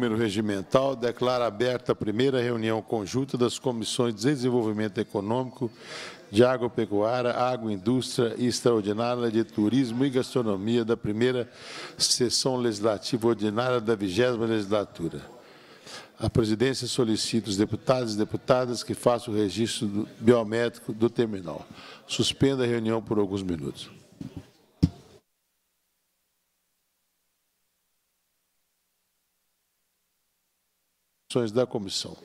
número regimental, declara aberta a primeira reunião conjunta das Comissões de Desenvolvimento Econômico, de Agropecuária, Agroindústria e Extraordinária de Turismo e Gastronomia da primeira sessão legislativa ordinária da vigésima legislatura. A presidência solicita os deputados e deputadas que façam o registro biométrico do terminal. Suspenda a reunião por alguns minutos. ações da comissão.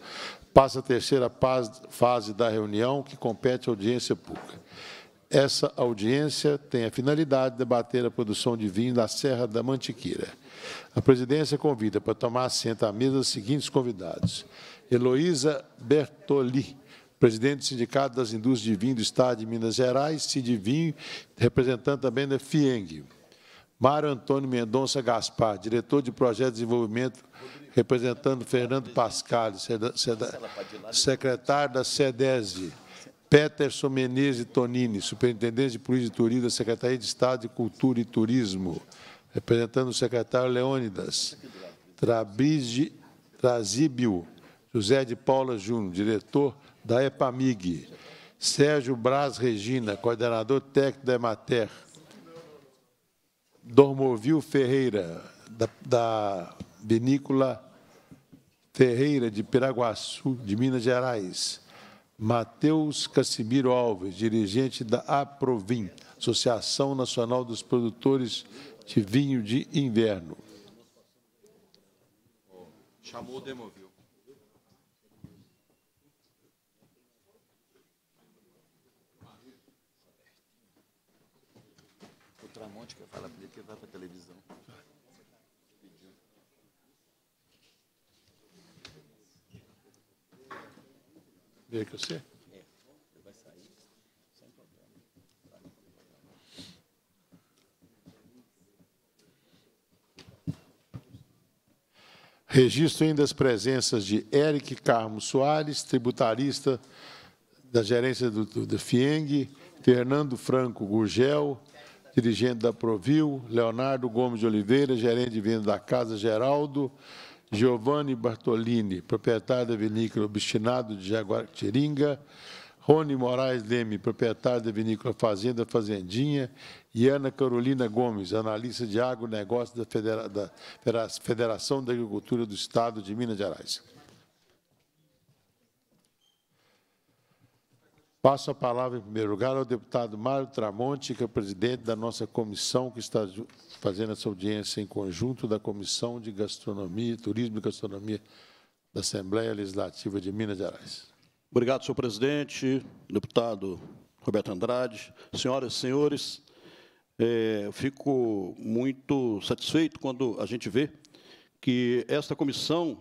Passa a terceira fase da reunião, que compete à audiência pública. Essa audiência tem a finalidade de debater a produção de vinho da Serra da Mantiqueira. A presidência convida para tomar assento à mesa os seguintes convidados. Heloísa Bertoli, presidente do Sindicato das Indústrias de Vinho do Estado de Minas Gerais, Sindivinho, representante também da FIENG. Mário Antônio Mendonça Gaspar, diretor de Projeto de Desenvolvimento representando Fernando Pascal, secretário da SEDESI, Peterson Menezes Tonini, superintendente de Polícia de Turismo da Secretaria de Estado de Cultura e Turismo, representando o secretário Leônidas, Trabide, Trazíbio, José de Paula Júnior, diretor da EPAMIG, Sérgio Braz Regina, coordenador técnico da EMATER, Dormovil Ferreira, da, da vinícola Ferreira de Piraguaçu, de Minas Gerais. Matheus Casimiro Alves, dirigente da APROVIN, Associação Nacional dos Produtores de Vinho de Inverno. Chamou, demoveu. que você? Registro ainda as presenças de Eric Carmo Soares, tributarista da gerência do, do, do FIENG, Fernando Franco Gurgel, dirigente da Provil, Leonardo Gomes de Oliveira, gerente de venda da Casa Geraldo, Giovanni Bartolini, proprietário da vinícola Obstinado de Jaguatiringa, Rony Moraes Leme, proprietário da vinícola Fazenda Fazendinha, e Ana Carolina Gomes, analista de agronegócio da, Federa da Federação da Agricultura do Estado de Minas Gerais. Passo a palavra, em primeiro lugar, ao deputado Mário Tramonte, que é presidente da nossa comissão, que está fazendo essa audiência em conjunto da Comissão de Gastronomia, Turismo e Gastronomia da Assembleia Legislativa de Minas Gerais. Obrigado, senhor presidente, deputado Roberto Andrade, senhoras e senhores. É, fico muito satisfeito quando a gente vê que esta Comissão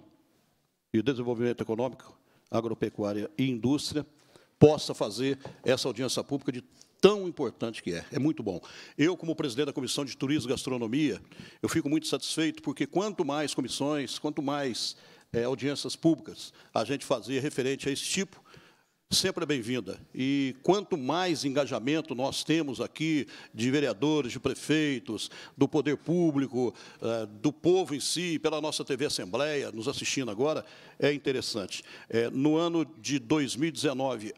de Desenvolvimento Econômico, Agropecuária e Indústria possa fazer essa audiência pública de tão importante que é. É muito bom. Eu, como presidente da Comissão de Turismo e Gastronomia, eu fico muito satisfeito, porque quanto mais comissões, quanto mais é, audiências públicas a gente fazer referente a esse tipo sempre é bem-vinda. E quanto mais engajamento nós temos aqui de vereadores, de prefeitos, do poder público, eh, do povo em si, pela nossa TV Assembleia, nos assistindo agora, é interessante. Eh, no ano de 2019,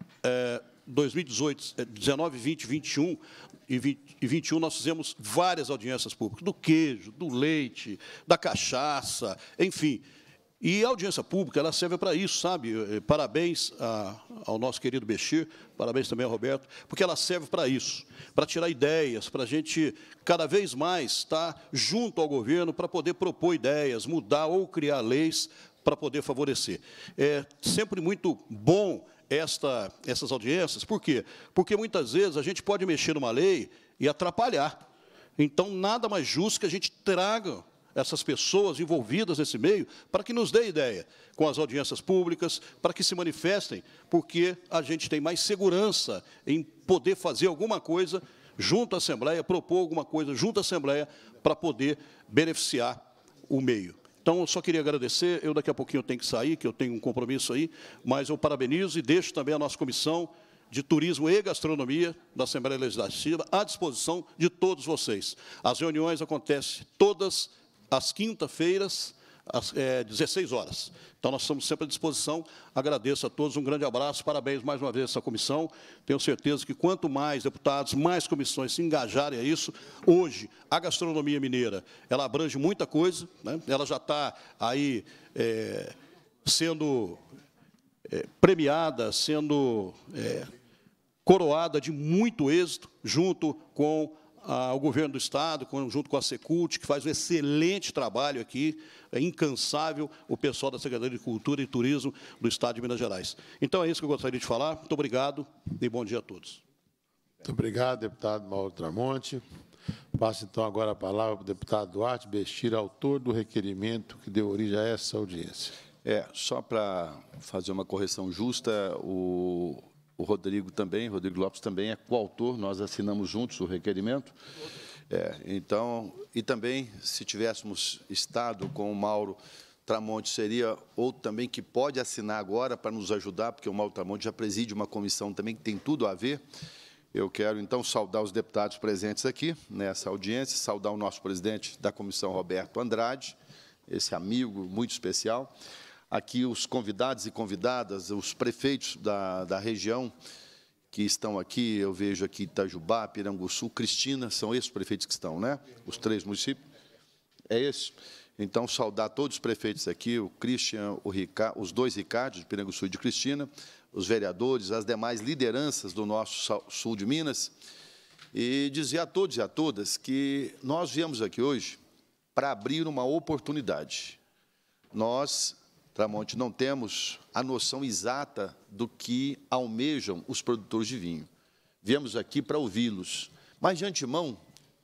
2018, 19, 20, 21 e 21, eh, nós fizemos várias audiências públicas, do queijo, do leite, da cachaça, enfim, e a audiência pública, ela serve para isso, sabe? Eh, eh, parabéns a, ao nosso querido Bechir, parabéns também ao Roberto, porque ela serve para isso, para tirar ideias, para a gente cada vez mais estar tá junto ao governo para poder propor ideias, mudar ou criar leis para poder favorecer. É sempre muito bom esta, essas audiências, por quê? Porque muitas vezes a gente pode mexer numa lei e atrapalhar. Então, nada mais justo que a gente traga essas pessoas envolvidas nesse meio, para que nos dê ideia com as audiências públicas, para que se manifestem, porque a gente tem mais segurança em poder fazer alguma coisa junto à Assembleia, propor alguma coisa junto à Assembleia, para poder beneficiar o meio. Então, eu só queria agradecer, eu daqui a pouquinho tenho que sair, que eu tenho um compromisso aí, mas eu parabenizo e deixo também a nossa comissão de Turismo e Gastronomia da Assembleia Legislativa à disposição de todos vocês. As reuniões acontecem todas às quinta-feiras, às é, 16 horas. Então, nós estamos sempre à disposição. Agradeço a todos, um grande abraço, parabéns mais uma vez a essa comissão. Tenho certeza que quanto mais deputados, mais comissões se engajarem a isso, hoje a gastronomia mineira, ela abrange muita coisa, né? ela já está aí é, sendo é, premiada, sendo é, coroada de muito êxito, junto com ao governo do Estado, junto com a Secult, que faz um excelente trabalho aqui, é incansável o pessoal da Secretaria de Cultura e Turismo do Estado de Minas Gerais. Então, é isso que eu gostaria de falar. Muito obrigado e bom dia a todos. Muito obrigado, deputado Mauro Tramonte. Passo, então, agora a palavra para o deputado Duarte Bestira, autor do requerimento que deu origem a essa audiência. É, só para fazer uma correção justa, o o Rodrigo também, Rodrigo Lopes também é coautor, nós assinamos juntos o requerimento. É, então, e também, se tivéssemos estado com o Mauro Tramonte, seria outro também que pode assinar agora para nos ajudar, porque o Mauro Tramonte já preside uma comissão também que tem tudo a ver. Eu quero, então, saudar os deputados presentes aqui nessa audiência, saudar o nosso presidente da comissão, Roberto Andrade, esse amigo muito especial, aqui os convidados e convidadas, os prefeitos da, da região que estão aqui, eu vejo aqui Itajubá, Piranguçu, Cristina, são esses prefeitos que estão, né? Os três municípios. É esse. Então, saudar todos os prefeitos aqui, o Christian, o Ricardo, os dois Ricardo, de Piranguçu e de Cristina, os vereadores, as demais lideranças do nosso sul de Minas, e dizer a todos e a todas que nós viemos aqui hoje para abrir uma oportunidade. Nós Tramonte, não temos a noção exata do que almejam os produtores de vinho. Viemos aqui para ouvi-los, mas de antemão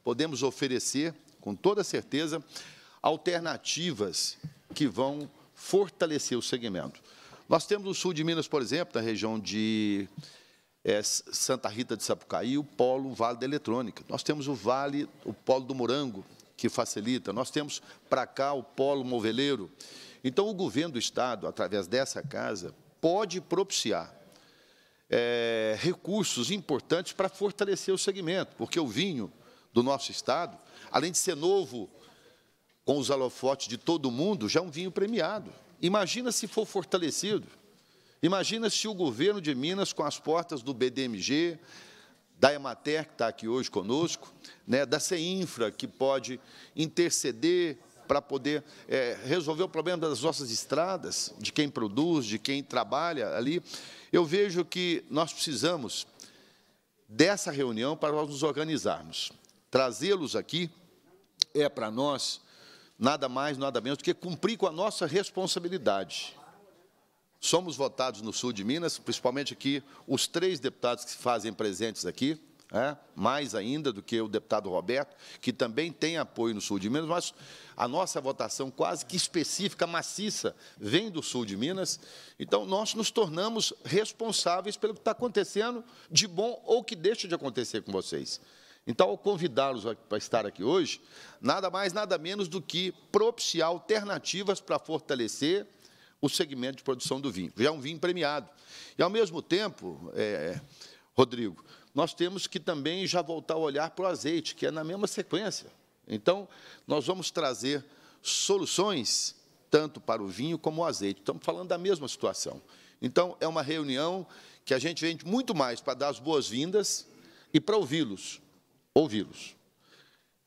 podemos oferecer, com toda certeza, alternativas que vão fortalecer o segmento. Nós temos o sul de Minas, por exemplo, na região de é, Santa Rita de Sapucaí, o polo Vale da Eletrônica. Nós temos o Vale, o polo do Morango, que facilita. Nós temos para cá o polo Moveleiro, então, o governo do Estado, através dessa casa, pode propiciar é, recursos importantes para fortalecer o segmento, porque o vinho do nosso Estado, além de ser novo com os alofotes de todo mundo, já é um vinho premiado. Imagina se for fortalecido. Imagina se o governo de Minas, com as portas do BDMG, da Emater, que está aqui hoje conosco, né, da CEINFRA, que pode interceder para poder é, resolver o problema das nossas estradas, de quem produz, de quem trabalha ali. Eu vejo que nós precisamos dessa reunião para nós nos organizarmos. Trazê-los aqui é para nós nada mais, nada menos do que cumprir com a nossa responsabilidade. Somos votados no sul de Minas, principalmente aqui, os três deputados que se fazem presentes aqui, é, mais ainda do que o deputado Roberto, que também tem apoio no sul de Minas, mas a nossa votação quase que específica, maciça, vem do sul de Minas. Então, nós nos tornamos responsáveis pelo que está acontecendo de bom ou que deixa de acontecer com vocês. Então, ao convidá-los para estar aqui hoje, nada mais, nada menos do que propiciar alternativas para fortalecer o segmento de produção do vinho. Já é um vinho premiado. E, ao mesmo tempo, é, Rodrigo, nós temos que também já voltar a olhar para o azeite, que é na mesma sequência. Então, nós vamos trazer soluções tanto para o vinho como o azeite. Estamos falando da mesma situação. Então, é uma reunião que a gente vende muito mais para dar as boas-vindas e para ouvi-los. Ouvi-los.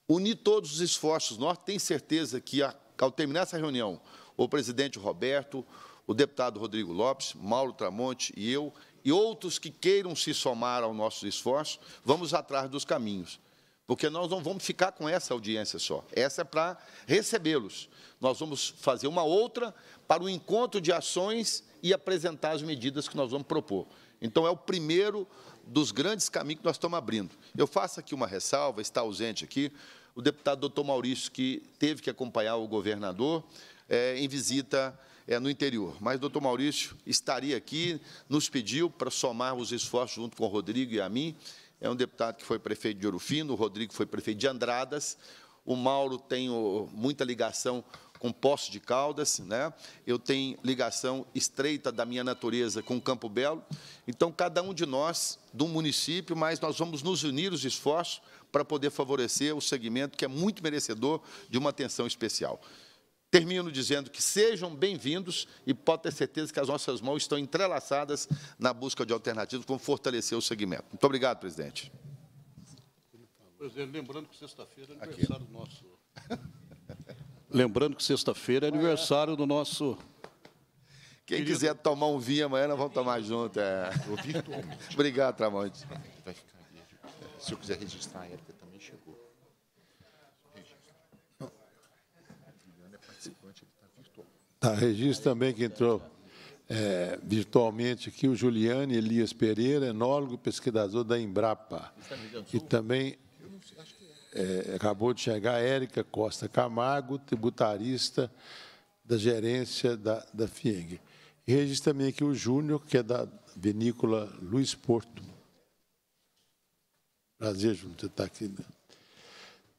Unir todos os esforços, nós temos certeza que, ao terminar essa reunião, o presidente Roberto, o deputado Rodrigo Lopes, Mauro Tramonte e eu e outros que queiram se somar ao nosso esforço, vamos atrás dos caminhos. Porque nós não vamos ficar com essa audiência só. Essa é para recebê-los. Nós vamos fazer uma outra para o encontro de ações e apresentar as medidas que nós vamos propor. Então, é o primeiro dos grandes caminhos que nós estamos abrindo. Eu faço aqui uma ressalva, está ausente aqui, o deputado doutor Maurício, que teve que acompanhar o governador é, em visita é, no interior. Mas o doutor Maurício estaria aqui, nos pediu para somar os esforços junto com o Rodrigo e a mim. É um deputado que foi prefeito de Orofino, o Rodrigo foi prefeito de Andradas, o Mauro tem muita ligação com Poço de Caldas, né? eu tenho ligação estreita da minha natureza com Campo Belo. Então, cada um de nós, do município, mas nós vamos nos unir os esforços para poder favorecer o segmento que é muito merecedor de uma atenção especial. Termino dizendo que sejam bem-vindos e pode ter certeza que as nossas mãos estão entrelaçadas na busca de alternativas, como fortalecer o segmento. Muito obrigado, presidente. Presidente, lembrando que sexta-feira é aniversário Aqui. do nosso. lembrando que sexta-feira é aniversário do nosso. Quem Querido... quiser tomar um vinho amanhã, nós vamos tomar junto. É. obrigado, Tramonte. Se eu quiser registrar, é A tá, Regis também que entrou é, virtualmente aqui, o Juliane Elias Pereira, enólogo pesquisador da Embrapa. E também é, acabou de chegar a Érica Costa Camargo, tributarista da gerência da, da FIENG. E registro também aqui o Júnior, que é da vinícola Luiz Porto. Prazer, Júnior, você estar tá aqui. Né?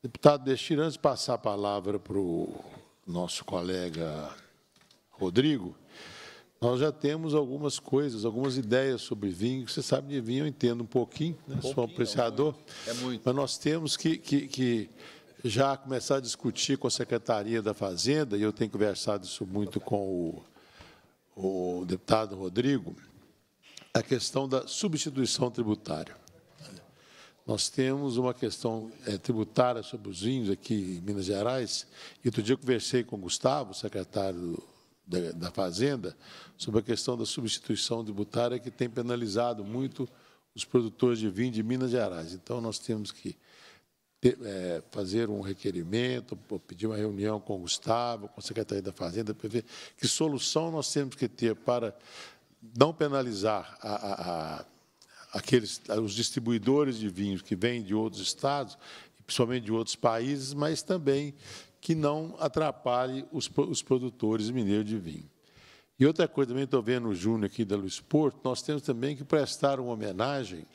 Deputado, deixe antes passar a palavra para o nosso colega Rodrigo, nós já temos algumas coisas, algumas ideias sobre vinho. Você sabe de vinho, eu entendo um pouquinho, né? um pouquinho, sou um apreciador. É muito. É muito. Mas nós temos que, que, que, já começar a discutir com a Secretaria da Fazenda, e eu tenho conversado isso muito com o, o deputado Rodrigo, a questão da substituição tributária. Nós temos uma questão é, tributária sobre os vinhos aqui em Minas Gerais, e outro dia eu conversei com o Gustavo, secretário da, da Fazenda sobre a questão da substituição tributária que tem penalizado muito os produtores de vinho de Minas Gerais. Então, nós temos que ter, é, fazer um requerimento, pedir uma reunião com o Gustavo, com a Secretaria da Fazenda, para ver que solução nós temos que ter para não penalizar a, a, a aqueles, os distribuidores de vinhos que vêm de outros estados, principalmente de outros países, mas também que não atrapalhe os, os produtores mineiros de vinho. E outra coisa também, estou vendo o Júnior aqui da Luiz Porto, nós temos também que prestar uma homenagem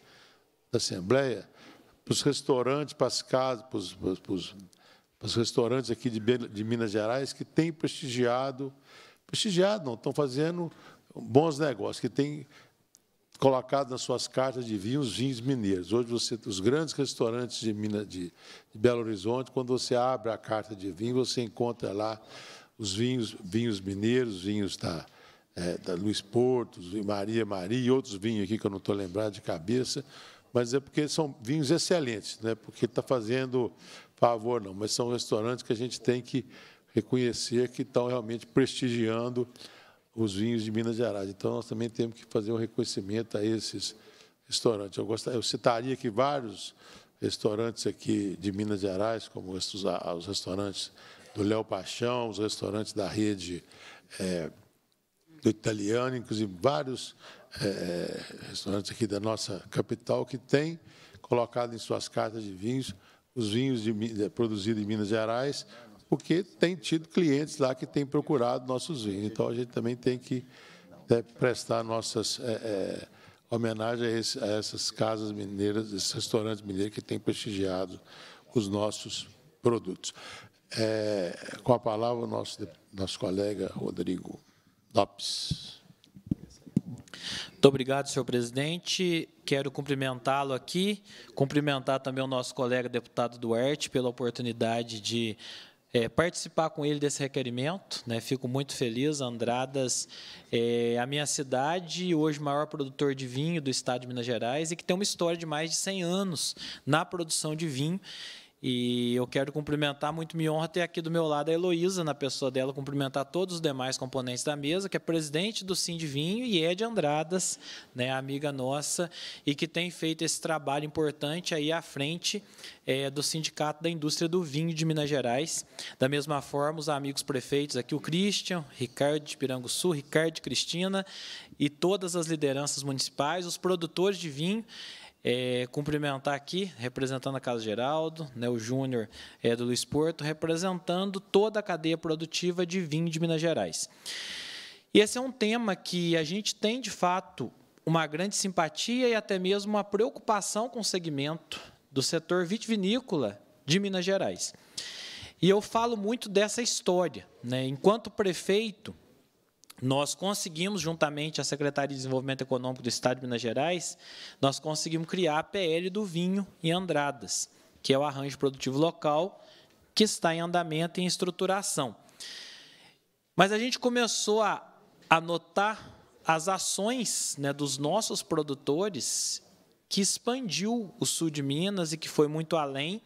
da Assembleia para os restaurantes, para as casas, para os, para os, para os restaurantes aqui de, de, Minas Gerais que têm prestigiado, prestigiado não, estão fazendo bons negócios, que têm colocado nas suas cartas de vinho os vinhos mineiros. Hoje, você, os grandes restaurantes de, Minas, de, de Belo Horizonte, quando você abre a carta de vinho, você encontra lá os vinhos, vinhos mineiros, vinhos da, é, da Luiz Porto, Maria Maria e outros vinhos aqui que eu não estou lembrado de cabeça, mas é porque são vinhos excelentes, não é porque está fazendo favor, não, mas são restaurantes que a gente tem que reconhecer que estão realmente prestigiando os vinhos de Minas Gerais. Então, nós também temos que fazer um reconhecimento a esses restaurantes. Eu, gostaria, eu citaria aqui vários restaurantes aqui de Minas Gerais, como esses, os restaurantes do Léo Paixão, os restaurantes da rede é, do italiano, inclusive vários é, é restaurantes aqui da nossa capital que têm colocado em suas cartas de vinhos os vinhos de, é, produzidos em Minas Gerais porque tem tido clientes lá que têm procurado nossos vinhos. Então, a gente também tem que é, prestar nossas é, é, homenagem a, essas casas mineiras, esses restaurantes mineiros que têm prestigiado os nossos produtos. É, com a palavra, o nosso, nosso colega Rodrigo Lopes. Muito obrigado, senhor presidente. Quero cumprimentá-lo aqui, cumprimentar também o nosso colega deputado Duarte pela oportunidade de é, participar com ele desse requerimento. Né? Fico muito feliz. Andradas é a minha cidade, hoje maior produtor de vinho do estado de Minas Gerais, e que tem uma história de mais de 100 anos na produção de vinho. E eu quero cumprimentar, muito me honra ter aqui do meu lado a Heloísa, na pessoa dela, cumprimentar todos os demais componentes da mesa, que é presidente do Sim de Vinho e é de Andradas, né, amiga nossa, e que tem feito esse trabalho importante aí à frente é, do Sindicato da Indústria do Vinho de Minas Gerais. Da mesma forma, os amigos prefeitos aqui, o Christian, Ricardo de Piranguçu, Ricardo de Cristina e todas as lideranças municipais, os produtores de vinho é, cumprimentar aqui, representando a Casa Geraldo, né, o Júnior é, do Luiz Porto, representando toda a cadeia produtiva de vinho de Minas Gerais. E esse é um tema que a gente tem, de fato, uma grande simpatia e até mesmo uma preocupação com o segmento do setor vitivinícola de Minas Gerais. E eu falo muito dessa história. Né? Enquanto prefeito, nós conseguimos, juntamente à Secretaria de Desenvolvimento Econômico do Estado de Minas Gerais, nós conseguimos criar a PL do vinho em Andradas, que é o arranjo produtivo local que está em andamento e em estruturação. Mas a gente começou a anotar as ações né, dos nossos produtores que expandiu o sul de Minas e que foi muito além,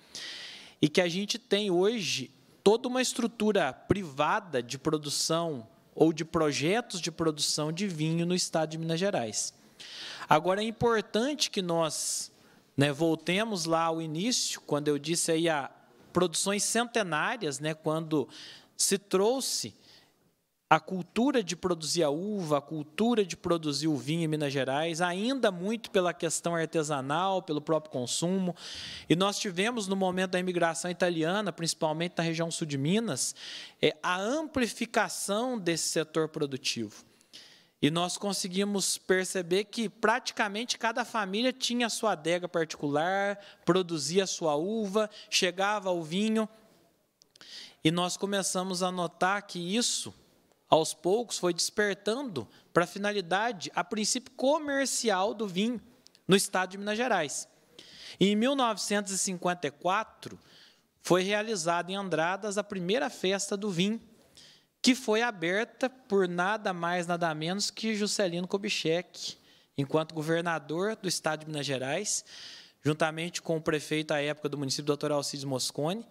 e que a gente tem hoje toda uma estrutura privada de produção ou de projetos de produção de vinho no estado de Minas Gerais. Agora, é importante que nós né, voltemos lá ao início, quando eu disse aí a produções centenárias, né, quando se trouxe a cultura de produzir a uva, a cultura de produzir o vinho em Minas Gerais, ainda muito pela questão artesanal, pelo próprio consumo. E nós tivemos, no momento da imigração italiana, principalmente na região sul de Minas, é, a amplificação desse setor produtivo. E nós conseguimos perceber que praticamente cada família tinha a sua adega particular, produzia a sua uva, chegava ao vinho. E nós começamos a notar que isso aos poucos foi despertando para a finalidade, a princípio comercial do vinho no estado de Minas Gerais. E em 1954 foi realizada em Andradas a primeira festa do vinho, que foi aberta por nada mais nada menos que Juscelino Kubitschek, enquanto governador do estado de Minas Gerais, juntamente com o prefeito à época do município, Dr. Alcides Moscone,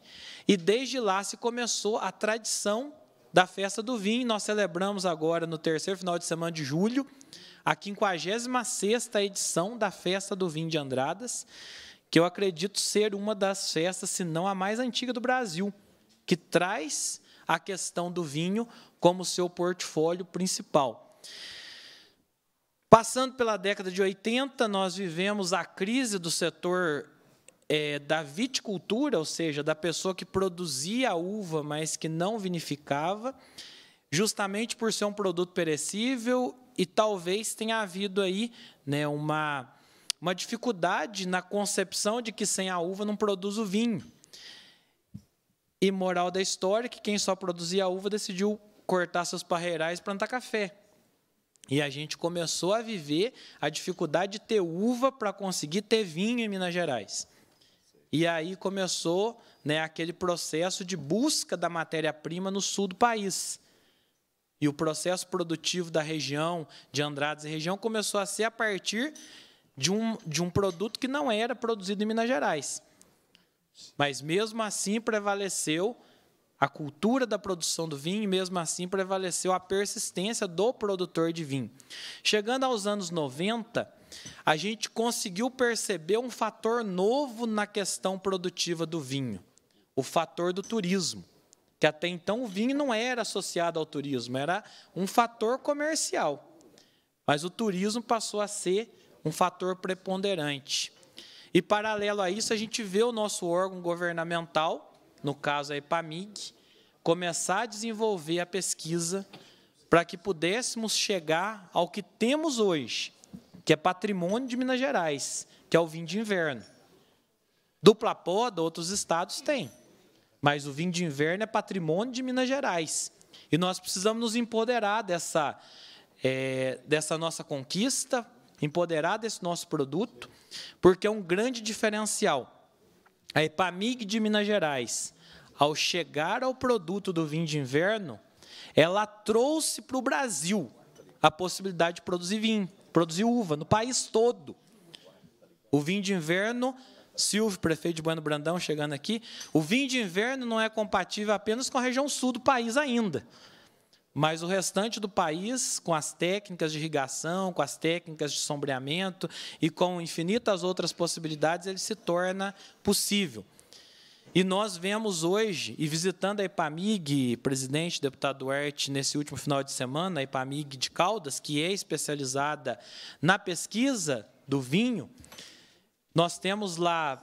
e desde lá se começou a tradição da festa do vinho. Nós celebramos agora, no terceiro final de semana de julho, a 56 edição da festa do vinho de Andradas, que eu acredito ser uma das festas, se não a mais antiga do Brasil, que traz a questão do vinho como seu portfólio principal. Passando pela década de 80, nós vivemos a crise do setor é, da viticultura, ou seja, da pessoa que produzia a uva, mas que não vinificava, justamente por ser um produto perecível e talvez tenha havido aí né, uma, uma dificuldade na concepção de que sem a uva não produz o vinho. E moral da história é que quem só produzia a uva decidiu cortar seus parreirais e plantar café. E a gente começou a viver a dificuldade de ter uva para conseguir ter vinho em Minas Gerais. E aí começou né, aquele processo de busca da matéria-prima no sul do país. E o processo produtivo da região, de Andradas e região, começou a ser a partir de um, de um produto que não era produzido em Minas Gerais. Mas, mesmo assim, prevaleceu a cultura da produção do vinho e, mesmo assim, prevaleceu a persistência do produtor de vinho. Chegando aos anos 90, a gente conseguiu perceber um fator novo na questão produtiva do vinho, o fator do turismo. Que até então o vinho não era associado ao turismo, era um fator comercial. Mas o turismo passou a ser um fator preponderante. E paralelo a isso, a gente vê o nosso órgão governamental, no caso a EPAMIG, começar a desenvolver a pesquisa para que pudéssemos chegar ao que temos hoje, que é patrimônio de Minas Gerais, que é o vinho de inverno. Dupla poda, outros estados têm. Mas o vinho de inverno é patrimônio de Minas Gerais. E nós precisamos nos empoderar dessa, é, dessa nossa conquista, empoderar desse nosso produto, porque é um grande diferencial. A Epamig de Minas Gerais, ao chegar ao produto do vinho de inverno, ela trouxe para o Brasil a possibilidade de produzir vinho produziu uva no país todo. O vinho de inverno, Silvio, prefeito de Bueno Brandão, chegando aqui, o vinho de inverno não é compatível apenas com a região sul do país ainda. Mas o restante do país, com as técnicas de irrigação, com as técnicas de sombreamento e com infinitas outras possibilidades, ele se torna possível. E nós vemos hoje, e visitando a IPAMIG, presidente, deputado Duarte, nesse último final de semana, a IPAMIG de Caldas, que é especializada na pesquisa do vinho, nós temos lá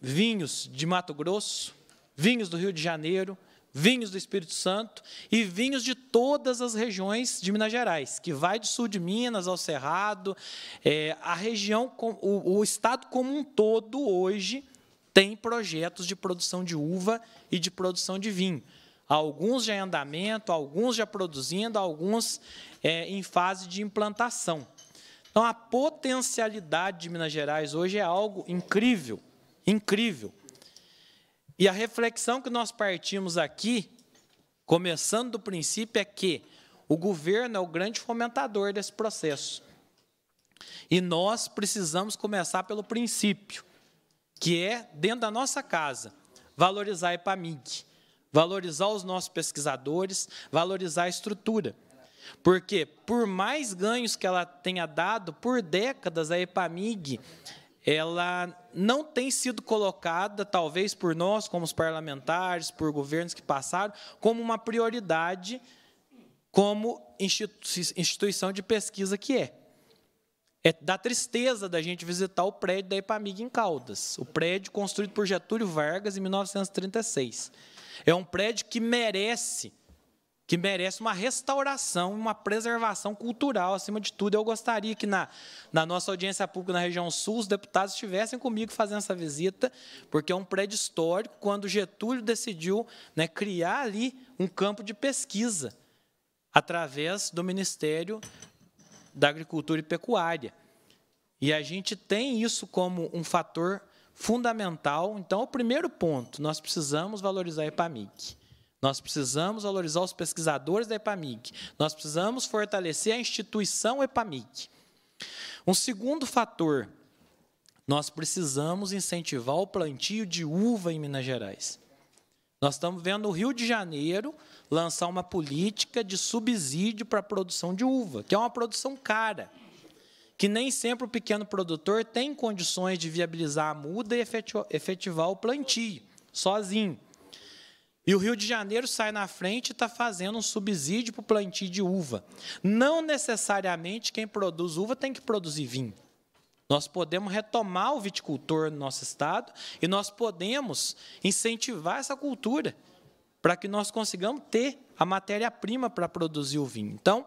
vinhos de Mato Grosso, vinhos do Rio de Janeiro, vinhos do Espírito Santo e vinhos de todas as regiões de Minas Gerais, que vai do sul de Minas ao Cerrado, é, a região, o, o estado como um todo hoje tem projetos de produção de uva e de produção de vinho. Alguns já em andamento, alguns já produzindo, alguns é, em fase de implantação. Então, a potencialidade de Minas Gerais hoje é algo incrível, incrível. E a reflexão que nós partimos aqui, começando do princípio, é que o governo é o grande fomentador desse processo. E nós precisamos começar pelo princípio que é dentro da nossa casa, valorizar a EPAMIG, valorizar os nossos pesquisadores, valorizar a estrutura. Porque, por mais ganhos que ela tenha dado, por décadas a EPAMIG ela não tem sido colocada, talvez por nós, como os parlamentares, por governos que passaram, como uma prioridade, como instituição de pesquisa que é. É da tristeza da gente visitar o prédio da Epamig em Caldas, o prédio construído por Getúlio Vargas em 1936. É um prédio que merece que merece uma restauração e uma preservação cultural, acima de tudo. Eu gostaria que na, na nossa audiência pública na região sul, os deputados estivessem comigo fazendo essa visita, porque é um prédio histórico, quando Getúlio decidiu né, criar ali um campo de pesquisa através do Ministério da agricultura e pecuária. E a gente tem isso como um fator fundamental. Então, o primeiro ponto, nós precisamos valorizar a EPAMIC. Nós precisamos valorizar os pesquisadores da EPAMIC. Nós precisamos fortalecer a instituição EPAMIC. Um segundo fator, nós precisamos incentivar o plantio de uva em Minas Gerais. Nós estamos vendo o Rio de Janeiro lançar uma política de subsídio para a produção de uva, que é uma produção cara, que nem sempre o pequeno produtor tem condições de viabilizar a muda e efetivar o plantio sozinho. E o Rio de Janeiro sai na frente e está fazendo um subsídio para o plantio de uva. Não necessariamente quem produz uva tem que produzir vinho. Nós podemos retomar o viticultor no nosso estado e nós podemos incentivar essa cultura para que nós consigamos ter a matéria-prima para produzir o vinho. Então,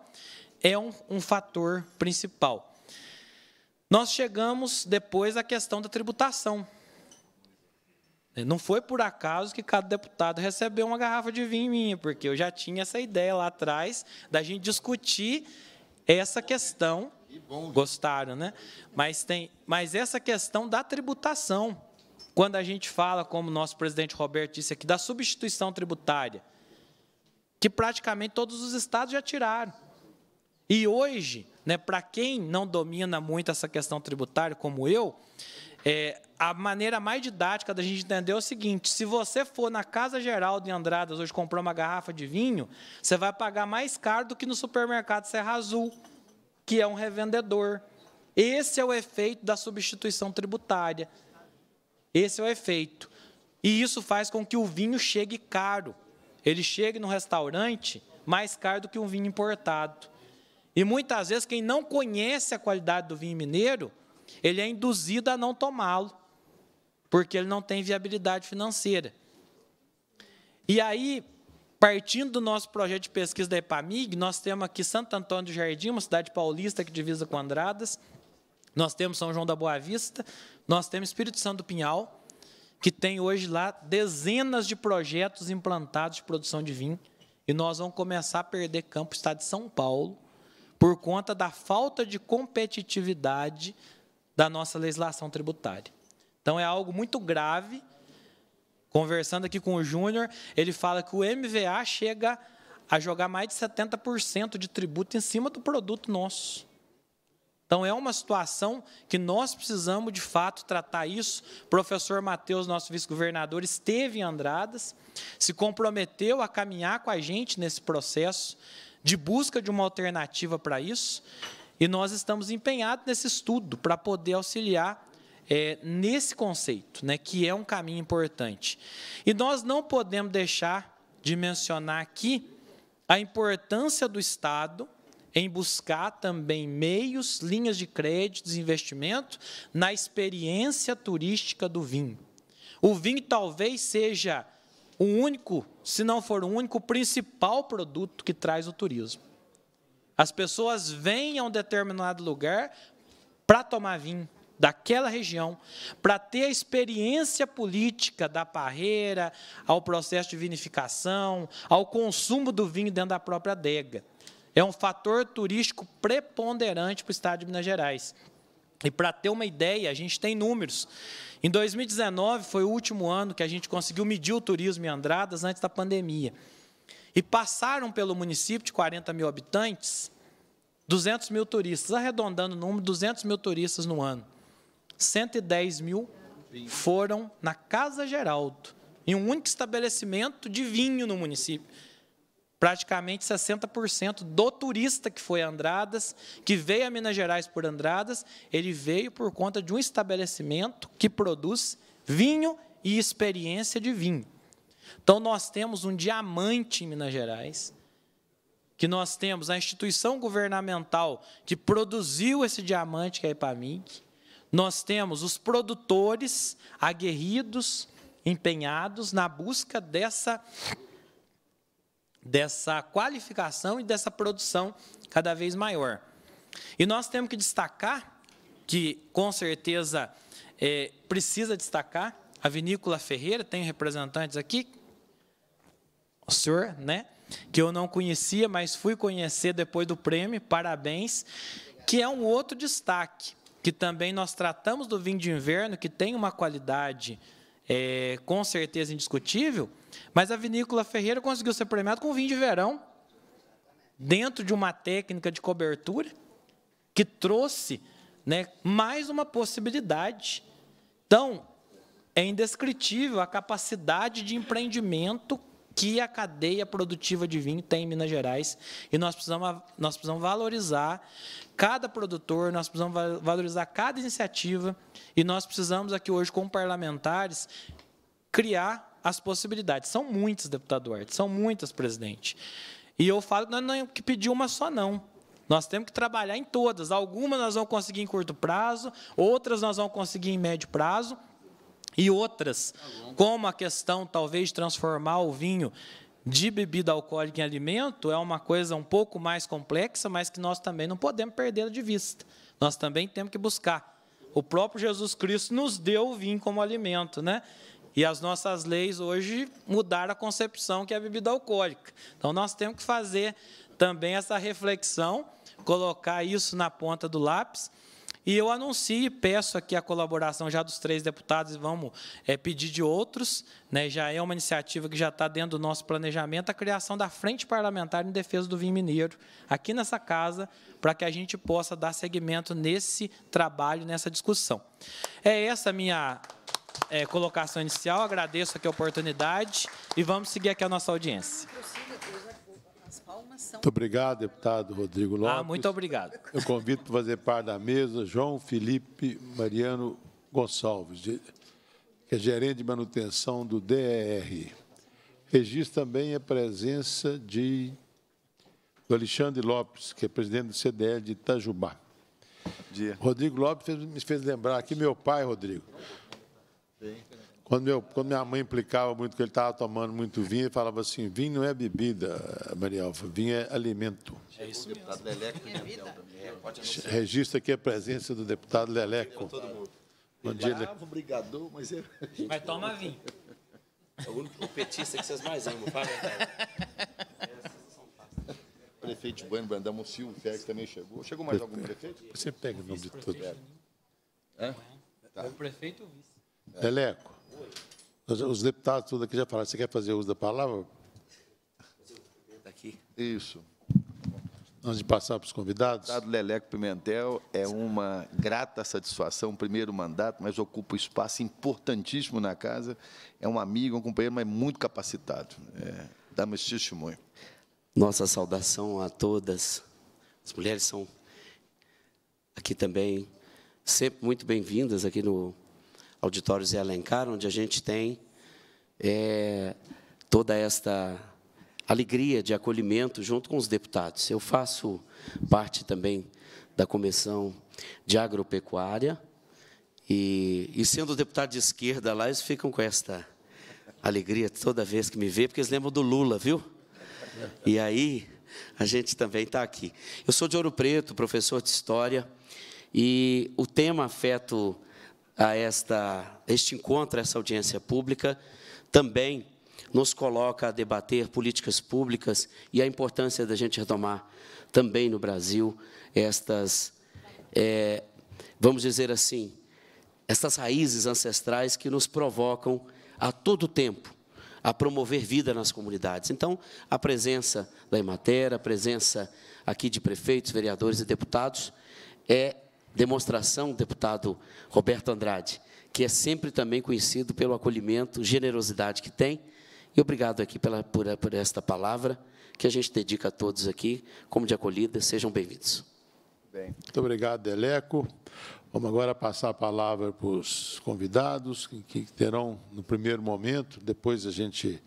é um, um fator principal. Nós chegamos depois à questão da tributação. Né, não foi por acaso que cada deputado recebeu uma garrafa de vinho minha, porque eu já tinha essa ideia lá atrás da gente discutir essa questão. Gostaram, né? Mas tem, mas essa questão da tributação. Quando a gente fala, como o nosso presidente Roberto disse aqui, da substituição tributária, que praticamente todos os estados já tiraram. E hoje, né, para quem não domina muito essa questão tributária, como eu, é, a maneira mais didática da gente entender é o seguinte: se você for na Casa Geral de Andradas hoje comprar uma garrafa de vinho, você vai pagar mais caro do que no supermercado Serra Azul, que é um revendedor. Esse é o efeito da substituição tributária. Esse é o efeito. E isso faz com que o vinho chegue caro. Ele chegue no restaurante mais caro do que um vinho importado. E muitas vezes quem não conhece a qualidade do vinho mineiro, ele é induzido a não tomá-lo, porque ele não tem viabilidade financeira. E aí, partindo do nosso projeto de pesquisa da EPAMIG, nós temos aqui Santo Antônio do Jardim, uma cidade paulista que divisa com Andradas, nós temos São João da Boa Vista, nós temos Espírito Santo do Pinhal, que tem hoje lá dezenas de projetos implantados de produção de vinho, e nós vamos começar a perder campo estado de São Paulo por conta da falta de competitividade da nossa legislação tributária. Então é algo muito grave. Conversando aqui com o Júnior, ele fala que o MVA chega a jogar mais de 70% de tributo em cima do produto nosso. Então, é uma situação que nós precisamos, de fato, tratar isso. O professor Matheus, nosso vice-governador, esteve em Andradas, se comprometeu a caminhar com a gente nesse processo de busca de uma alternativa para isso, e nós estamos empenhados nesse estudo para poder auxiliar é, nesse conceito, né, que é um caminho importante. E nós não podemos deixar de mencionar aqui a importância do Estado em buscar também meios, linhas de crédito, investimento na experiência turística do vinho. O vinho talvez seja o único, se não for o único, principal produto que traz o turismo. As pessoas vêm a um determinado lugar para tomar vinho daquela região, para ter a experiência política da parreira, ao processo de vinificação, ao consumo do vinho dentro da própria adega é um fator turístico preponderante para o estado de Minas Gerais. E para ter uma ideia, a gente tem números. Em 2019 foi o último ano que a gente conseguiu medir o turismo em Andradas antes da pandemia. E passaram pelo município de 40 mil habitantes 200 mil turistas, arredondando o número, 200 mil turistas no ano. 110 mil foram na Casa Geraldo, em um único estabelecimento de vinho no município praticamente 60% do turista que foi a Andradas, que veio a Minas Gerais por Andradas, ele veio por conta de um estabelecimento que produz vinho e experiência de vinho. Então nós temos um diamante em Minas Gerais, que nós temos a instituição governamental que produziu esse diamante que é a Ipamig. nós temos os produtores aguerridos, empenhados na busca dessa dessa qualificação e dessa produção cada vez maior. E nós temos que destacar, que com certeza é, precisa destacar, a vinícola Ferreira, tem representantes aqui, o senhor, né? Que eu não conhecia, mas fui conhecer depois do prêmio, parabéns. Que é um outro destaque, que também nós tratamos do vinho de inverno, que tem uma qualidade é, com certeza indiscutível, mas a vinícola Ferreira conseguiu ser premiada com vinho de verão, dentro de uma técnica de cobertura que trouxe né, mais uma possibilidade. Então, é indescritível a capacidade de empreendimento que a cadeia produtiva de vinho tem em Minas Gerais. E nós precisamos, nós precisamos valorizar cada produtor, nós precisamos valorizar cada iniciativa. E nós precisamos aqui hoje, como parlamentares, criar as possibilidades. São muitas, deputado Duarte, são muitas, presidente. E eu falo que nós não temos é que pedir uma só, não. Nós temos que trabalhar em todas. Algumas nós vamos conseguir em curto prazo, outras nós vamos conseguir em médio prazo, e outras, como a questão talvez de transformar o vinho de bebida alcoólica em alimento, é uma coisa um pouco mais complexa, mas que nós também não podemos perder de vista. Nós também temos que buscar. O próprio Jesus Cristo nos deu o vinho como alimento, né? E as nossas leis hoje mudaram a concepção que é a bebida alcoólica. Então nós temos que fazer também essa reflexão, colocar isso na ponta do lápis e eu anuncio e peço aqui a colaboração já dos três deputados, e vamos é, pedir de outros, né, já é uma iniciativa que já está dentro do nosso planejamento, a criação da Frente Parlamentar em Defesa do Vinho Mineiro, aqui nessa casa, para que a gente possa dar seguimento nesse trabalho, nessa discussão. É essa a minha é, colocação inicial, agradeço aqui a oportunidade e vamos seguir aqui a nossa audiência. Muito obrigado, deputado Rodrigo ah, Lopes. Ah, muito obrigado. Eu convido para fazer parte da mesa João Felipe Mariano Gonçalves, que é gerente de manutenção do DER. Registro também a presença de, do Alexandre Lopes, que é presidente do CDL de Itajubá. Dia. Rodrigo Lopes fez, me fez lembrar aqui meu pai, Rodrigo. Bem. Quando, meu, quando minha mãe implicava muito que ele estava tomando muito vinho, ele falava assim: vinho não é bebida, Maria Alfa, vinho é alimento. É isso, deputado Leleco. Né? É, é, é Registra aqui a presença do deputado Leleco. Bom dia, Bravo, brigador, mas... É... Mas toma vinho. É o único petista que vocês mais amam, fala Prefeito Bueno, Brandão, o Silvio Félix também chegou. Chegou mais algum prefeito? Você pega o nome de todos. É. Tá. O prefeito ou vice? Leleco. Os deputados tudo aqui já falaram. Você quer fazer uso da palavra? Isso. Antes de passar para os convidados. O deputado Leleco Pimentel é uma grata satisfação, primeiro mandato, mas ocupa um espaço importantíssimo na casa. É um amigo, um companheiro, mas muito capacitado. É, Dá-me testemunho. Nossa saudação a todas. As mulheres são aqui também sempre muito bem-vindas aqui no Auditórios e Alencar, onde a gente tem é, toda esta alegria de acolhimento junto com os deputados. Eu faço parte também da Comissão de Agropecuária, e, e sendo deputado de esquerda lá, eles ficam com esta alegria toda vez que me vê, porque eles lembram do Lula, viu? E aí, a gente também está aqui. Eu sou de Ouro Preto, professor de História, e o tema afeto a esta, este encontro, a essa audiência pública, também nos coloca a debater políticas públicas e a importância da gente retomar também no Brasil estas, é, vamos dizer assim, estas raízes ancestrais que nos provocam a todo tempo a promover vida nas comunidades. Então, a presença da Emater, a presença aqui de prefeitos, vereadores e deputados é demonstração, deputado Roberto Andrade, que é sempre também conhecido pelo acolhimento, generosidade que tem. E obrigado aqui pela, por, por esta palavra que a gente dedica a todos aqui, como de acolhida. Sejam bem-vindos. Bem. Muito obrigado, Deleco. Vamos agora passar a palavra para os convidados, que, que terão, no primeiro momento, depois a gente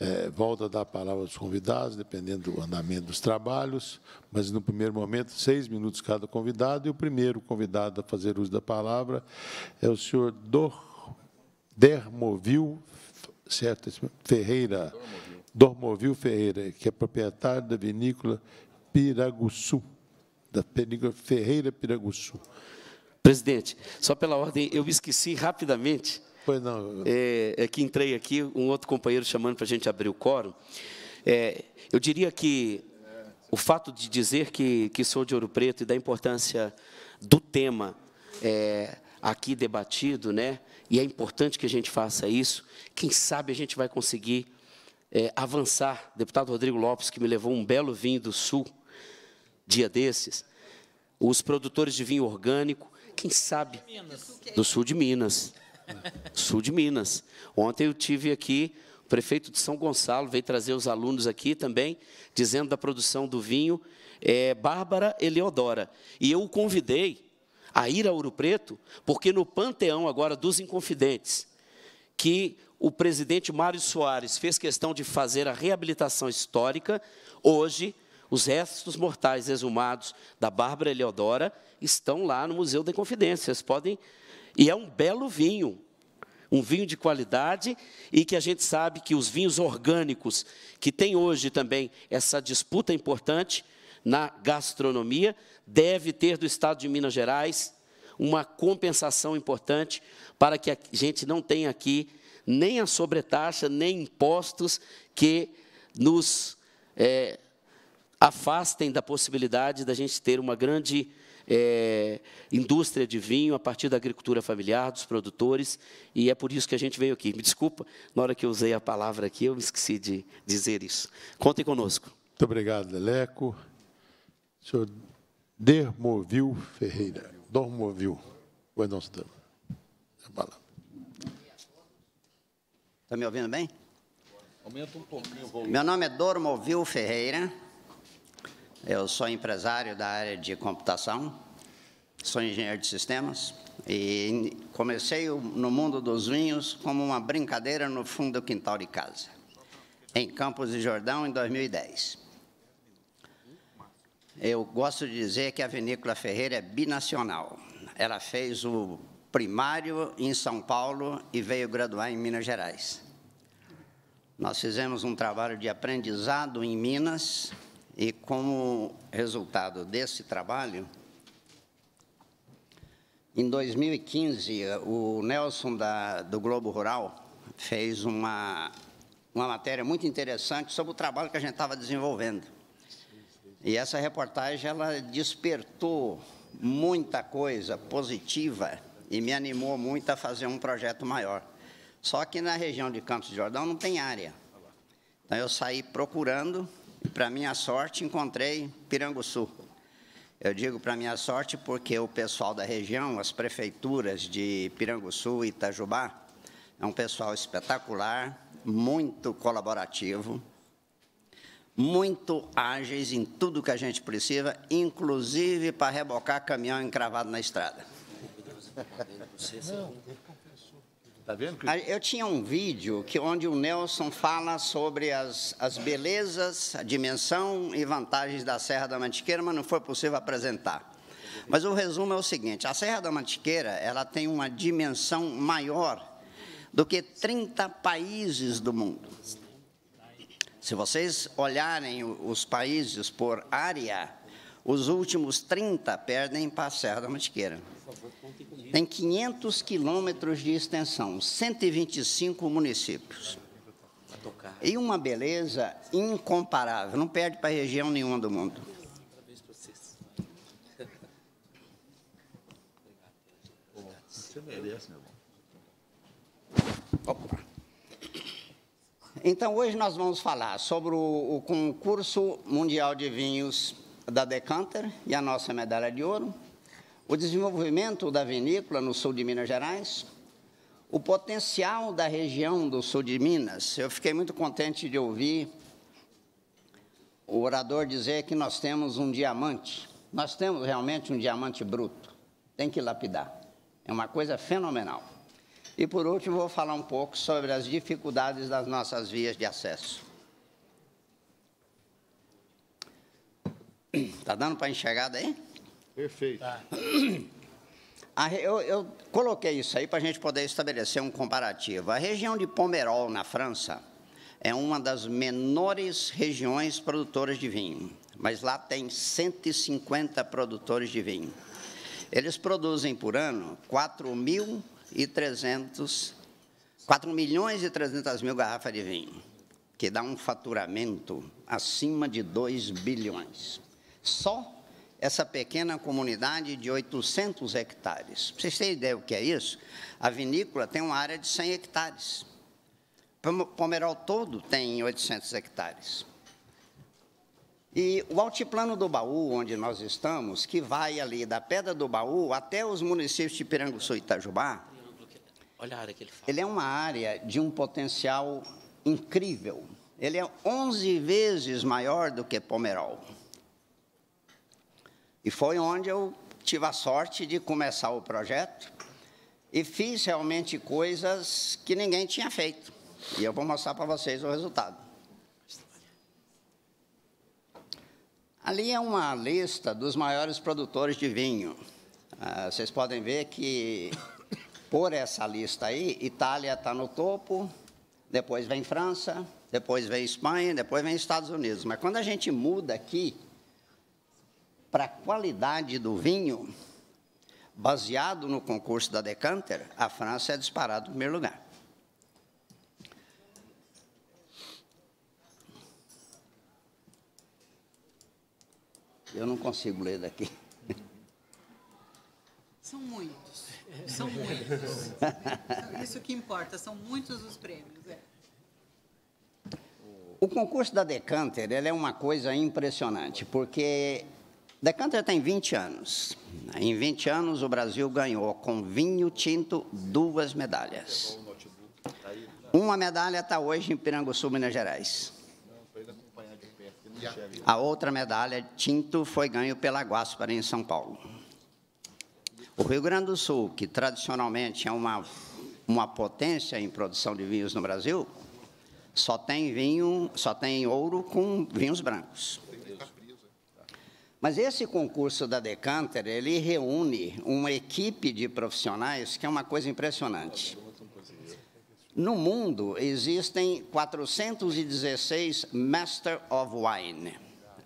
é, volto a dar a palavra aos convidados, dependendo do andamento dos trabalhos, mas, no primeiro momento, seis minutos cada convidado, e o primeiro convidado a fazer uso da palavra é o senhor Dor, Dermovil certo, Ferreira, Dormovil Ferreira, que é proprietário da vinícola Piraguçu, da vinícola Ferreira Piraguçu. Presidente, só pela ordem, eu me esqueci rapidamente Pois não. É, é que entrei aqui, um outro companheiro chamando para a gente abrir o quórum. É, eu diria que o fato de dizer que, que sou de Ouro Preto e da importância do tema é, aqui debatido, né? e é importante que a gente faça isso, quem sabe a gente vai conseguir é, avançar. Deputado Rodrigo Lopes, que me levou um belo vinho do Sul, dia desses, os produtores de vinho orgânico, quem sabe, do sul de Minas Sul de Minas. Ontem eu tive aqui o prefeito de São Gonçalo veio trazer os alunos aqui também, dizendo da produção do vinho, é, Bárbara Eleodora. E eu o convidei a ir a Ouro Preto, porque no panteão agora dos Inconfidentes, que o presidente Mário Soares fez questão de fazer a reabilitação histórica, hoje os restos mortais exumados da Bárbara Eleodora estão lá no Museu da Inconfidência. Vocês podem e é um belo vinho, um vinho de qualidade e que a gente sabe que os vinhos orgânicos, que tem hoje também essa disputa importante na gastronomia, deve ter do estado de Minas Gerais uma compensação importante para que a gente não tenha aqui nem a sobretaxa, nem impostos que nos é, afastem da possibilidade da gente ter uma grande é, indústria de vinho a partir da agricultura familiar, dos produtores, e é por isso que a gente veio aqui. Me desculpa, na hora que eu usei a palavra aqui, eu me esqueci de dizer isso. Contem conosco. Muito obrigado, Leleco. Senhor Dermovil Ferreira. Dormovil. Oi, nosso A Está me ouvindo bem? Aumenta um pouquinho o volume. Meu nome é Dormovil Ferreira. Eu sou empresário da área de computação, sou engenheiro de sistemas e comecei no mundo dos vinhos como uma brincadeira no fundo do quintal de casa, em Campos de Jordão, em 2010. Eu gosto de dizer que a Vinícola Ferreira é binacional. Ela fez o primário em São Paulo e veio graduar em Minas Gerais. Nós fizemos um trabalho de aprendizado em Minas, e como resultado desse trabalho, em 2015, o Nelson da, do Globo Rural fez uma, uma matéria muito interessante sobre o trabalho que a gente estava desenvolvendo. E essa reportagem ela despertou muita coisa positiva e me animou muito a fazer um projeto maior. Só que na região de Campos de Jordão não tem área. Então eu saí procurando para minha sorte, encontrei Piranguçu. Eu digo para minha sorte porque o pessoal da região, as prefeituras de Piranguçu e Itajubá, é um pessoal espetacular, muito colaborativo, muito ágeis em tudo que a gente precisa, inclusive para rebocar caminhão encravado na estrada. Tá vendo? Que... Eu tinha um vídeo que onde o Nelson fala sobre as, as belezas, a dimensão e vantagens da Serra da Mantiqueira, mas não foi possível apresentar. Mas o resumo é o seguinte: a Serra da Mantiqueira ela tem uma dimensão maior do que 30 países do mundo. Se vocês olharem os países por área, os últimos 30 perdem para a Serra da Mantiqueira tem 500 quilômetros de extensão, 125 municípios. E uma beleza incomparável, não perde para região nenhuma do mundo. Opa. Então, hoje nós vamos falar sobre o, o concurso mundial de vinhos da Decanter e a nossa medalha de ouro o desenvolvimento da vinícola no sul de Minas Gerais, o potencial da região do sul de Minas. Eu fiquei muito contente de ouvir o orador dizer que nós temos um diamante. Nós temos realmente um diamante bruto. Tem que lapidar. É uma coisa fenomenal. E por último, vou falar um pouco sobre as dificuldades das nossas vias de acesso. Está dando para enxergar daí? Perfeito. Tá. Eu, eu, coloquei isso aí para a gente poder estabelecer um comparativo. A região de Pomerol, na França, é uma das menores regiões produtoras de vinho, mas lá tem 150 produtores de vinho. Eles produzem por ano 4.300, 4 milhões e 300 mil garrafas de vinho, que dá um faturamento acima de 2 bilhões. Só essa pequena comunidade de 800 hectares. vocês têm ideia o que é isso? A vinícola tem uma área de 100 hectares. Pomerol todo tem 800 hectares. E o altiplano do Baú, onde nós estamos, que vai ali da Pedra do Baú até os municípios de Piranguçu e Itajubá, Olha a área que ele fala. Ele é uma área de um potencial incrível. Ele é 11 vezes maior do que Pomerol. E foi onde eu tive a sorte de começar o projeto e fiz realmente coisas que ninguém tinha feito. E eu vou mostrar para vocês o resultado. Ali é uma lista dos maiores produtores de vinho. Ah, vocês podem ver que, por essa lista aí, Itália está no topo, depois vem França, depois vem Espanha, depois vem Estados Unidos. Mas quando a gente muda aqui, para a qualidade do vinho, baseado no concurso da Decanter, a França é disparada em primeiro lugar. Eu não consigo ler daqui. São muitos. São muitos. Então, isso que importa, são muitos os prêmios. É. O concurso da Decanter é uma coisa impressionante, porque Decanter tem 20 anos. Em 20 anos, o Brasil ganhou com vinho tinto duas medalhas. Uma medalha está hoje em Piranguçu, Minas Gerais. A outra medalha tinto foi ganho pela Guáspara, em São Paulo. O Rio Grande do Sul, que tradicionalmente é uma, uma potência em produção de vinhos no Brasil, só tem vinho, só tem ouro com vinhos brancos. Mas esse concurso da Decanter, ele reúne uma equipe de profissionais que é uma coisa impressionante. No mundo existem 416 Master of Wine.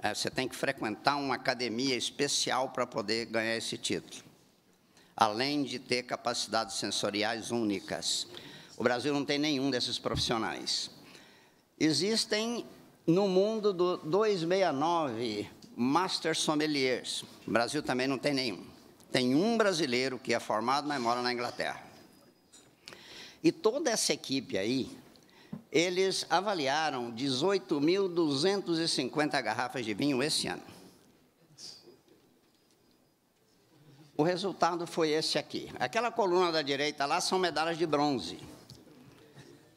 É, você tem que frequentar uma academia especial para poder ganhar esse título. Além de ter capacidades sensoriais únicas. O Brasil não tem nenhum desses profissionais. Existem no mundo do 269 master sommeliers. o Brasil também não tem nenhum. Tem um brasileiro que é formado, mas mora na Inglaterra. E toda essa equipe aí, eles avaliaram 18.250 garrafas de vinho esse ano. O resultado foi esse aqui. Aquela coluna da direita lá são medalhas de bronze,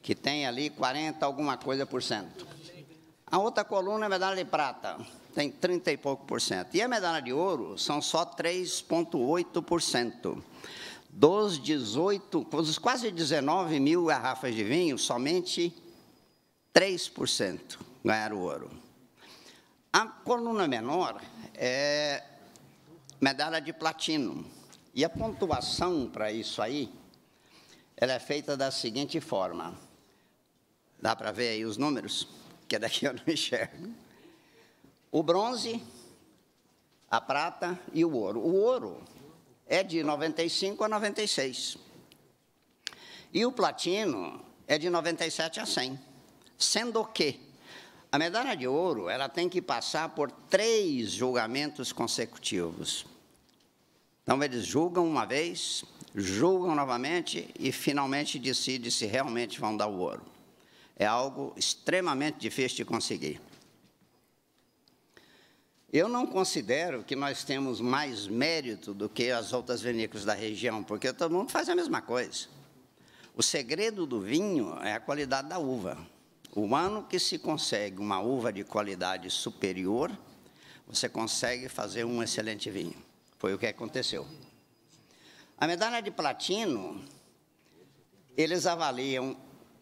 que tem ali 40 alguma coisa por cento. A outra coluna é medalha de prata tem 30 e pouco por cento. E a medalha de ouro são só 3,8 por cento. Dos 18, quase 19 mil garrafas de vinho, somente 3% ganharam ouro. A coluna menor é medalha de platino. E a pontuação para isso aí, ela é feita da seguinte forma. Dá para ver aí os números? Que é daqui eu não enxergo o bronze, a prata e o ouro. O ouro é de 95 a 96. E o platino é de 97 a 100. Sendo que a medalha de ouro ela tem que passar por três julgamentos consecutivos. Então, eles julgam uma vez, julgam novamente e finalmente decidem se realmente vão dar o ouro. É algo extremamente difícil de conseguir. Eu não considero que nós temos mais mérito do que as outras vinícolas da região, porque todo mundo faz a mesma coisa. O segredo do vinho é a qualidade da uva. O ano que se consegue uma uva de qualidade superior, você consegue fazer um excelente vinho. Foi o que aconteceu. A medalha de platino, eles avaliam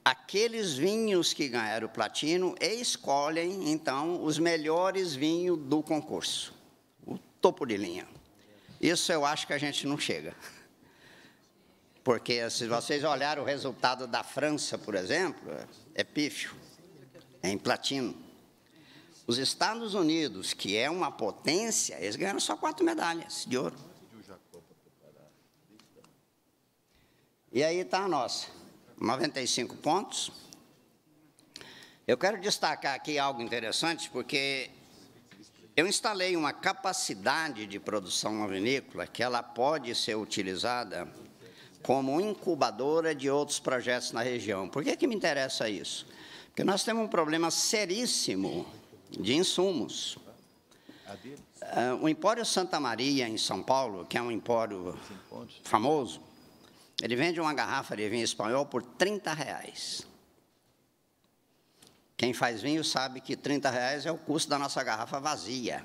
aqueles vinhos que ganharam platino escolhem, então, os melhores vinhos do concurso, o topo de linha. Isso eu acho que a gente não chega. Porque se vocês olharem o resultado da França, por exemplo, é pífio, é em platino. Os Estados Unidos, que é uma potência, eles ganharam só quatro medalhas de ouro. E aí está a nossa. 95 pontos. Eu quero destacar aqui algo interessante, porque eu instalei uma capacidade de produção vinícola que ela pode ser utilizada como incubadora de outros projetos na região. Por que, que me interessa isso? Porque nós temos um problema seríssimo de insumos. Ah, o Empório Santa Maria, em São Paulo, que é um empório famoso, ele vende uma garrafa de vinho espanhol por 30 reais. Quem faz vinho sabe que 30 reais é o custo da nossa garrafa vazia.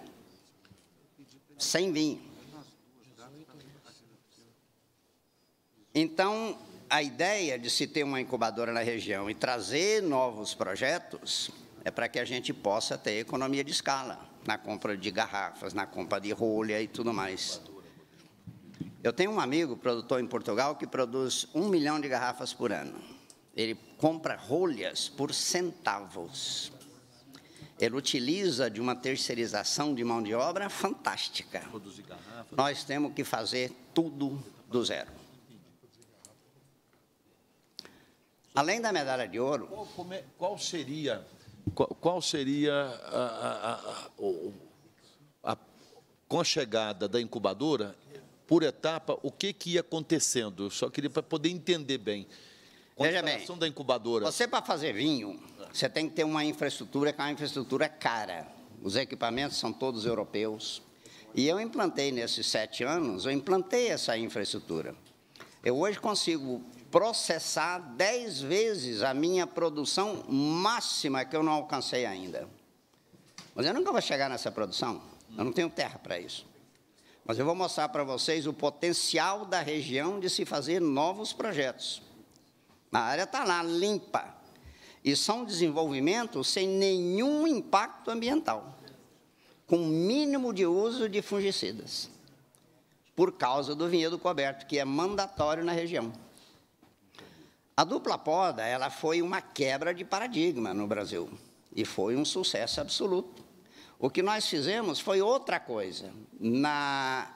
Sem vinho. Então, a ideia de se ter uma incubadora na região e trazer novos projetos é para que a gente possa ter economia de escala na compra de garrafas, na compra de rolha e tudo mais. Eu tenho um amigo produtor em Portugal que produz um milhão de garrafas por ano. Ele compra rolhas por centavos. Ele utiliza de uma terceirização de mão de obra fantástica. Nós temos que fazer tudo do zero. Além da medalha de ouro. Qual, seria, qual seria a, a, a, a, a conchegada da incubadora por etapa, o que, que ia acontecendo. Eu só queria para poder entender bem. Veja bem, da incubadora. Você para fazer vinho, você tem que ter uma infraestrutura que é uma infraestrutura cara. Os equipamentos são todos europeus. E eu implantei nesses sete anos, eu implantei essa infraestrutura. Eu hoje consigo processar dez vezes a minha produção máxima que eu não alcancei ainda. Mas eu nunca vou chegar nessa produção. Eu não tenho terra para isso. Mas eu vou mostrar para vocês o potencial da região de se fazer novos projetos. A área está lá, limpa. E são desenvolvimentos sem nenhum impacto ambiental, com mínimo de uso de fungicidas, por causa do vinhedo coberto, que é mandatório na região. A dupla poda ela foi uma quebra de paradigma no Brasil e foi um sucesso absoluto. O que nós fizemos foi outra coisa. Na,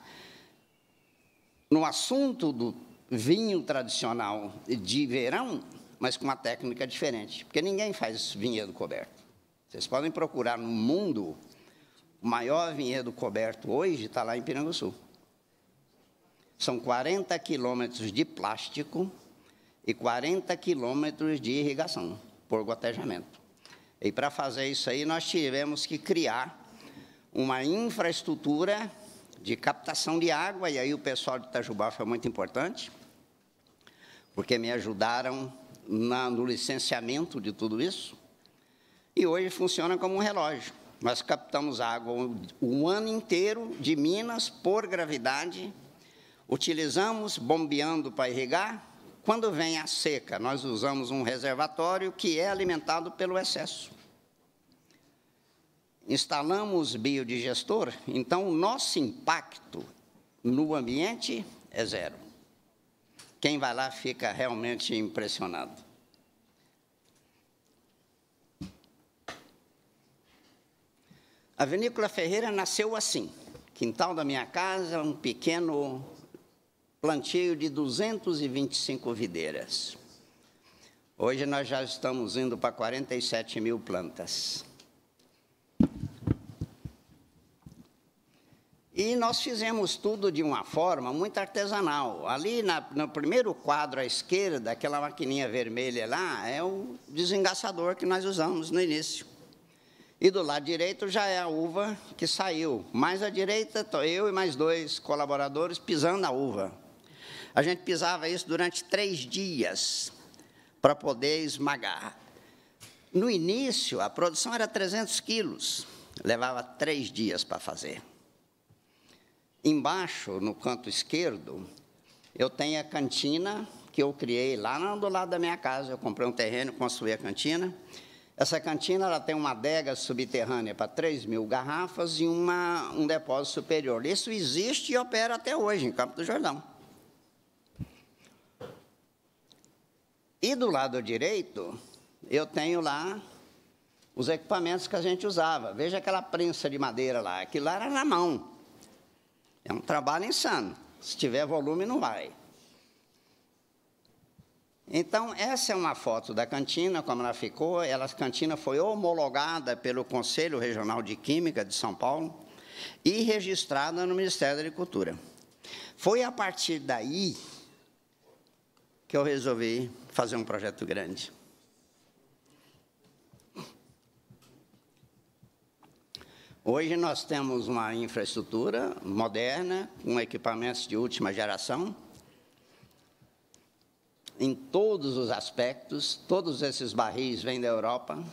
no assunto do vinho tradicional de verão, mas com uma técnica diferente, porque ninguém faz vinhedo coberto. Vocês podem procurar no mundo, o maior vinhedo coberto hoje está lá em Piranguçu. São 40 quilômetros de plástico e 40 quilômetros de irrigação por gotejamento. E para fazer isso aí, nós tivemos que criar uma infraestrutura de captação de água, e aí o pessoal de Itajubá foi muito importante, porque me ajudaram na, no licenciamento de tudo isso. E hoje funciona como um relógio. Nós captamos água o, o ano inteiro de Minas por gravidade, utilizamos bombeando para irrigar. Quando vem a seca, nós usamos um reservatório que é alimentado pelo excesso instalamos biodigestor, então o nosso impacto no ambiente é zero. Quem vai lá fica realmente impressionado. A vinícola Ferreira nasceu assim. Quintal da minha casa, um pequeno plantio de 225 videiras. Hoje nós já estamos indo para 47 mil plantas. E nós fizemos tudo de uma forma muito artesanal. Ali na, no primeiro quadro à esquerda, aquela maquininha vermelha lá, é o desengaçador que nós usamos no início. E do lado direito já é a uva que saiu. Mais à direita, estou eu e mais dois colaboradores pisando a uva. A gente pisava isso durante três dias para poder esmagar. No início, a produção era 300 quilos, levava três dias para fazer. Embaixo, no canto esquerdo, eu tenho a cantina que eu criei lá do lado da minha casa. Eu comprei um terreno, construí a cantina. Essa cantina ela tem uma adega subterrânea para 3 mil garrafas e uma, um depósito superior. Isso existe e opera até hoje em Campo do Jordão. E do lado direito, eu tenho lá os equipamentos que a gente usava. Veja aquela prensa de madeira lá, aquilo lá era na mão. É um trabalho insano. Se tiver volume, não vai. Então, essa é uma foto da cantina, como ela ficou. Ela, a cantina foi homologada pelo Conselho Regional de Química de São Paulo e registrada no Ministério da Agricultura. Foi a partir daí que eu resolvi fazer um projeto grande. Hoje nós temos uma infraestrutura moderna, com equipamentos de última geração, em todos os aspectos, todos esses barris vêm da Europa.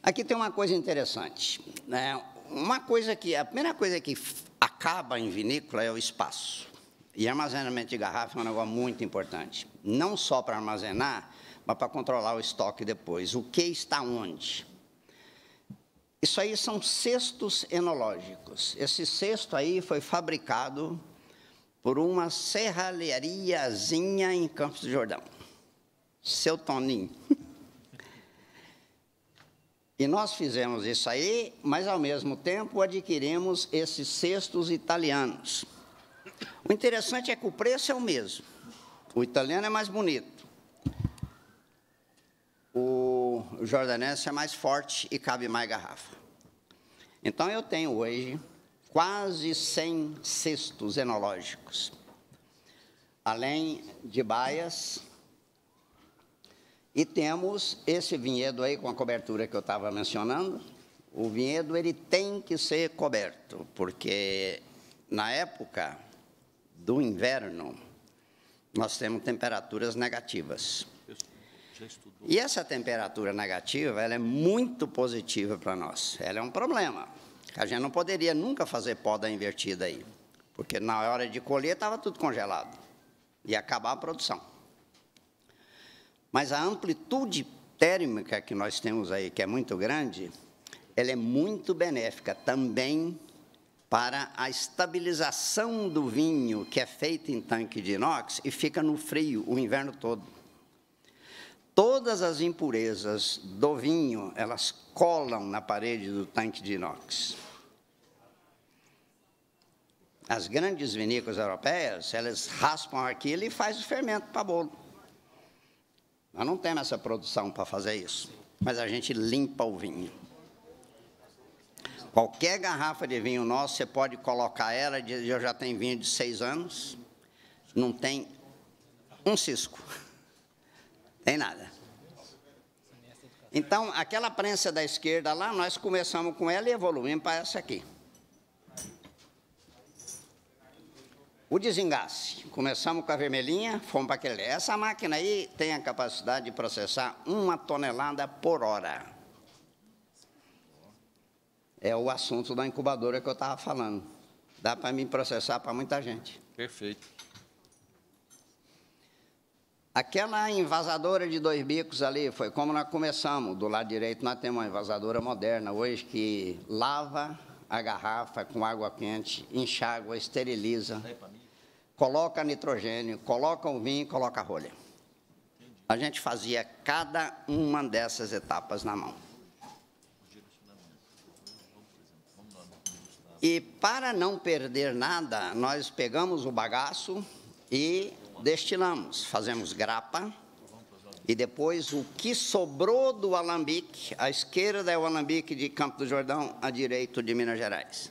Aqui tem uma coisa interessante. Né? Uma coisa que, a primeira coisa que acaba em vinícola é o espaço. E armazenamento de garrafa é um negócio muito importante. Não só para armazenar, mas para controlar o estoque depois. O que está onde? Isso aí são cestos enológicos. Esse cesto aí foi fabricado por uma serralheriazinha em Campos do Jordão. Seu Toninho. E nós fizemos isso aí, mas ao mesmo tempo adquirimos esses cestos italianos. O interessante é que o preço é o mesmo. O italiano é mais bonito o jordanense é mais forte e cabe mais garrafa. Então, eu tenho hoje quase 100 cestos enológicos, além de baias, e temos esse vinhedo aí com a cobertura que eu estava mencionando. O vinhedo ele tem que ser coberto, porque na época do inverno nós temos temperaturas negativas. E essa temperatura negativa ela é muito positiva para nós. Ela é um problema. A gente não poderia nunca fazer poda invertida aí, porque na hora de colher estava tudo congelado. e acabar a produção. Mas a amplitude térmica que nós temos aí, que é muito grande, ela é muito benéfica também para a estabilização do vinho que é feito em tanque de inox e fica no frio o inverno todo. Todas as impurezas do vinho, elas colam na parede do tanque de inox. As grandes vinícolas europeias, elas raspam aquilo e faz o fermento para bolo. Nós não temos essa produção para fazer isso, mas a gente limpa o vinho. Qualquer garrafa de vinho nosso, você pode colocar ela, eu já tenho vinho de seis anos, não tem um cisco. Tem nada. Então, aquela prensa da esquerda lá, nós começamos com ela e evoluímos para essa aqui. O desengaste. Começamos com a vermelhinha, fomos para aquele. Essa máquina aí tem a capacidade de processar uma tonelada por hora. É o assunto da incubadora que eu estava falando. Dá para mim processar para muita gente. Perfeito. Aquela invasadora de dois bicos ali foi como nós começamos. Do lado direito nós temos uma invasadora moderna hoje que lava a garrafa com água quente, enxágua, esteriliza, é coloca nitrogênio, coloca o vinho, coloca a rolha. A gente fazia cada uma dessas etapas na mão. E para não perder nada, nós pegamos o bagaço e destilamos, fazemos grapa, e depois o que sobrou do alambique, à esquerda é o alambique de Campo do Jordão, à direita de Minas Gerais.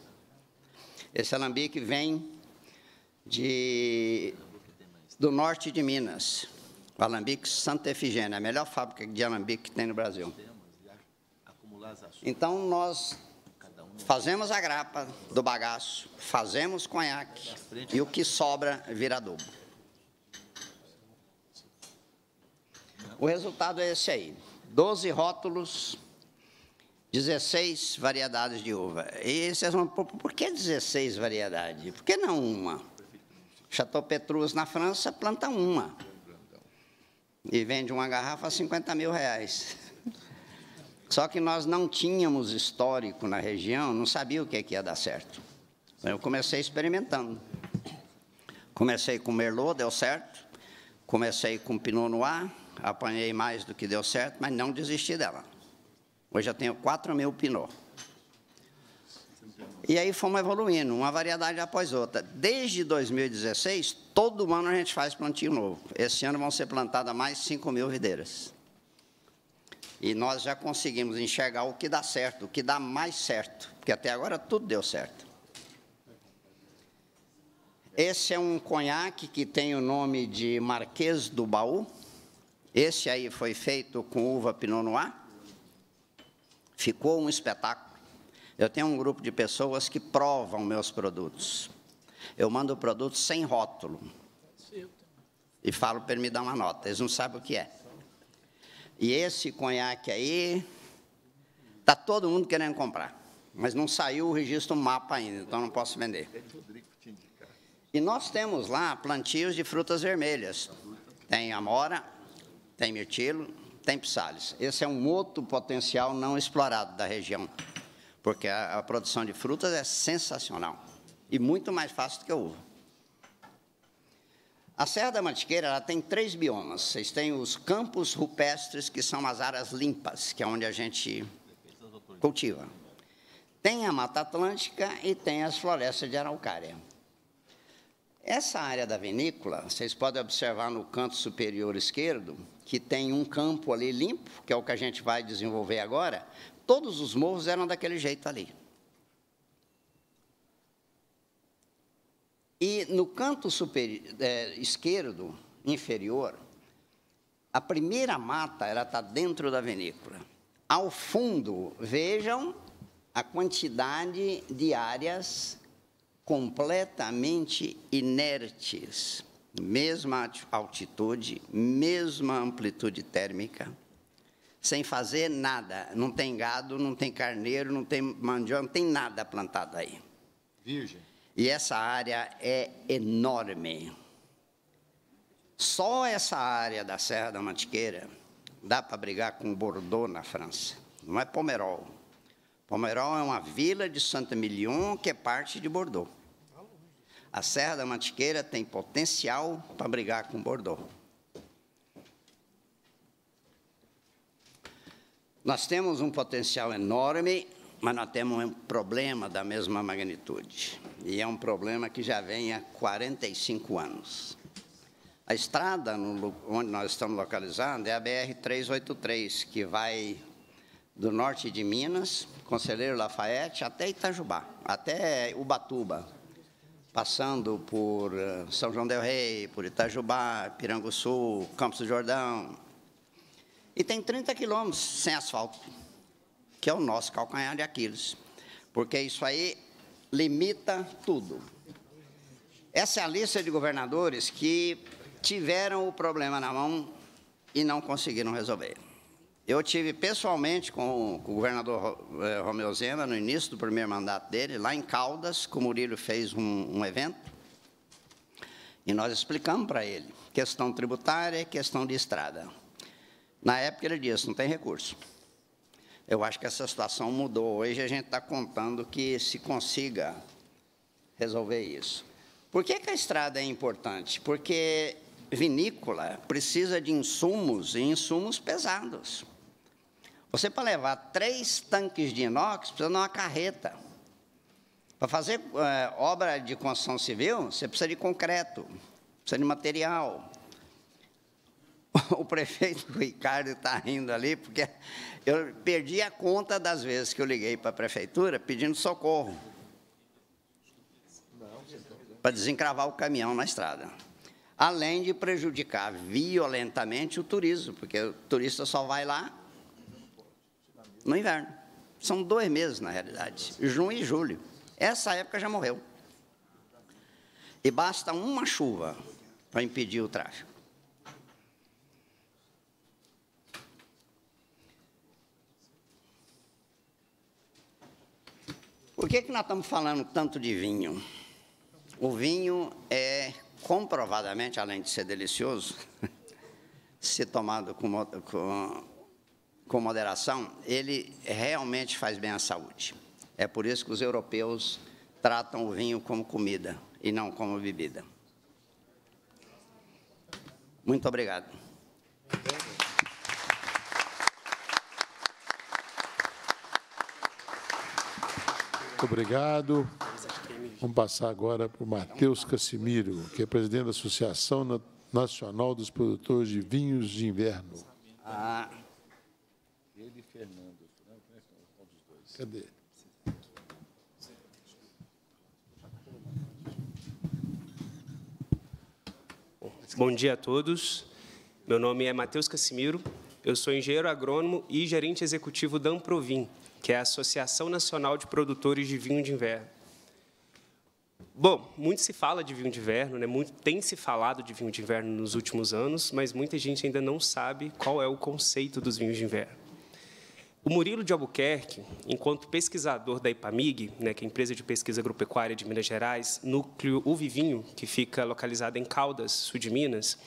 Esse alambique vem de, do norte de Minas, o alambique Santa Efigênia, a melhor fábrica de alambique que tem no Brasil. Então, nós fazemos a grapa do bagaço, fazemos conhaque, e o que sobra vira adubo. O resultado é esse aí: 12 rótulos, 16 variedades de uva. E vocês vão, por que 16 variedades? Por que não uma? Chateau Petrus, na França, planta uma. E vende uma garrafa a 50 mil reais. Só que nós não tínhamos histórico na região, não sabia o que, é que ia dar certo. Eu comecei experimentando. Comecei com Merlot, deu certo. Comecei com Pinot Noir, apanhei mais do que deu certo, mas não desisti dela. Hoje eu tenho 4 mil pinot. E aí fomos evoluindo, uma variedade após outra. Desde 2016, todo ano a gente faz plantio novo. Esse ano vão ser plantadas mais 5 mil videiras. E nós já conseguimos enxergar o que dá certo, o que dá mais certo, porque até agora tudo deu certo. Esse é um conhaque que tem o nome de Marquês do Baú. Esse aí foi feito com uva Pinot Noir. Ficou um espetáculo. Eu tenho um grupo de pessoas que provam meus produtos. Eu mando o produto sem rótulo. E falo para ele me dar uma nota. Eles não sabem o que é. E esse conhaque aí, está todo mundo querendo comprar. Mas não saiu o registro mapa ainda, então não posso vender. E nós temos lá plantios de frutas vermelhas. Tem amora, tem mirtilo, tem psalis. Esse é um outro potencial não explorado da região, porque a, a produção de frutas é sensacional e muito mais fácil do que a uva. A Serra da Mantiqueira ela tem três biomas. Vocês têm os campos rupestres, que são as áreas limpas, que é onde a gente cultiva. Tem a Mata Atlântica e tem as florestas de araucária. Essa área da vinícola, vocês podem observar no canto superior esquerdo, que tem um campo ali limpo, que é o que a gente vai desenvolver agora, todos os morros eram daquele jeito ali. E no canto super, é, esquerdo, inferior, a primeira mata era está dentro da vinícola. Ao fundo, vejam a quantidade de áreas completamente inertes mesma altitude, mesma amplitude térmica, sem fazer nada. Não tem gado, não tem carneiro, não tem mandioca, não tem nada plantado aí. Virgem. E essa área é enorme. Só essa área da Serra da Mantiqueira dá para brigar com Bordeaux na França. Não é Pomerol. Pomerol é uma vila de Santa Milion que é parte de Bordeaux. A Serra da Mantiqueira tem potencial para brigar com Bordeaux. Nós temos um potencial enorme, mas nós temos um problema da mesma magnitude. E é um problema que já vem há 45 anos. A estrada onde nós estamos localizando é a BR-383, que vai do norte de Minas, Conselheiro Lafayette, até Itajubá, até Ubatuba, passando por eh, São João del Rei, por Itajubá, Piranguçu, Campos do Jordão. E tem 30 quilômetros sem asfalto, que é o nosso calcanhar de Aquiles, porque isso aí limita tudo. Essa é a lista de governadores que tiveram o problema na mão e não conseguiram resolver. Eu tive pessoalmente com, o governador eh, Romeu Zema no início do primeiro mandato dele, lá em Caldas, que o Murilo fez um, um evento, e nós explicamos para ele questão tributária e questão de estrada. Na época ele disse, não tem recurso. Eu acho que essa situação mudou. Hoje a gente está contando que se consiga resolver isso. Por que, que a estrada é importante? Porque vinícola precisa de insumos e insumos pesados. Você, para levar três tanques de inox, precisa de uma carreta. Para fazer é, obra de construção civil, você precisa de concreto, precisa de material. O prefeito Ricardo está rindo ali, porque eu perdi a conta das vezes que eu liguei para a prefeitura pedindo socorro para desencravar o caminhão na estrada. Além de prejudicar violentamente o turismo, porque o turista só vai lá no inverno. São dois meses, na realidade, junho e julho. Essa época já morreu. E basta uma chuva para impedir o tráfego. Por que, que nós estamos falando tanto de vinho? O vinho é comprovadamente, além de ser delicioso, se tomado com, com com moderação, ele realmente faz bem à saúde. É por isso que os europeus tratam o vinho como comida e não como bebida. Muito obrigado. Muito obrigado. Vamos passar agora para o Matheus Cassimiro, que é presidente da Associação Nacional dos Produtores de Vinhos de Inverno. Ah. Cadê? Bom dia a todos. Meu nome é Matheus Cassimiro. Eu sou engenheiro agrônomo e gerente executivo da Amprovin, que é a Associação Nacional de Produtores de Vinho de Inverno. Bom, muito se fala de vinho de inverno, né? muito, tem se falado de vinho de inverno nos últimos anos, mas muita gente ainda não sabe qual é o conceito dos vinhos de inverno. O Murilo de Albuquerque, enquanto pesquisador da IPAMIG, né, que é a empresa de pesquisa agropecuária de Minas Gerais, núcleo Uvivinho, que fica localizado em Caldas, sul de Minas,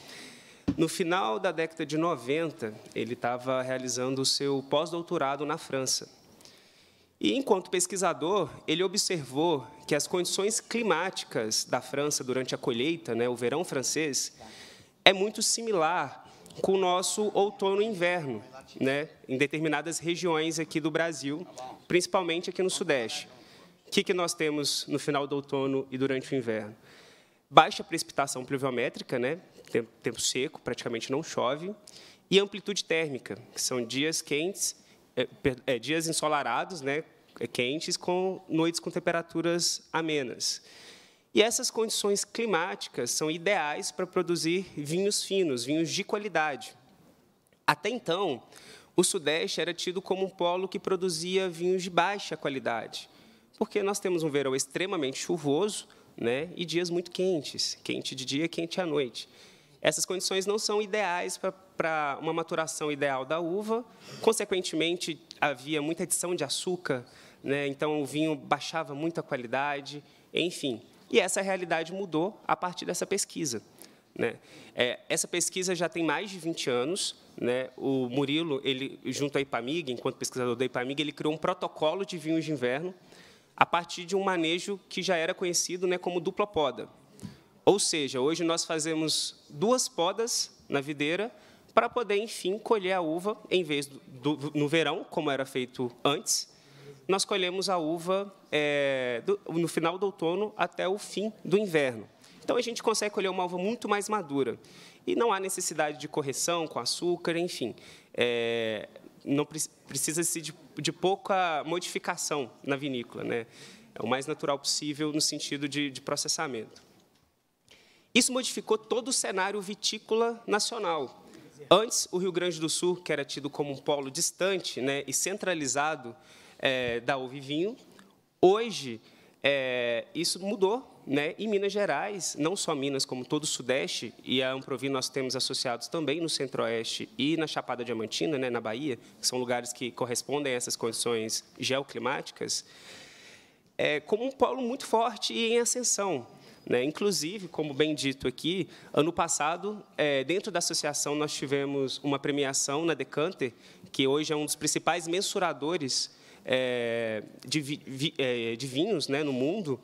no final da década de 90, ele estava realizando o seu pós-doutorado na França. E, enquanto pesquisador, ele observou que as condições climáticas da França durante a colheita, né, o verão francês, é muito similar com o nosso outono e inverno né, em determinadas regiões aqui do Brasil, principalmente aqui no Sudeste. O que, que nós temos no final do outono e durante o inverno? Baixa precipitação pluviométrica, né, tempo, tempo seco, praticamente não chove, e amplitude térmica, que são dias quentes, é, é, dias ensolarados, né, é, quentes, com noites com temperaturas amenas. E essas condições climáticas são ideais para produzir vinhos finos, vinhos de qualidade. Até então, o Sudeste era tido como um polo que produzia vinhos de baixa qualidade, porque nós temos um verão extremamente chuvoso né, e dias muito quentes, quente de dia, quente à noite. Essas condições não são ideais para, uma maturação ideal da uva, consequentemente, havia muita adição de açúcar, né, então o vinho baixava muito a qualidade, enfim. E essa realidade mudou a partir dessa pesquisa. Né. É, essa pesquisa já tem mais de 20 anos, né? O Murilo, ele, junto à IPAMIG, enquanto pesquisador da IPAMIG, ele criou um protocolo de vinhos de inverno a partir de um manejo que já era conhecido né, como dupla poda. Ou seja, hoje nós fazemos duas podas na videira para poder, enfim, colher a uva, em vez do, do no verão, como era feito antes, nós colhemos a uva é, do, no final do outono até o fim do inverno. Então, a gente consegue colher uma uva muito mais madura. E não há necessidade de correção com açúcar, enfim. É, não pre precisa-se de, de, pouca modificação na vinícola. Né? É o mais natural possível no sentido de, de processamento. Isso modificou todo o cenário vitícola nacional. Antes, o Rio Grande do Sul, que era tido como um polo distante né, e centralizado é, da uva e vinho, hoje é, isso mudou né, em Minas Gerais, não só Minas, como todo o Sudeste, e a Amprovi nós temos associados também no Centro-Oeste e na Chapada Diamantina, né, na Bahia, que são lugares que correspondem a essas condições geoclimáticas, é, como um polo muito forte e em ascensão. Né? Inclusive, como bem dito aqui, ano passado, é, dentro da associação, nós tivemos uma premiação na Decanter, que hoje é um dos principais mensuradores é, de, vi, é, de vinhos né, no mundo,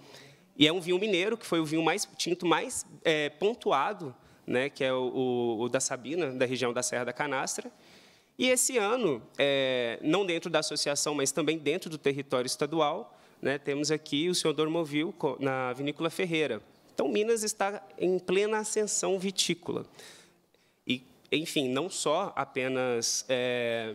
e é um vinho mineiro, que foi o vinho mais tinto mais é, pontuado, né, que é o, o, o, da Sabina, da região da Serra da Canastra. E esse ano, é, não dentro da associação, mas também dentro do território estadual, né, temos aqui o senhor Dormovil na Vinícola Ferreira. Então, Minas está em plena ascensão vitícola. E, enfim, não só apenas é,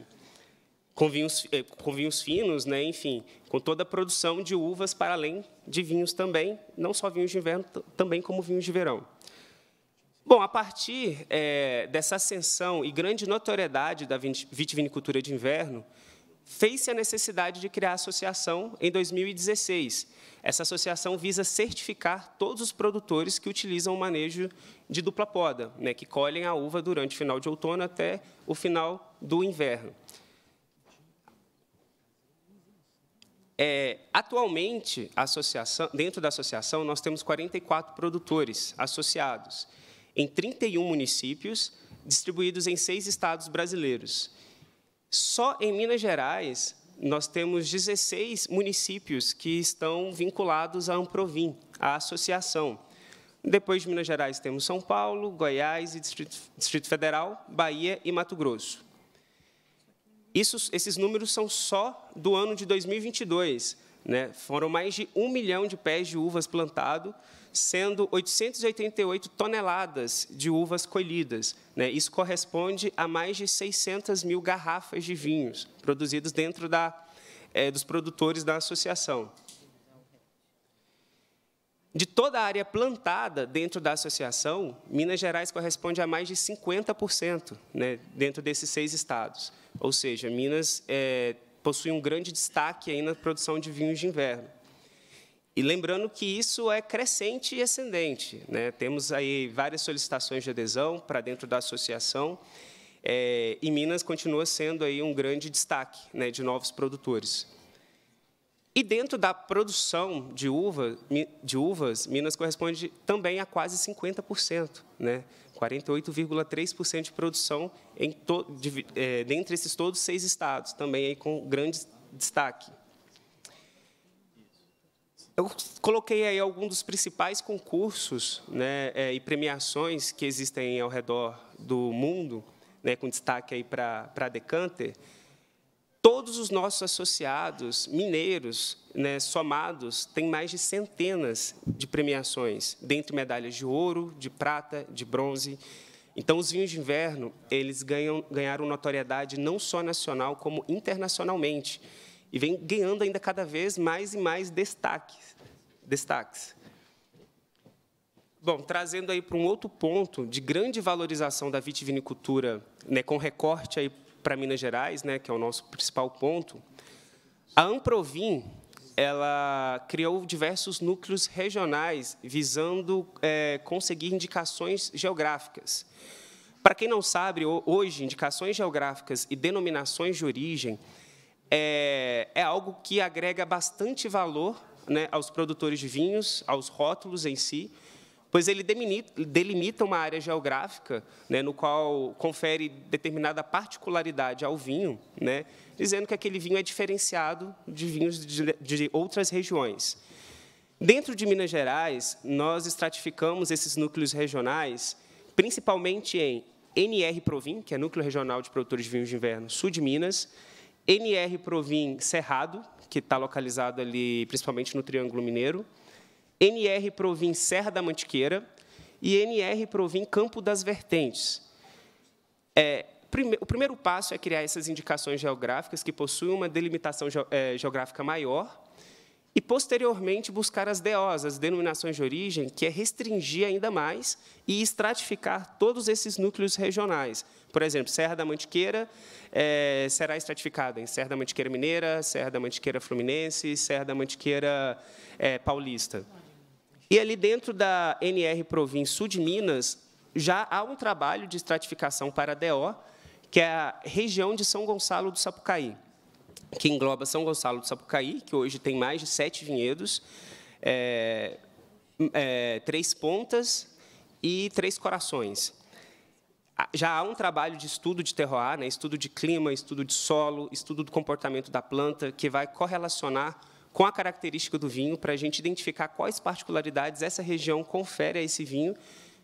com, vinhos, é, com vinhos finos, né, enfim, com toda a produção de uvas para além de vinhos também, não só vinhos de inverno, também como vinhos de verão. Bom, a partir é, dessa ascensão e grande notoriedade da vitivinicultura de inverno, fez-se a necessidade de criar a associação em 2016. Essa associação visa certificar todos os produtores que utilizam o manejo de dupla poda, né, que colhem a uva durante o final de outono até o final do inverno. É, atualmente, dentro da associação, nós temos 44 produtores associados em 31 municípios, distribuídos em seis estados brasileiros. Só em Minas Gerais, nós temos 16 municípios que estão vinculados à Amprovim, à associação. Depois de Minas Gerais, temos São Paulo, Goiás e Distrito, Distrito Federal, Bahia e Mato Grosso. Isso, esses números são só do ano de 2022. Né? Foram mais de um milhão de pés de uvas plantado, sendo 888 toneladas de uvas colhidas. Né? Isso corresponde a mais de 600 mil garrafas de vinhos produzidos dentro da, é, dos produtores da associação. De toda a área plantada dentro da associação, Minas Gerais corresponde a mais de 50% né, dentro desses seis estados. Ou seja, Minas é, possui um grande destaque aí na produção de vinhos de inverno. E lembrando que isso é crescente e ascendente. Né? Temos aí várias solicitações de adesão para dentro da associação, é, e Minas continua sendo aí um grande destaque né, de novos produtores. E dentro da produção de, uva, de uvas, Minas corresponde também a quase 50%, né? 48,3% de produção em to, de, é, dentre esses todos seis estados, também aí com grande destaque. Eu coloquei aí alguns dos principais concursos né, é, e premiações que existem ao redor do mundo, né, com destaque aí para a Decanter Todos os nossos associados mineiros, né, somados, têm mais de centenas de premiações, dentre medalhas de ouro, de prata, de bronze. Então, os vinhos de inverno eles ganham, ganharam notoriedade não só nacional, como internacionalmente, e vem ganhando ainda cada vez mais e mais destaques. destaques. Bom, trazendo aí para um outro ponto de grande valorização da vitivinicultura, né, com recorte aí para Minas Gerais, né, que é o nosso principal ponto, a Amprovin ela criou diversos núcleos regionais visando é, conseguir indicações geográficas. Para quem não sabe, hoje, indicações geográficas e denominações de origem é, é algo que agrega bastante valor né, aos produtores de vinhos, aos rótulos em si, pois ele delimita uma área geográfica né, no qual confere determinada particularidade ao vinho, né, dizendo que aquele vinho é diferenciado de vinhos de, de outras regiões. Dentro de Minas Gerais, nós estratificamos esses núcleos regionais principalmente em NR Provin, que é Núcleo Regional de Produtores de Vinhos de Inverno Sul de Minas, NR Provin Cerrado, que está localizado ali principalmente no Triângulo Mineiro, NR Provim Serra da Mantiqueira e NR Provim Campo das Vertentes. É, prime, o primeiro passo é criar essas indicações geográficas que possuem uma delimitação ge, é, geográfica maior e, posteriormente, buscar as DOs, as denominações de origem, que é restringir ainda mais e estratificar todos esses núcleos regionais. Por exemplo, Serra da Mantiqueira é, será estratificada em Serra da Mantiqueira Mineira, Serra da Mantiqueira Fluminense, Serra da Mantiqueira é, Paulista. E ali dentro da NR Província Sul de Minas, já há um trabalho de estratificação para a DO, que é a região de São Gonçalo do Sapucaí, que engloba São Gonçalo do Sapucaí, que hoje tem mais de sete vinhedos, é, é, três pontas e três corações. Já há um trabalho de estudo de terroir, né, estudo de clima, estudo de solo, estudo do comportamento da planta, que vai correlacionar com a característica do vinho, para a gente identificar quais particularidades essa região confere a esse vinho,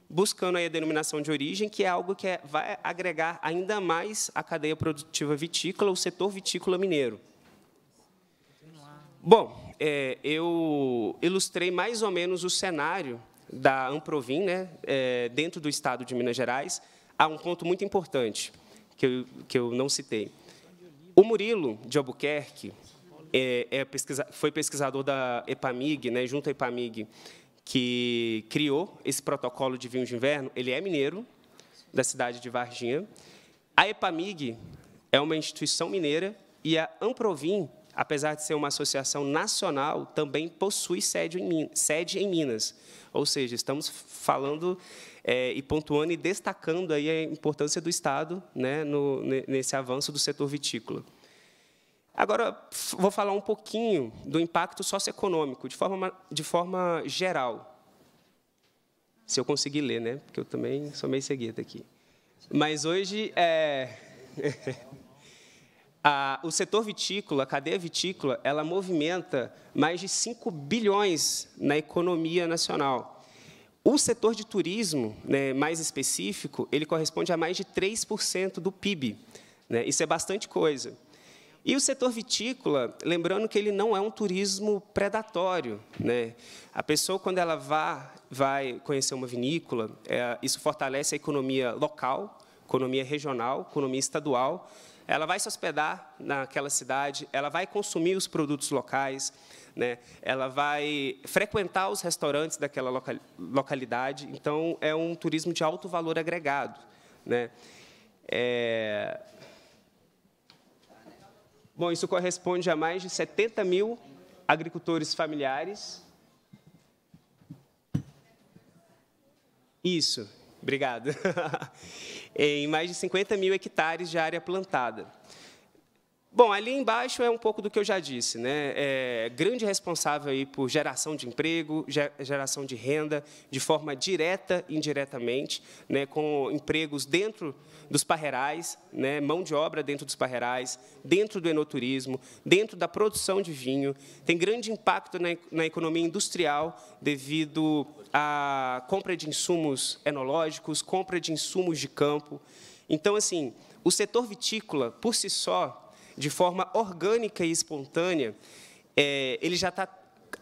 buscando aí a denominação de origem, que é algo que é, vai agregar ainda mais a cadeia produtiva vitícola, o setor vitícola mineiro. Bom, é, eu ilustrei mais ou menos o cenário da Amprovin, né, é, dentro do estado de Minas Gerais, há um ponto muito importante que eu, que eu não citei. O Murilo de Albuquerque, é, é pesquisa, foi pesquisador da EPAMIG, né, junto à EPAMIG, que criou esse protocolo de vinho de inverno. Ele é mineiro, da cidade de Varginha. A EPAMIG é uma instituição mineira e a Amprovin, apesar de ser uma associação nacional, também possui sede em, sede em Minas. Ou seja, estamos falando é, e pontuando e destacando aí a importância do Estado né, no, nesse avanço do setor vitícola. Agora, vou falar um pouquinho do impacto socioeconômico, de forma, de forma geral. Se eu conseguir ler, né? Porque eu também sou meio seguida aqui. Mas hoje, é... o setor vitícola, a cadeia vitícola, ela movimenta mais de 5 bilhões na economia nacional. O setor de turismo, né, mais específico, ele corresponde a mais de 3% do PIB. Né? Isso é bastante coisa. E o setor vitícola, lembrando que ele não é um turismo predatório. Né? A pessoa, quando ela vá, vai conhecer uma vinícola, é, isso fortalece a economia local, economia regional, economia estadual. Ela vai se hospedar naquela cidade, ela vai consumir os produtos locais, né? ela vai frequentar os restaurantes daquela localidade. Então, é um turismo de alto valor agregado. Né? É, Bom, isso corresponde a mais de 70 mil agricultores familiares. Isso, obrigado. em mais de 50 mil hectares de área plantada. Bom, ali embaixo é um pouco do que eu já disse, né? É grande responsável aí por geração de emprego, geração de renda, de forma direta e indiretamente, né? com empregos dentro dos parreirais, né? mão de obra dentro dos parreirais, dentro do enoturismo, dentro da produção de vinho. Tem grande impacto na, na economia industrial devido à compra de insumos enológicos, compra de insumos de campo. Então, assim, o setor vitícola, por si só, de forma orgânica e espontânea, é, ele já está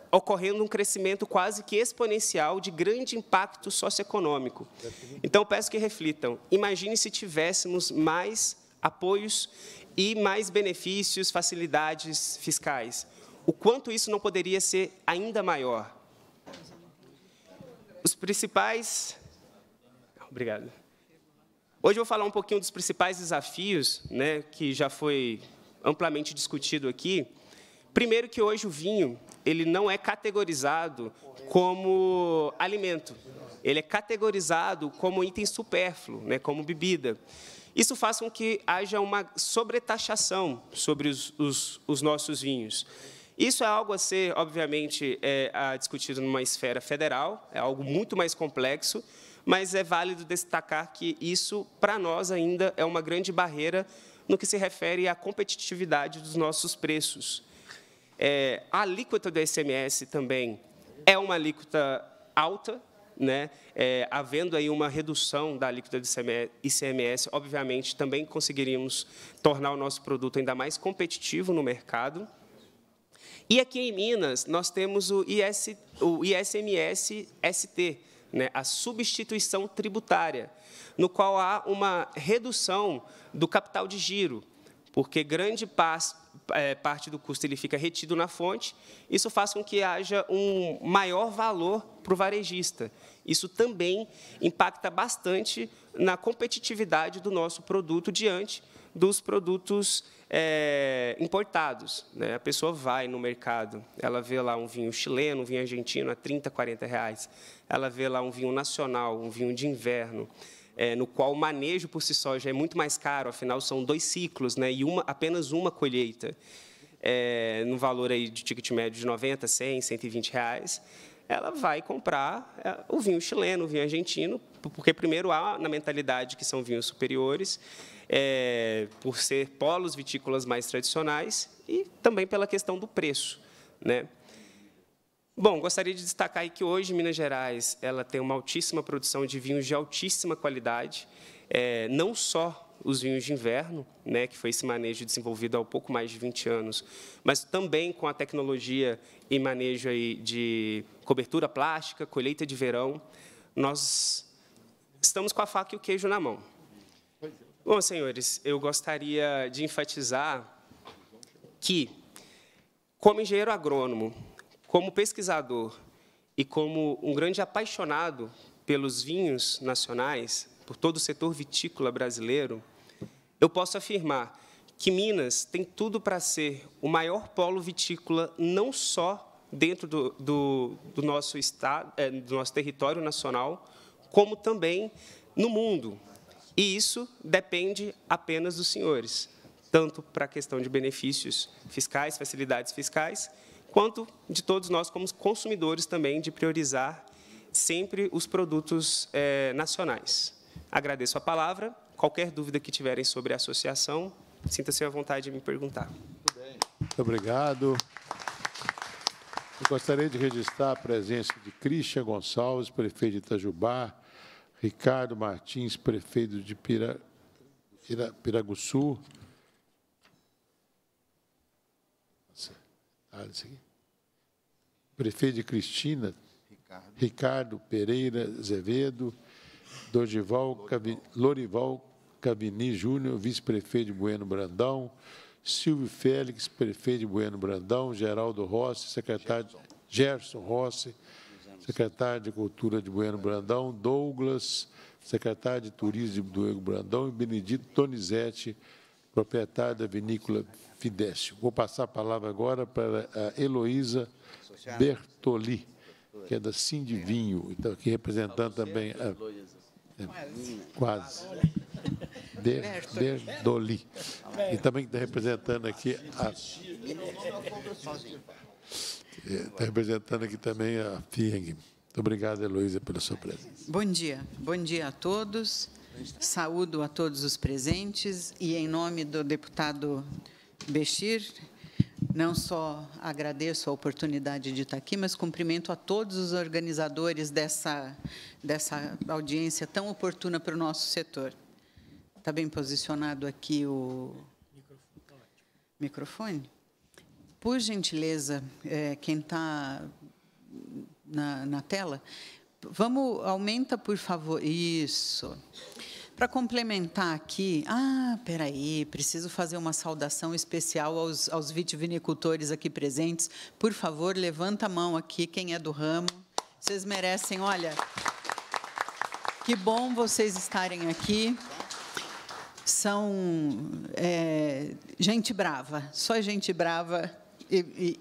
ocorrendo um crescimento quase que exponencial de grande impacto socioeconômico. Então, peço que reflitam. Imagine se tivéssemos mais apoios e mais benefícios, facilidades fiscais. O quanto isso não poderia ser ainda maior? Os principais. Obrigado. Hoje eu vou falar um pouquinho dos principais desafios, né, que já foi amplamente discutido aqui. Primeiro que hoje o vinho ele não é categorizado como alimento. Ele é categorizado como item supérfluo, né, como bebida. Isso faz com que haja uma sobretaxação sobre os, os, os nossos vinhos. Isso é algo a ser, obviamente, é, a, discutido numa esfera federal, é algo muito mais complexo, mas é válido destacar que isso, para nós, ainda é uma grande barreira no que se refere à competitividade dos nossos preços. É, a alíquota do ICMS também é uma alíquota alta, né? É, havendo aí uma redução da alíquota do ICMS, obviamente também conseguiríamos tornar o nosso produto ainda mais competitivo no mercado. E aqui em Minas, nós temos o, IS, o ISMS-ST, né? a substituição tributária, no qual há uma redução do capital de giro, porque grande é, parte do custo ele fica retido na fonte. Isso faz com que haja um maior valor para o varejista. Isso também impacta bastante na competitividade do nosso produto diante dos produtos é, importados. Né? A pessoa vai no mercado, ela vê lá um vinho chileno, um vinho argentino a 30, 40 reais. Ela vê lá um vinho nacional, um vinho de inverno é, no qual o manejo por si só já é muito mais caro, afinal são dois ciclos, né? E uma, apenas uma colheita, é, no valor aí de ticket médio de 90, 100, 120 reais, ela vai comprar é, o vinho chileno, o vinho argentino, porque primeiro há na mentalidade que são vinhos superiores, é, por ser polos vitícolas mais tradicionais e também pela questão do preço, né? Bom, gostaria de destacar que hoje Minas Gerais ela tem uma altíssima produção de vinhos de altíssima qualidade, é, não só os vinhos de inverno, né, que foi esse manejo desenvolvido há um pouco mais de 20 anos, mas também com a tecnologia e manejo aí de cobertura plástica, colheita de verão, nós estamos com a faca e o queijo na mão. Bom, senhores, eu gostaria de enfatizar que, como engenheiro agrônomo, como pesquisador e como um grande apaixonado pelos vinhos nacionais, por todo o setor vitícola brasileiro, eu posso afirmar que Minas tem tudo para ser o maior polo vitícola, não só dentro do, do, do nosso estado, eh, do nosso território nacional, como também no mundo. E isso depende apenas dos senhores, tanto para a questão de benefícios fiscais, facilidades fiscais, quanto de todos nós como consumidores também de priorizar sempre os produtos é, nacionais. Agradeço a palavra. Qualquer dúvida que tiverem sobre a associação, sinta-se à vontade de me perguntar. Muito bem. Muito obrigado. Eu gostaria de registrar a presença de Cristian Gonçalves, prefeito de Itajubá, Ricardo Martins, prefeito de Pira... Pira... Piraguçu. Ah, isso aqui prefeito de Cristina, Ricardo, Ricardo Pereira Azevedo, Dorival, Cabi, Lorival Cabini Júnior, vice-prefeito de Bueno Brandão, Silvio Félix, prefeito de Bueno Brandão, Geraldo Rossi, secretário Gerson, Gerson Rossi, secretário de Cultura de Bueno Brandão, Douglas, secretário de Turismo de Bueno Brandão e Benedito Tonizete, proprietário da vinícola Fidécio. Vou passar a palavra agora para a Heloísa Bertoli, que é da Sindivinho, então aqui representando também a... É, quase. Bertoli. E também está representando aqui a... Está representando aqui também a FIENG. Muito obrigado, Heloísa, pela sua presença. Bom dia. Bom dia a todos. Saúdo a todos os presentes e, em nome do deputado Bechir, não só agradeço a oportunidade de estar aqui, mas cumprimento a todos os organizadores dessa, dessa audiência tão oportuna para o nosso setor. Está bem posicionado aqui o microfone? Por gentileza, é, quem está na, na tela, vamos, aumenta, por favor. Isso. Isso. Para complementar aqui, ah, peraí, preciso fazer uma saudação especial aos, aos vitivinicultores aqui presentes. Por favor, levanta a mão aqui, quem é do ramo. Vocês merecem, olha. Que bom vocês estarem aqui são é, gente brava, só gente brava e,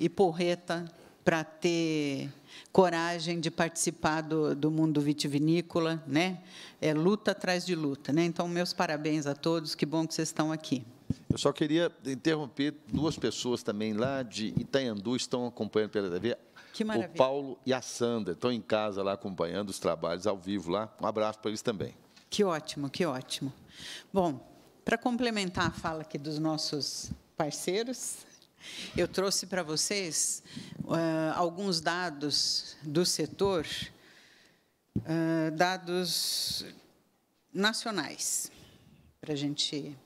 e, e porreta para ter coragem de participar do, do mundo vitivinícola, né? É luta atrás de luta, né? Então, meus parabéns a todos, que bom que vocês estão aqui. Eu só queria interromper duas pessoas também lá de Itaiandu, estão acompanhando pela TV. Que maravilha. O Paulo e a Sandra estão em casa lá acompanhando os trabalhos ao vivo lá. Um abraço para eles também. Que ótimo, que ótimo. Bom, para complementar a fala aqui dos nossos parceiros, eu trouxe para vocês uh, alguns dados do setor, uh, dados nacionais, para a gente.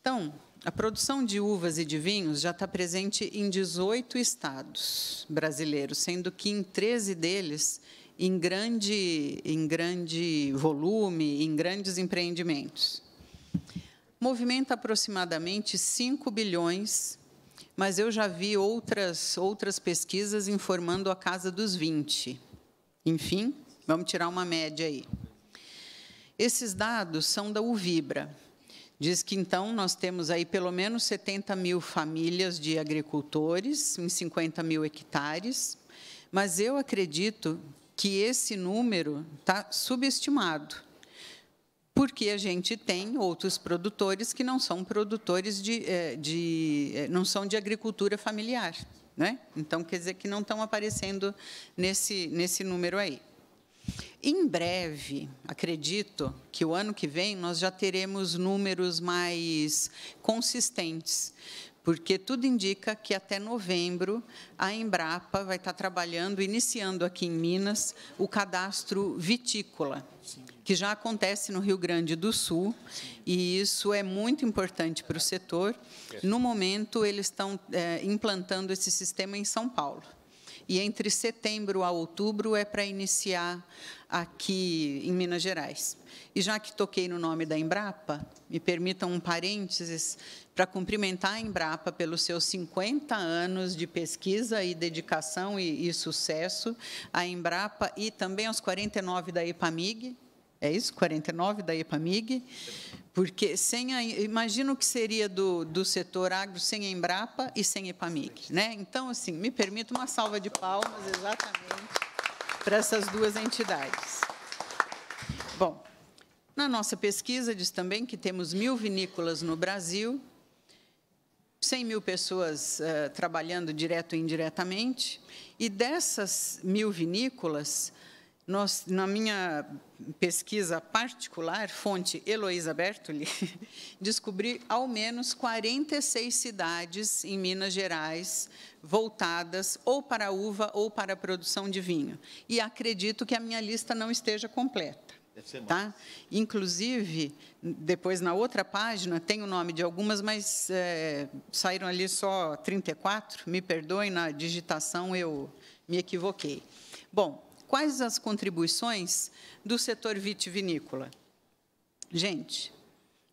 Então, a produção de uvas e de vinhos já está presente em 18 estados brasileiros, sendo que em 13 deles em grande, em grande volume, em grandes empreendimentos. Movimenta aproximadamente 5 bilhões mas eu já vi outras, outras pesquisas informando a casa dos 20. Enfim, vamos tirar uma média aí. Esses dados são da Uvibra. Diz que, então, nós temos aí pelo menos 70 mil famílias de agricultores, em 50 mil hectares, mas eu acredito que esse número está subestimado porque a gente tem outros produtores que não são produtores de, eh, de eh, não são de agricultura familiar. Né? Então, quer dizer que não estão aparecendo nesse, nesse número aí. Em breve, acredito que o ano que vem nós já teremos números mais consistentes, porque tudo indica que até novembro a Embrapa vai estar trabalhando, iniciando aqui em Minas, o cadastro vitícola, que já acontece no Rio Grande do Sul, e isso é muito importante para o setor. No momento, eles estão eh, implantando esse sistema em São Paulo. E entre setembro a outubro é para iniciar aqui em Minas Gerais. E já que toquei no nome da Embrapa, me permitam um parênteses para cumprimentar a Embrapa pelos seus 50 anos de pesquisa e dedicação e, e sucesso, a Embrapa e também aos 49 da IPAMIG. É isso? 49 da EPAMIG. Porque sem a, imagino o que seria do, do setor agro sem a Embrapa e sem a EPAMIG. Né? Então, assim, me permito uma salva de palmas exatamente para essas duas entidades. Bom, na nossa pesquisa diz também que temos mil vinícolas no Brasil, 100 mil pessoas uh, trabalhando direto e indiretamente, e dessas mil vinícolas, nós, na minha pesquisa particular, fonte Heloísa Bertoli, descobri ao menos 46 cidades em Minas Gerais voltadas ou para a uva ou para a produção de vinho. E acredito que a minha lista não esteja completa. Tá? Inclusive, depois na outra página, tem o nome de algumas, mas é, saíram ali só 34. Me perdoem, na digitação eu me equivoquei. Bom, quais as contribuições do setor vitivinícola? Gente,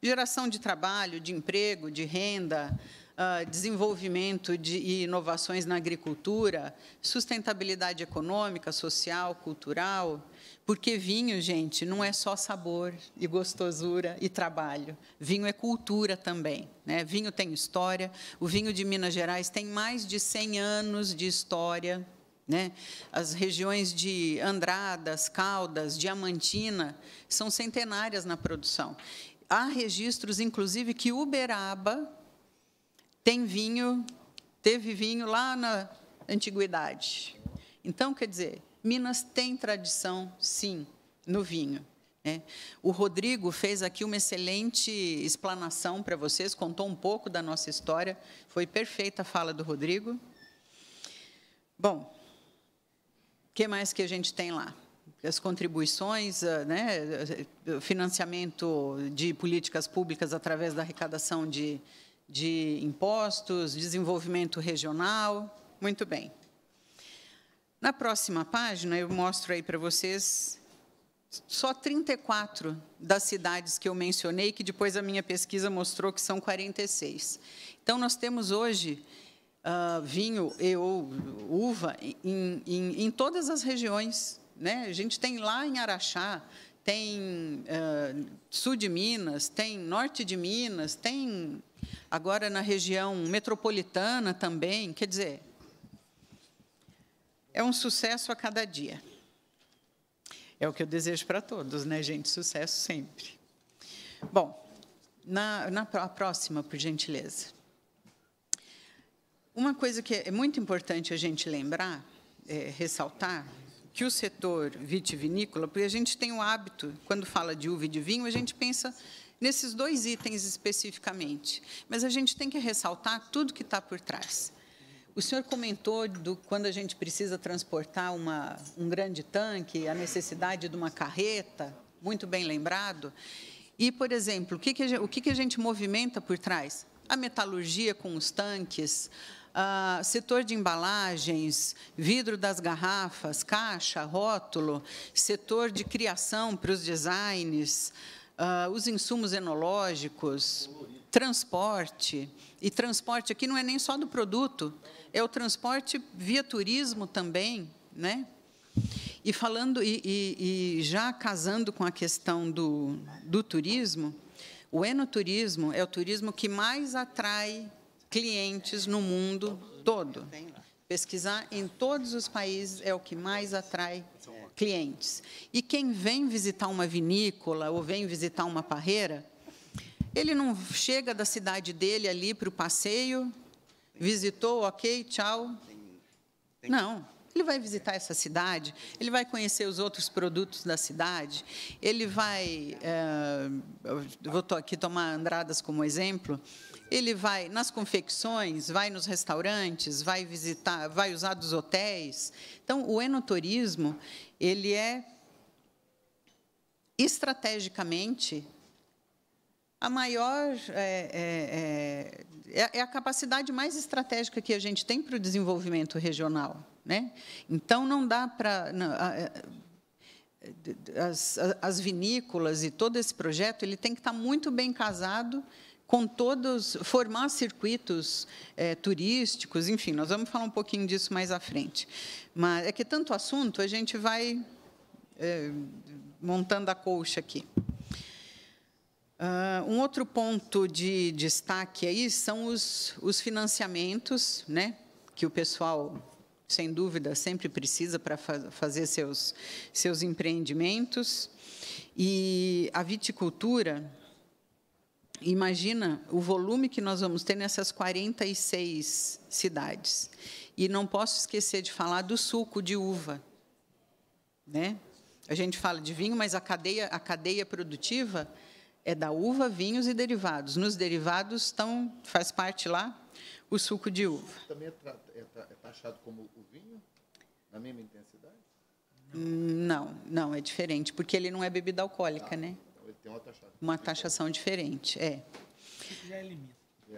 geração de trabalho, de emprego, de renda, ah, desenvolvimento de, e inovações na agricultura, sustentabilidade econômica, social, cultural. Porque vinho, gente, não é só sabor e gostosura e trabalho. Vinho é cultura também. Né? Vinho tem história. O vinho de Minas Gerais tem mais de 100 anos de história né? As regiões de Andradas, Caldas, Diamantina são centenárias na produção. Há registros, inclusive, que Uberaba tem vinho, teve vinho lá na antiguidade. Então, quer dizer, Minas tem tradição, sim, no vinho. Né? O Rodrigo fez aqui uma excelente explanação para vocês, contou um pouco da nossa história. Foi perfeita a fala do Rodrigo. Bom, o que mais que a gente tem lá? As contribuições, eh, né, eh, financiamento de políticas públicas através da arrecadação de, de impostos, desenvolvimento regional. Muito bem. Na próxima página, eu mostro aí para vocês só 34 das cidades que eu mencionei, que depois a minha pesquisa mostrou que são 46. Então, nós temos hoje uh, vinho e, ou uva em, em, em, todas as regiões. Né? A gente tem lá em Araxá, tem uh, sul de Minas, tem norte de Minas, tem agora na região metropolitana também. Quer dizer, é um sucesso a cada dia. É o que eu desejo para todos, né, gente? Sucesso sempre. Bom, na, na próxima, por gentileza. Uma coisa que é muito importante a gente lembrar, é, ressaltar, que o setor vitivinícola, porque a gente tem o hábito, quando fala de uva e de vinho, a gente pensa nesses dois itens especificamente, mas a gente tem que ressaltar tudo que está por trás. O senhor comentou do quando a gente precisa transportar uma, um grande tanque, a necessidade de uma carreta, muito bem lembrado. E, por exemplo, o que, que, a, gente, o que, que a gente movimenta por trás? A metalurgia com os tanques, ah, setor de embalagens, vidro das garrafas, caixa, rótulo, setor de criação para os designs, uh, os insumos enológicos, transporte. E transporte aqui não é nem só do produto, é o transporte via turismo também, né? E falando e, e, e já casando com a questão do, do turismo, o enoturismo é o turismo que mais atrai clientes no mundo todo. Pesquisar em todos os países é o que mais atrai clientes. E quem vem visitar uma vinícola ou vem visitar uma parreira, ele não chega da cidade dele ali para o passeio, visitou, ok, tchau. Não. Ele vai visitar essa cidade, ele vai conhecer os outros produtos da cidade, ele vai. É, vou aqui tomar Andradas como exemplo ele vai nas confecções, vai nos restaurantes, vai visitar, vai usar dos hotéis. Então, o enoturismo, ele é estrategicamente a maior é, é, é, é, é a capacidade mais estratégica que a gente tem para o desenvolvimento regional, né? Então não dá para é, as, as vinícolas e todo esse projeto ele tem que estar muito bem casado com todos, formar circuitos é, turísticos, enfim, nós vamos falar um pouquinho disso mais à frente. Mas é que tanto assunto, a gente vai é, montando a colcha aqui. Uh, um outro ponto de destaque aí são os, os financiamentos, né, que o pessoal sem dúvida, sempre precisa para fazer seus, seus empreendimentos. E a viticultura, Imagina o volume que nós vamos ter nessas 46 cidades. E não posso esquecer de falar do suco de uva. Né? A gente fala de vinho, mas a cadeia, a cadeia produtiva é da uva, vinhos e derivados. Nos derivados estão, faz parte lá o suco de uva. Também é, tra é, tra é taxado como o vinho? Na mesma intensidade? Não, não, é diferente, porque ele não é bebida alcoólica, ah. né? Tem uma taxação. Uma taxação diferente, é. Já elimina. É,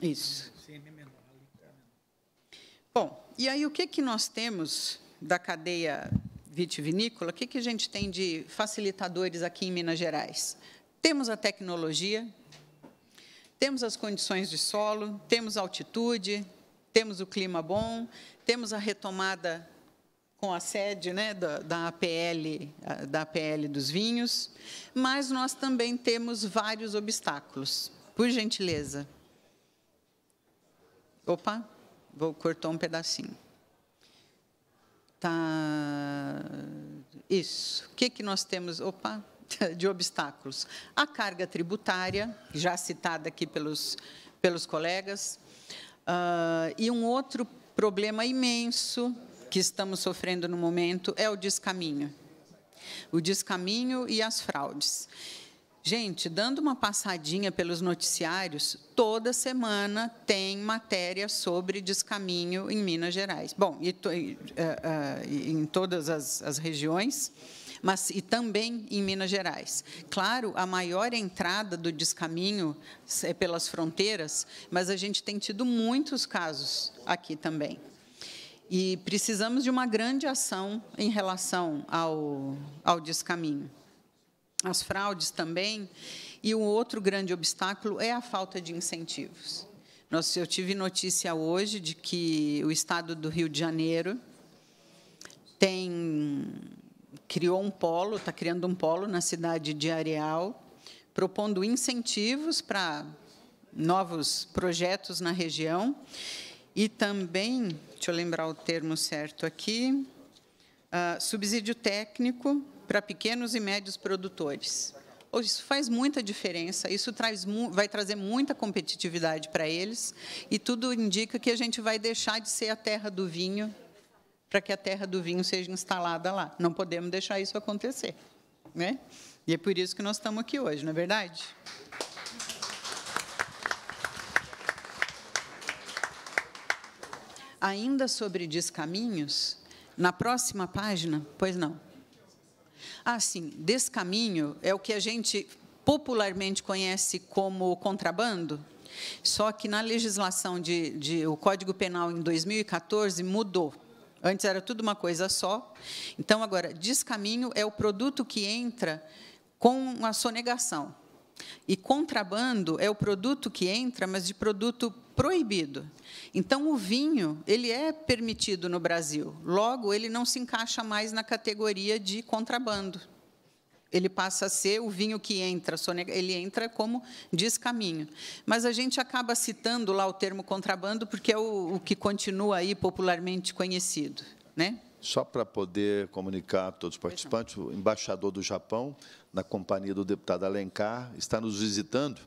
é. Isso. Tá bom, e aí o que, que nós temos da cadeia vitivinícola? O que, que a gente tem de facilitadores aqui em Minas Gerais? Temos a tecnologia, temos as condições de solo, temos altitude, temos o clima bom, temos a retomada com a sede né, da, da, APL, da APL dos vinhos, mas nós também temos vários obstáculos. Por gentileza. Opa, vou cortar um pedacinho. Tá, isso. O que, que nós temos? Opa, de obstáculos. A carga tributária, já citada aqui pelos, pelos colegas, uh, e um outro problema imenso que estamos sofrendo no momento é o descaminho. O descaminho e as fraudes. Gente, dando uma passadinha pelos noticiários, toda semana tem matéria sobre descaminho em Minas Gerais. Bom, e, to, e, uh, uh, em todas as, as regiões, mas e também em Minas Gerais. Claro, a maior entrada do descaminho é pelas fronteiras, mas a gente tem tido muitos casos aqui também. E precisamos de uma grande ação em relação ao, ao descaminho. As fraudes também, e o outro grande obstáculo é a falta de incentivos. Nós, eu tive notícia hoje de que o Estado do Rio de Janeiro tem criou um polo, está criando um polo na cidade de Areal, propondo incentivos para novos projetos na região e também, deixa eu lembrar o termo certo aqui, uh, subsídio técnico para pequenos e médios produtores. Isso faz muita diferença, isso traz, vai trazer muita competitividade para eles e tudo indica que a gente vai deixar de ser a terra do vinho para que a terra do vinho seja instalada lá. Não podemos deixar isso acontecer. Né? E é por isso que nós estamos aqui hoje, não é verdade? ainda sobre descaminhos, na próxima página, pois não. Ah, sim, descaminho é o que a gente popularmente conhece como contrabando, só que na legislação de, de o Código Penal em 2014 mudou. Antes era tudo uma coisa só. Então agora descaminho é o produto que entra com a sonegação. E contrabando é o produto que entra, mas de produto proibido. Então o vinho, ele é permitido no Brasil. Logo ele não se encaixa mais na categoria de contrabando. Ele passa a ser o vinho que entra, ele entra como descaminho. Mas a gente acaba citando lá o termo contrabando porque é o, o que continua aí popularmente conhecido, né? Só para poder comunicar a todos os participantes, o embaixador do Japão, na companhia do deputado Alencar, está nos visitando,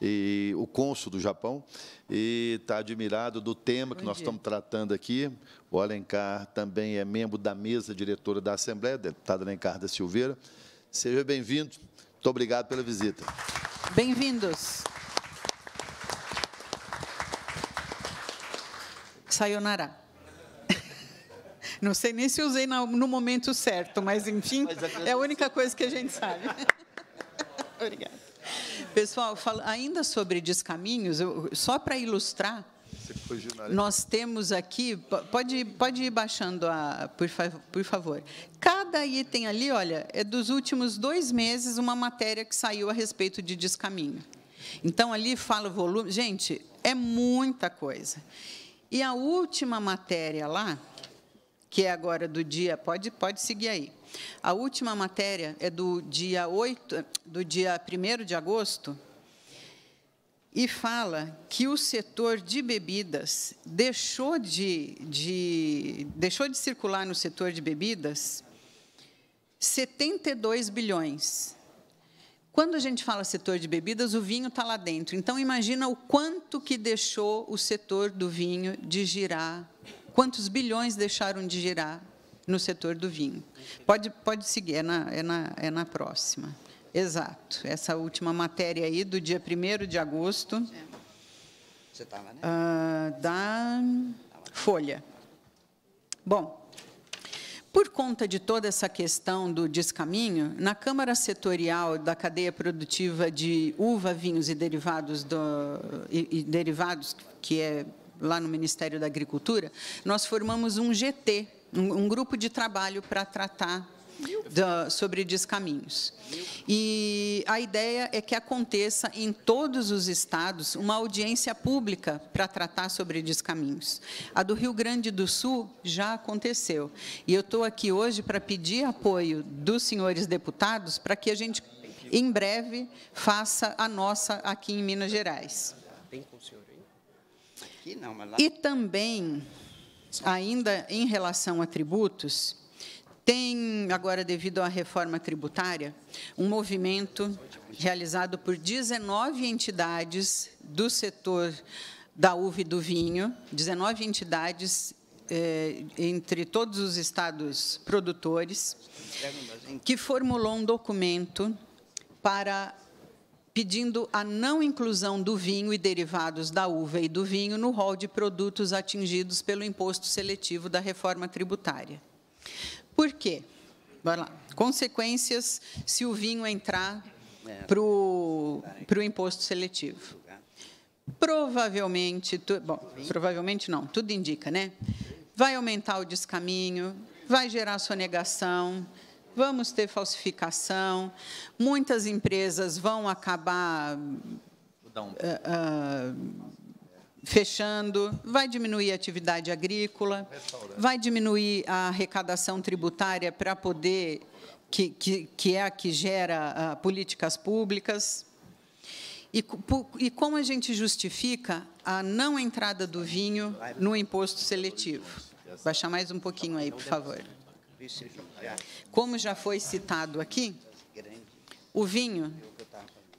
e o cônsul do Japão, e está admirado do tema que Bom nós dia. estamos tratando aqui. O Alencar também é membro da mesa diretora da Assembleia, deputado Alencar da Silveira. Seja bem-vindo. Muito obrigado pela visita. Bem-vindos. Sayonara. Não sei nem se usei no momento certo, mas enfim, é, é a única coisa que a gente sabe. Obrigada. Pessoal, ainda sobre descaminhos, eu, só para ilustrar, nós temos aqui, pode, pode ir baixando, a, por, por favor. Cada item ali, olha, é dos últimos dois meses uma matéria que saiu a respeito de descaminho. Então, ali fala o volume. Gente, é muita coisa. E a última matéria lá, que é agora do dia. Pode, pode seguir aí. A última matéria é do dia 8, do dia 1 de agosto, e fala que o setor de bebidas deixou de, de, deixou de circular no setor de bebidas 72 bilhões. Quando a gente fala setor de bebidas, o vinho está lá dentro. Então, imagina o quanto que deixou o setor do vinho de girar quantos bilhões deixaram de girar no setor do vinho. Pode, pode seguir, é na, é, na, é na próxima. Exato, essa última matéria aí do dia 1 de agosto. Você estava, né? Ah, da Folha. Bom, por conta de toda essa questão do descaminho, na Câmara Setorial da Cadeia Produtiva de Uva, Vinhos e Derivados, do, e, e derivados que é lá no Ministério da Agricultura, nós formamos um GT, um, um grupo de trabalho para tratar da, sobre descaminhos. E a ideia é que aconteça em todos os estados uma audiência pública para tratar sobre descaminhos. A do Rio Grande do Sul já aconteceu. E eu estou aqui hoje para pedir apoio dos senhores deputados para que a gente, em breve, faça a nossa aqui em Minas Gerais. Tem com o senhor aqui não, mas lá. E também, ainda em relação a tributos, tem, agora, devido à reforma tributária, um movimento realizado por 19 entidades do setor da uva e do vinho, 19 entidades é, entre todos os estados produtores, que formulou um documento para pedindo a não inclusão do vinho e derivados da uva e do vinho no rol de produtos atingidos pelo imposto seletivo da reforma tributária. Por quê? Vai lá. Consequências se o vinho entrar para o imposto seletivo. Provavelmente, tu, bom, provavelmente não, tudo indica, né? Vai aumentar o descaminho, vai gerar sonegação, vamos ter falsificação, muitas empresas vão acabar uh, uh, fechando, vai diminuir a atividade agrícola, vai diminuir a arrecadação tributária para poder, que, que, que é a que gera uh, políticas públicas. E, e, como a gente justifica a não entrada do vinho no imposto seletivo? Baixar mais um pouquinho aí, por favor. Como já foi citado aqui, o vinho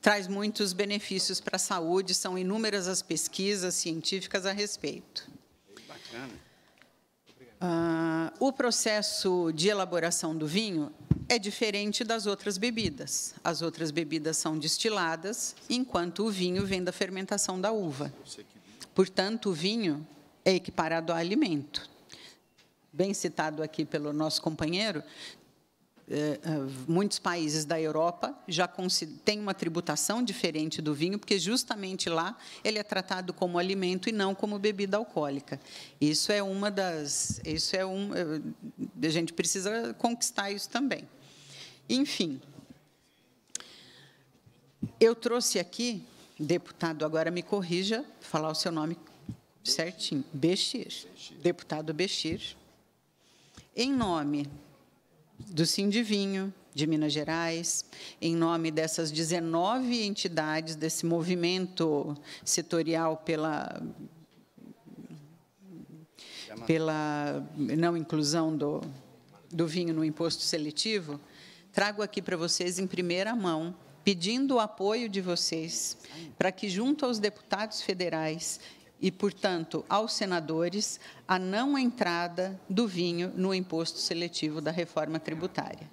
traz muitos benefícios para a saúde, são inúmeras as pesquisas científicas a respeito. Ah, o processo de elaboração do vinho é diferente das outras bebidas. As outras bebidas são destiladas, enquanto o vinho vem da fermentação da uva. Portanto, o vinho é equiparado a alimento bem citado aqui pelo nosso companheiro, eh, eh, muitos países da Europa já têm uma tributação diferente do vinho, porque justamente lá ele é tratado como alimento e não como bebida alcoólica. Isso é uma das, isso é um, eh, a gente precisa conquistar isso também. Enfim, eu trouxe aqui, deputado, agora me corrija, falar o seu nome certinho, Bexir, deputado Bexir em nome do Sindivinho de Minas Gerais, em nome dessas 19 entidades desse movimento setorial pela pela não inclusão do, do vinho no imposto seletivo, trago aqui para vocês em primeira mão, pedindo o apoio de vocês, para que, junto aos deputados federais, e, portanto, aos senadores a não entrada do vinho no imposto seletivo da reforma tributária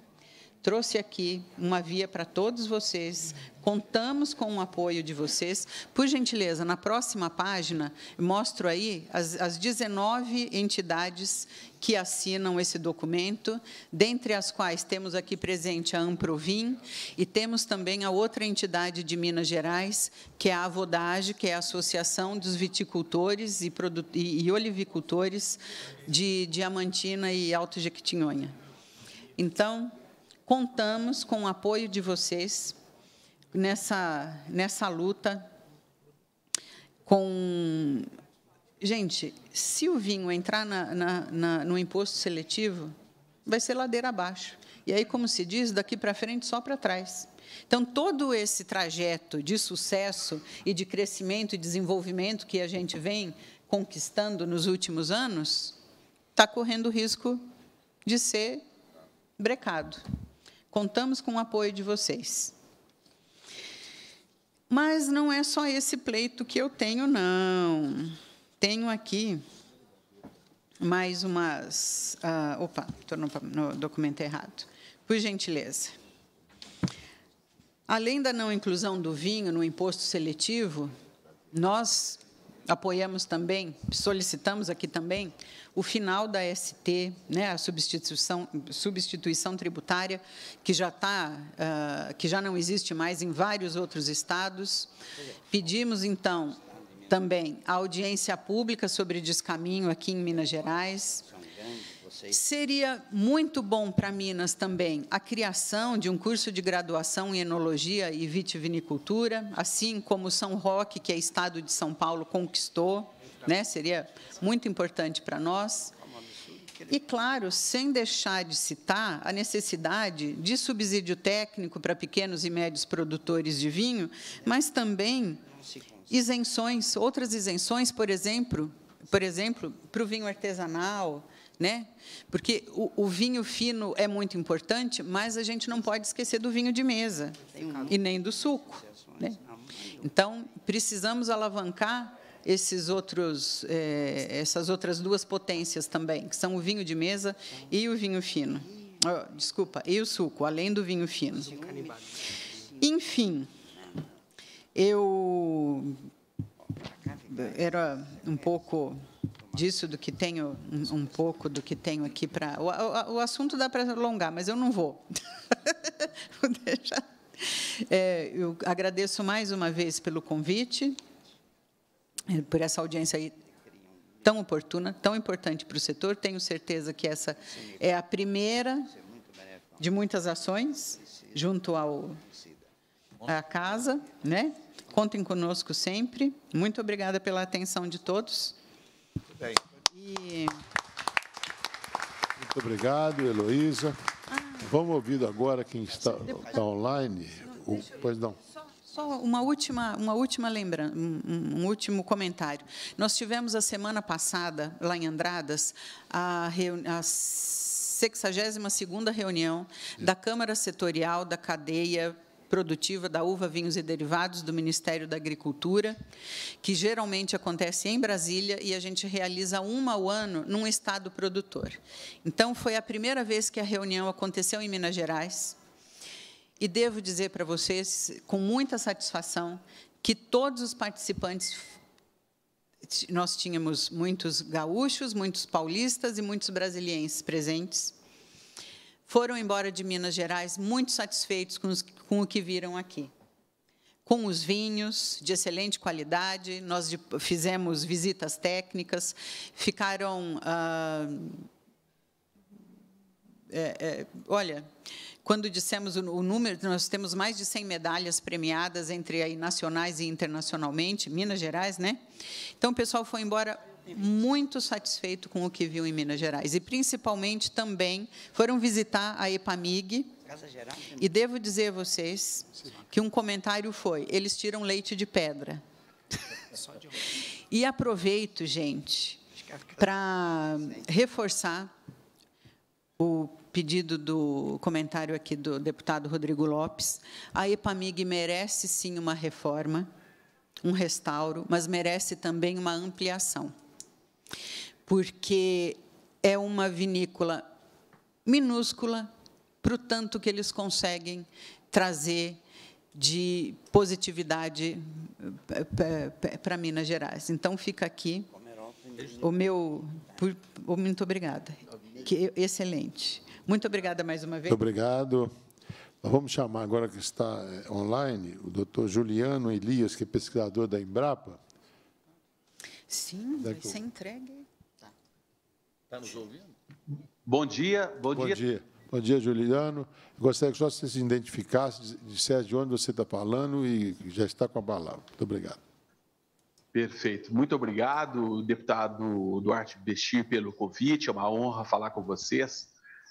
trouxe aqui uma via para todos vocês. Contamos com o apoio de vocês. Por gentileza, na próxima página, mostro aí as, as 19 entidades que assinam esse documento, dentre as quais temos aqui presente a Amprovim e temos também a outra entidade de Minas Gerais, que é a Avodage, que é a Associação dos Viticultores e, e, e Olivicultores de Diamantina e Alto Jequitinhonha. Então, contamos com o apoio de vocês nessa, nessa luta com. Gente, se o vinho entrar na, na, na, no imposto seletivo, vai ser ladeira abaixo. E aí, como se diz, daqui para frente só para trás. Então, todo esse trajeto de sucesso e de crescimento e desenvolvimento que a gente vem conquistando nos últimos anos está correndo risco de ser brecado. Contamos com o apoio de vocês. Mas não é só esse pleito que eu tenho, não. Tenho aqui mais umas. Ah, opa, estou no, no documento errado. Por gentileza. Além da não inclusão do vinho no imposto seletivo, nós apoiamos também, solicitamos aqui também, o final da ST, né, a substituição, substituição tributária, que já, tá, uh, que já não existe mais em vários outros estados. Pedimos, então, também a audiência pública sobre descaminho aqui em Minas Gerais. Seria muito bom para Minas também a criação de um curso de graduação em enologia e vitivinicultura, assim como São Roque, que é estado de São Paulo, conquistou né? Seria muito importante para nós. E, claro, sem deixar de citar a necessidade de subsídio técnico para pequenos e médios produtores de vinho, mas também isenções, outras isenções, por exemplo, por exemplo, para o vinho artesanal, né? Porque o, o, vinho fino é muito importante, mas a gente não pode esquecer do vinho de mesa e nem do suco. Né? Então, precisamos alavancar esses outros, é, essas outras duas potências também, que são o vinho de mesa e o vinho fino. Oh, desculpa, e o suco, além do vinho fino. Enfim, eu era um pouco disso do que tenho um pouco do que tenho aqui para o, o, o, assunto dá para alongar mas eu não vou vou deixar é, eu agradeço mais uma vez pelo convite por essa audiência aí tão oportuna, tão importante para o setor. Tenho certeza que essa é a primeira de muitas ações junto ao à casa, né? Contem conosco sempre. Muito obrigada pela atenção de todos. Muito bem. E... Muito obrigado, Heloísa. Ah. Vamos ouvir agora quem está, está online. Não, o, pois não. Só uma última, uma última lembrança, um, um, último comentário. Nós tivemos a semana passada, lá em Andradas, a, a 62 reunião da Câmara Setorial da Cadeia produtiva da uva, vinhos e derivados do Ministério da Agricultura, que geralmente acontece em Brasília e a gente realiza uma ao ano num estado produtor. Então, foi a primeira vez que a reunião aconteceu em Minas Gerais. E devo dizer para vocês, com muita satisfação, que todos os participantes nós tínhamos muitos gaúchos, muitos paulistas e muitos brasilienses presentes. Foram embora de Minas Gerais muito satisfeitos com, os, com o que viram aqui. Com os vinhos de excelente qualidade, nós fizemos visitas técnicas, ficaram. Ah, é, é, olha, quando dissemos o, o número, nós temos mais de 100 medalhas premiadas entre aí nacionais e internacionalmente, Minas Gerais, né? Então o pessoal foi embora muito satisfeito com o que viu em Minas Gerais e principalmente também foram visitar a EPAMIG. Né? e devo dizer a vocês que um comentário foi: eles tiram leite de pedra. e aproveito, gente, é para reforçar o pedido do comentário aqui do deputado Rodrigo Lopes. A EPAMIG merece sim uma reforma, um restauro, mas merece também uma ampliação, porque é uma vinícola minúscula para o tanto que eles conseguem trazer de positividade eh, eh, para Minas Gerais. Então, fica aqui o meu... Muito obrigada. Que excelente. Muito obrigada mais uma vez. Muito obrigado. vamos chamar agora que está eh, online o doutor Juliano Elias, que é pesquisador da Embrapa. Sim, vai ser entregue. Está tá nos ouvindo? Bom dia. Bom, bom dia. dia. Bom dia, Juliano. gostaria que só você se identificasse, dissesse de onde você está falando e já está com a palavra. Muito obrigado. Perfeito. Muito obrigado, deputado Duarte Bestir, pelo convite. É uma honra falar com vocês.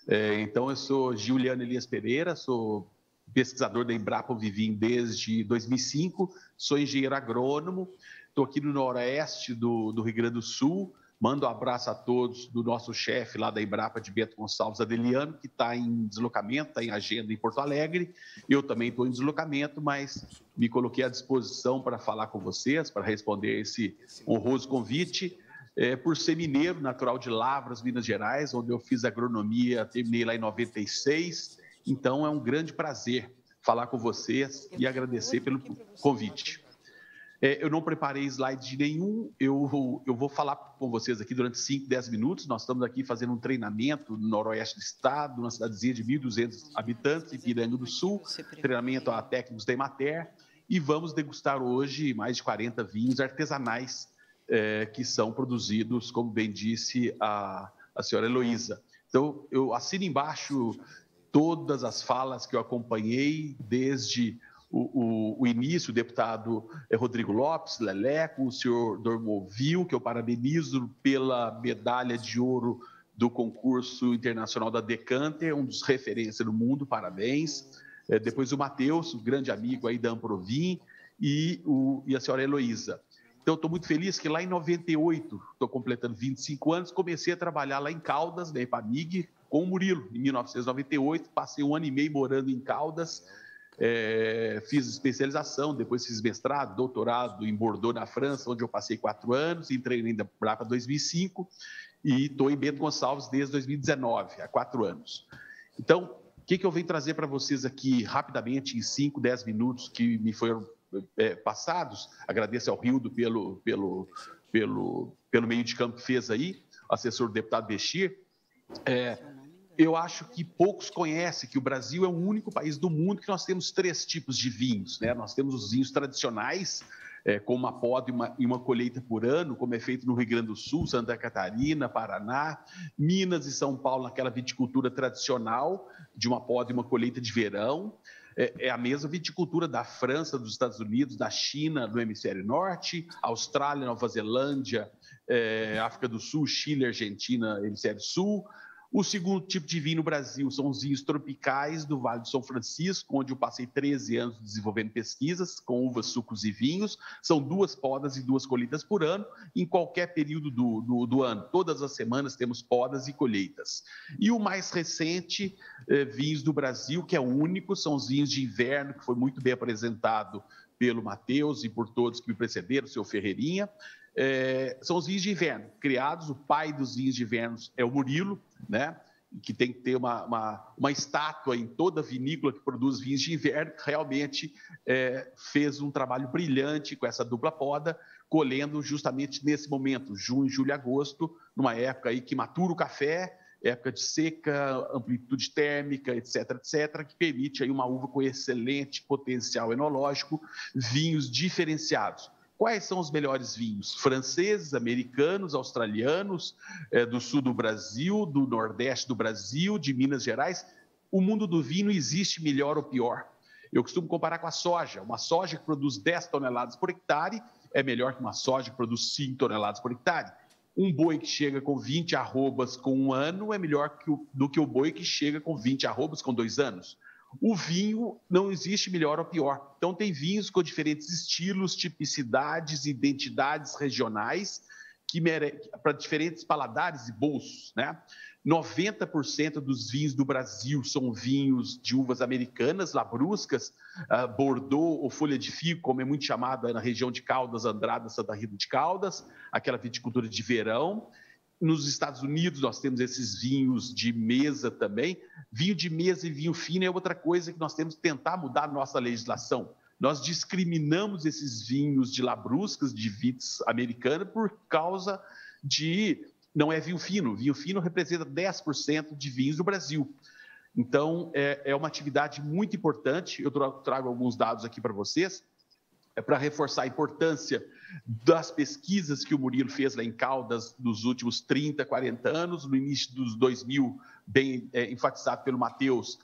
É, então, eu sou Juliano Elias Pereira, sou pesquisador da Embrapa Vivim desde 2005, sou engenheiro agrônomo, estou aqui no noroeste do, do Rio Grande do Sul, Mando um abraço a todos do nosso chefe lá da Embrapa de Bento Gonçalves Adeliano, que está em deslocamento, está em agenda em Porto Alegre. Eu também estou em deslocamento, mas me coloquei à disposição para falar com vocês, para responder esse honroso convite. É, por ser mineiro, natural de Lavras, Minas Gerais, onde eu fiz agronomia, terminei lá em 96. Então é um grande prazer falar com vocês e agradecer pelo convite. É, eu não preparei slide nenhum, eu, eu vou falar com vocês aqui durante 5, 10 minutos. Nós estamos aqui fazendo um treinamento no noroeste do estado, numa cidadezinha de 1.200 habitantes, em Piranga do Sul, treinamento a técnicos da Emater. E vamos degustar hoje mais de 40 vinhos artesanais é, que são produzidos, como bem disse a, a senhora Heloísa. Então, eu assino embaixo todas as falas que eu acompanhei, desde o, o, o início, o deputado eh, Rodrigo Lopes, Leleco, o senhor Dormovil, que eu parabenizo pela medalha de ouro do concurso internacional da Decanter, um dos referências do mundo, parabéns. É, depois o Matheus, grande amigo aí da Amprovin, e, o, e a senhora Heloísa. Então, estou muito feliz que lá em 98, estou completando 25 anos, comecei a trabalhar lá em Caldas, da né, Epamig, com o Murilo, em 1998. Passei um ano e meio morando em Caldas, é, fiz especialização, depois fiz mestrado, doutorado em Bordeaux, na França, onde eu passei quatro anos, entrei ainda para 2005 e estou em Bento Gonçalves desde 2019, há quatro anos. Então, o que, que eu venho trazer para vocês aqui rapidamente, em 5, 10 minutos que me foram é, passados? Agradeço ao Rildo pelo, pelo, pelo, pelo meio de campo que fez aí, assessor do deputado Bexir. É, eu acho que poucos conhecem que o Brasil é o único país do mundo que nós temos três tipos de vinhos. Né? Nós temos os vinhos tradicionais, é, com uma poda e uma, e uma, colheita por ano, como é feito no Rio Grande do Sul, Santa Catarina, Paraná, Minas e São Paulo, naquela viticultura tradicional de uma poda e uma colheita de verão. É, é a mesma viticultura da França, dos Estados Unidos, da China, do Hemisfério Norte, Austrália, Nova Zelândia, é, África do Sul, Chile, Argentina, Hemisfério Sul. O segundo tipo de vinho no Brasil são os vinhos tropicais do Vale do São Francisco, onde eu passei 13 anos desenvolvendo pesquisas com uvas, sucos e vinhos. São duas podas e duas colheitas por ano, em qualquer período do, do, do ano. Todas as semanas temos podas e colheitas. E o mais recente, eh, vinhos do Brasil, que é o único, são os vinhos de inverno, que foi muito bem apresentado pelo Matheus e por todos que me precederam, o seu Ferreirinha, é, são os vinhos de inverno criados. O pai dos vinhos de inverno é o Murilo, né? que tem que ter uma, uma, uma estátua em toda vinícola que produz vinhos de inverno, realmente é, fez um trabalho brilhante com essa dupla poda, colhendo justamente nesse momento, junho, julho, agosto, numa época aí que matura o café, época de seca, amplitude térmica, etc, etc, que permite aí uma uva com excelente potencial enológico, vinhos diferenciados. Quais são os melhores vinhos? Franceses, americanos, australianos, é, do sul do Brasil, do nordeste do Brasil, de Minas Gerais. O mundo do vinho existe melhor ou pior. Eu costumo comparar com a soja. Uma soja que produz 10 toneladas por hectare é melhor que uma soja que produz 5 toneladas por hectare. Um boi que chega com 20 arrobas com um ano é melhor que o, do que o boi que chega com 20 arrobas com dois anos. O vinho não existe melhor ou pior. Então, tem vinhos com diferentes estilos, tipicidades, identidades regionais que mere... para diferentes paladares e bolsos. Né? 90% dos vinhos do Brasil são vinhos de uvas americanas, labruscas, uh, ah, Bordeaux ou folha de figo, como é muito chamado na região de Caldas, Andrada, Santa Rita de Caldas, aquela viticultura de verão. Nos Estados Unidos, nós temos esses vinhos de mesa também. Vinho de mesa e vinho fino é outra coisa que nós temos que tentar mudar a nossa legislação. Nós discriminamos esses vinhos de labruscas, de vites americana, por causa de. Não é vinho fino. Vinho fino representa 10% de vinhos do Brasil. Então, é, é uma atividade muito importante. Eu trago alguns dados aqui para vocês é para reforçar a importância das pesquisas que o Murilo fez lá em Caldas nos últimos 30, 40 anos, no início dos 2000, bem é, enfatizado pelo Matheus.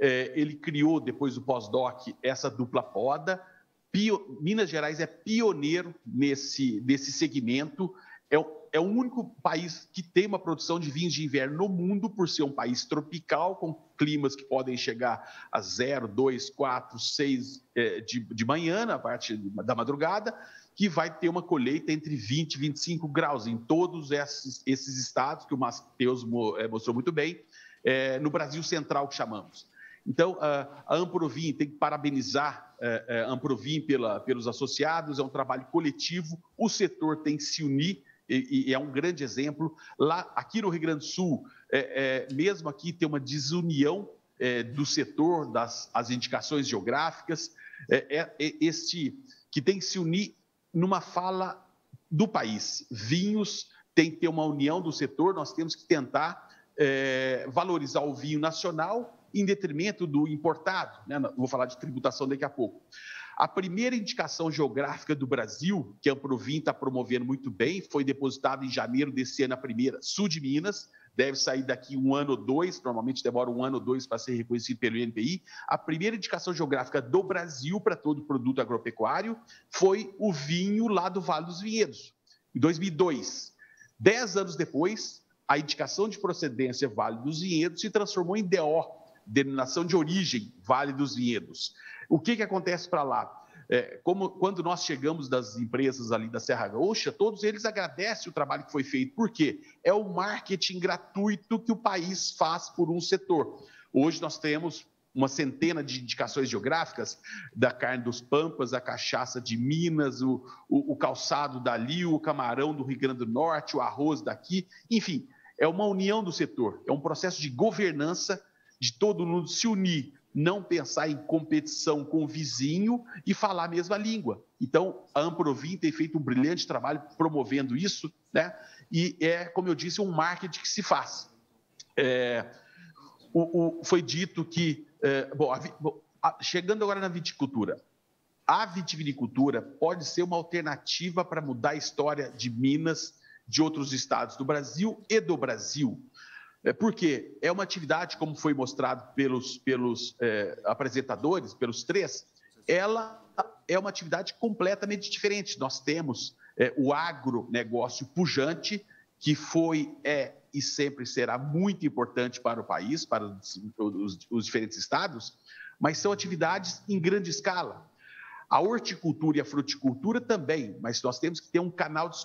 É, ele criou, depois do pós-doc, essa dupla poda. Pio, Minas Gerais é pioneiro nesse, nesse segmento, é o é o único país que tem uma produção de vinhos de inverno no mundo, por ser um país tropical, com climas que podem chegar a 0, 2, 4, 6 de, de manhã, na parte da madrugada, que vai ter uma colheita entre 20 e 25 graus em todos esses, esses estados, que o Matheus é, mostrou muito bem, é, no Brasil Central, que chamamos. Então, a Amprovin tem que parabenizar é, é, a Amprovin pela, pelos associados, é um trabalho coletivo, o setor tem que se unir e, e é um grande exemplo. Lá, aqui no Rio Grande do Sul, é, é, mesmo aqui tem uma desunião é, do setor, das as indicações geográficas, é, é, é este que tem que se unir numa fala do país. Vinhos tem que ter uma união do setor, nós temos que tentar valorizar o vinho nacional em detrimento do importado. Né? Vou falar de tributação daqui a pouco. A primeira indicação geográfica do Brasil, que a Amprovim está promovendo muito bem, foi depositada em janeiro desse ano a primeira, sul de Minas, deve sair daqui um ano ou dois, normalmente demora um ano ou dois para ser reconhecido pelo INPI. A primeira indicação geográfica do Brasil para todo produto agropecuário foi o vinho lá do Vale dos Vinhedos, em 2002. Dez anos depois, a indicação de procedência Vale dos Vinhedos se transformou em DO, Denominação de Origem Vale dos Vinhedos. O que, que acontece para lá? É, como quando nós chegamos das empresas ali da Serra Gaúcha, todos eles agradecem o trabalho que foi feito, porque é o marketing gratuito que o país faz por um setor. Hoje nós temos uma centena de indicações geográficas, da carne dos Pampas, a cachaça de Minas, o, o, o, calçado dali, o camarão do Rio Grande do Norte, o arroz daqui, enfim, é uma união do setor, é um processo de governança de todo mundo se unir não pensar em competição com o vizinho e falar a mesma língua. Então, a Amprovin tem feito um brilhante trabalho promovendo isso, né? E é, como eu disse, um marketing que se faz. É, o, o, foi dito que, é, bom, a, chegando agora na viticultura, a vitivinicultura pode ser uma alternativa para mudar a história de Minas, de outros estados do Brasil e do Brasil. É porque é uma atividade, como foi mostrado pelos, pelos é, apresentadores, pelos três, ela é uma atividade completamente diferente. Nós temos é, o agronegócio pujante, que foi, é e sempre será muito importante para o país, para os, os, os diferentes estados, mas são atividades em grande escala. A horticultura e a fruticultura também, mas nós temos que ter um canal de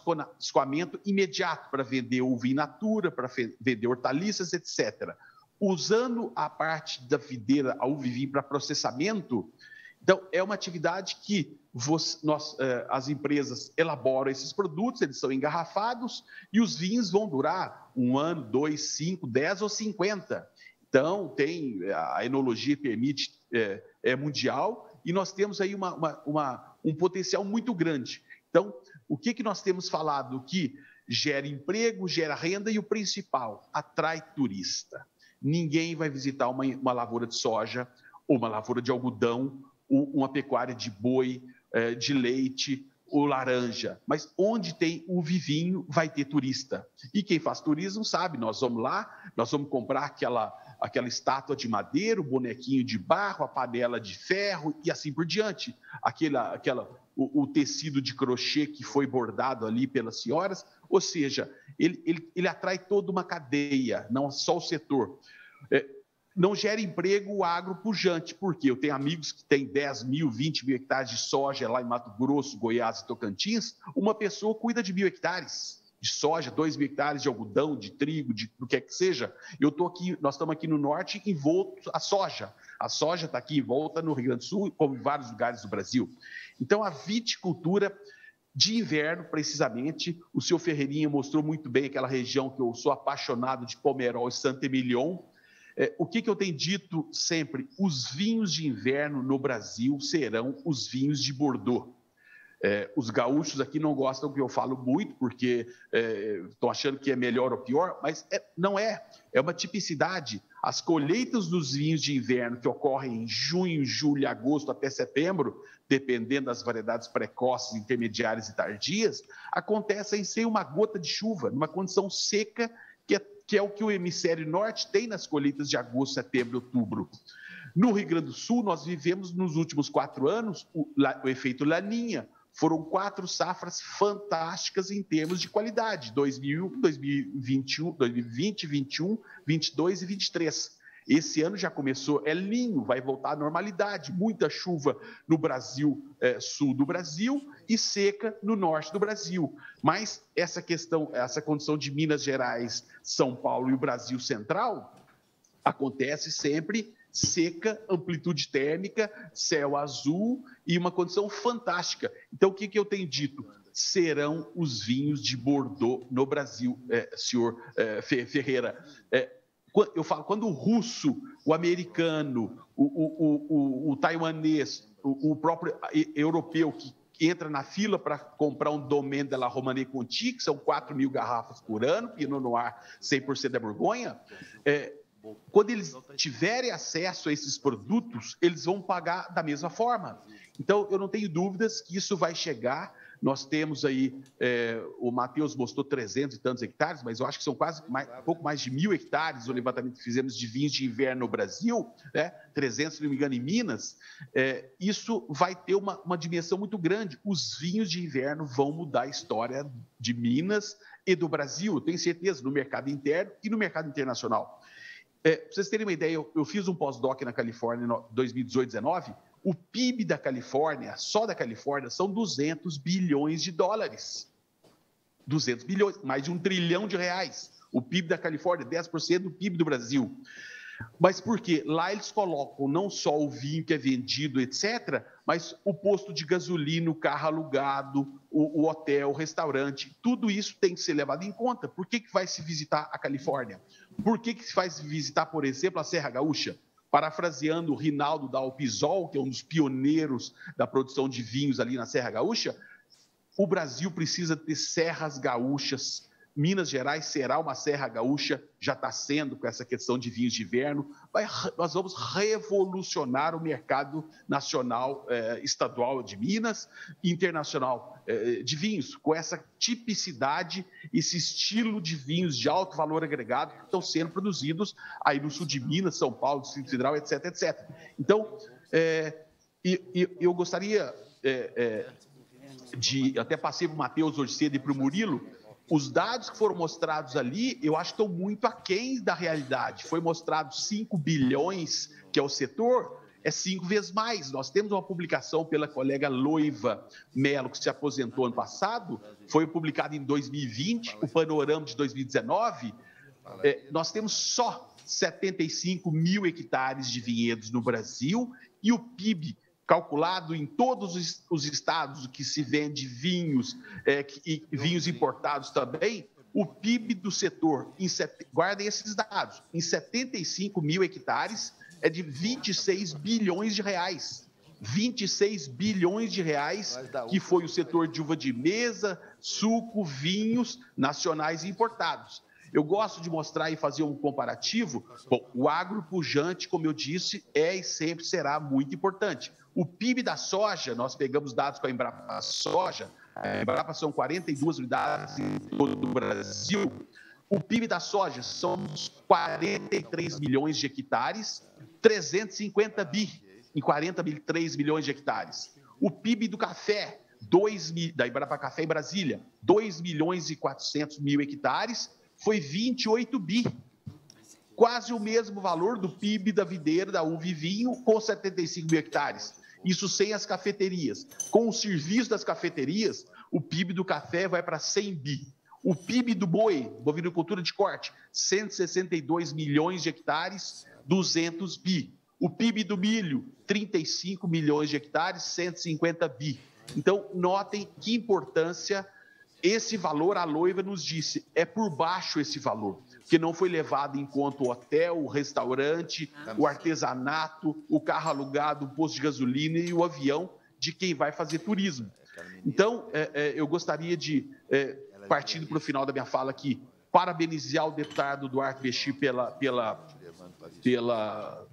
escoamento imediato para vender uva in natura, para vender hortaliças, etc. Usando a parte da videira, a uvivim, para processamento, então é uma atividade que você, nós, eh, as empresas elaboram esses produtos, eles são engarrafados e os vinhos vão durar um ano, dois, cinco, dez ou cinquenta. Então, tem eh, a enologia permite é, é mundial e nós temos aí uma, uma, uma, um potencial muito grande. Então, o que, que nós temos falado que gera emprego, gera renda e o principal, atrai turista. Ninguém vai visitar uma, uma lavoura de soja, ou uma lavoura de algodão, ou uma pecuária de boi, é, de leite ou laranja. Mas onde tem o vivinho, vai ter turista. E quem faz turismo sabe, nós vamos lá, nós vamos comprar aquela aquela estátua de madeira, o bonequinho de barro, a panela de ferro e assim por diante. Aquela, aquela, o, o tecido de crochê que foi bordado ali pelas senhoras. Ou seja, ele, ele, ele atrai toda uma cadeia, não só o setor. É, não gera emprego agro pujante, porque eu tenho amigos que têm 10 mil, 20 mil hectares de soja lá em Mato Grosso, Goiás e Tocantins, uma pessoa cuida de mil hectares de soja, 2 mil hectares de algodão, de trigo, de do que é que seja. Eu estou aqui, nós estamos aqui no norte e volto a soja. A soja está aqui em volta no Rio Grande do Sul, como em vários lugares do Brasil. Então, a viticultura de inverno, precisamente, o senhor Ferreirinha mostrou muito bem aquela região que eu sou apaixonado de Pomerol e Santemilion. É, o que, que eu tenho dito sempre? Os vinhos de inverno no Brasil serão os vinhos de Bordeaux é, os gaúchos aqui não gostam que eu falo muito, porque estão é, achando que é melhor ou pior, mas é, não é. É uma tipicidade. As colheitas dos vinhos de inverno que ocorrem em junho, julho, agosto até setembro, dependendo das variedades precoces, intermediárias e tardias, acontecem sem uma gota de chuva, numa condição seca, que é, que é o que o hemisfério norte tem nas colheitas de agosto, setembro, outubro. No Rio Grande do Sul, nós vivemos nos últimos quatro anos o, o efeito laninha foram quatro safras fantásticas em termos de qualidade: 2000, 2021, 2020, e 2023 Esse ano já começou, é linho, vai voltar à normalidade. Muita chuva no Brasil, é, sul do Brasil, e seca no norte do Brasil. Mas essa questão, essa condição de Minas Gerais, São Paulo e o Brasil central acontece sempre seca, amplitude térmica, céu azul e uma condição fantástica. Então, o que, que eu tenho dito? Serão os vinhos de Bordeaux no Brasil, é, senhor é, Ferreira. É, eu falo, quando o russo, o americano, o, o, o, o taiwanês, o, próprio europeu que entra na fila para comprar um Domaine de la Romanée Conti, que são 4 mil garrafas por ano, Pinot Noir 100% da Borgonha, é, quando eles tiverem acesso a esses produtos, eles vão pagar da mesma forma. Então, eu não tenho dúvidas que isso vai chegar. Nós temos aí, é, o Matheus mostrou 300 e tantos hectares, mas eu acho que são quase mais, um pouco mais de mil hectares o levantamento que fizemos de vinhos de inverno no Brasil, né? 300, se não me engano, em Minas. É, isso vai ter uma, uma dimensão muito grande. Os vinhos de inverno vão mudar a história de Minas e do Brasil, tenho certeza, no mercado interno e no mercado internacional. É, para vocês terem uma ideia, eu, eu fiz um pós-doc na Califórnia em 2018-19. O PIB da Califórnia, só da Califórnia, são 200 bilhões de dólares. 200 bilhões, mais de um trilhão de reais. O PIB da Califórnia, 10% do PIB do Brasil. Mas por quê? Lá eles colocam não só o vinho que é vendido, etc., mas o posto de gasolina, o carro alugado, o, o hotel, o restaurante, tudo isso tem que ser levado em conta. Por que, que vai se visitar a Califórnia? Por que, que se faz visitar, por exemplo, a Serra Gaúcha? Parafraseando o Rinaldo Dalpisol, que é um dos pioneiros da produção de vinhos ali na Serra Gaúcha, o Brasil precisa ter serras gaúchas Minas Gerais será uma Serra Gaúcha, já está sendo com essa questão de vinhos de inverno. Vai, nós vamos revolucionar o mercado nacional, eh, estadual de Minas, internacional eh, de vinhos, com essa tipicidade, esse estilo de vinhos de alto valor agregado que estão sendo produzidos aí no sul de Minas, São Paulo, Distrito Federal, etc, etc. Então, eh, e, e, eu gostaria eh, eh, de. Até passei para o Matheus hoje cedo e para o Murilo os dados que foram mostrados ali, eu acho que estão muito aquém da realidade. Foi mostrado 5 bilhões, que é o setor, é cinco vezes mais. Nós temos uma publicação pela colega Loiva Melo, que se aposentou ano passado, foi publicada em 2020, o panorama de 2019. É, nós temos só 75 mil hectares de vinhedos no Brasil e o PIB calculado em todos os estados que se vende vinhos é, e vinhos importados também, o PIB do setor, em set... guardem esses dados, em 75 mil hectares é de 26 bilhões de reais. 26 bilhões de reais, que foi o setor de uva de mesa, suco, vinhos nacionais e importados. Eu gosto de mostrar e fazer um comparativo. Bom, o agro pujante, como eu disse, é e sempre será muito importante. O PIB da soja, nós pegamos dados com a Embrapa Soja, a Embrapa são 42 unidades em todo o Brasil. O PIB da soja são 43 milhões de hectares, 350 bi em 43 milhões de hectares. O PIB do café, 2, da Embrapa Café em Brasília, 2 milhões e 400 mil hectares, foi 28 bi. Quase o mesmo valor do PIB da videira, da uva e vinho, com 75 mil hectares isso sem as cafeterias. Com o serviço das cafeterias, o PIB do café vai para 100 bi. O PIB do boi, bovinocultura de corte, 162 milhões de hectares, 200 bi. O PIB do milho, 35 milhões de hectares, 150 bi. Então, notem que importância esse valor a Loiva nos disse, é por baixo esse valor que não foi levado em conta o hotel, o restaurante, ah, o artesanato, o carro alugado, o posto de gasolina e o avião de quem vai fazer turismo. É, então, é, é, eu gostaria de, é, é partindo para o final da minha fala aqui, parabenizar o deputado Duarte Vesti pela, pela, pela,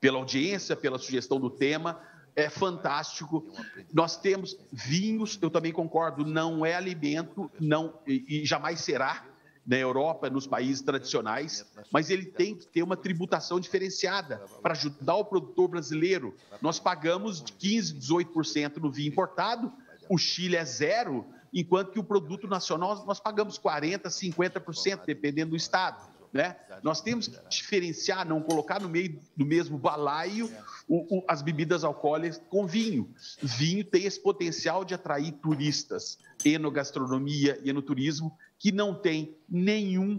pela audiência, pela sugestão do tema. É fantástico. Nós temos vinhos, eu também concordo, não é alimento, não e, e jamais será na Europa, nos países tradicionais, mas ele tem que ter uma tributação diferenciada para ajudar o produtor brasileiro. Nós pagamos de 15%, 18% no vinho importado, o Chile é zero, enquanto que o produto nacional nós pagamos 40%, 50%, dependendo do estado. Né? Nós temos que diferenciar, não colocar no meio do mesmo balaio o, o, as bebidas alcoólicas com vinho. Vinho tem esse potencial de atrair turistas, enogastronomia e enoturismo, que não tem nenhum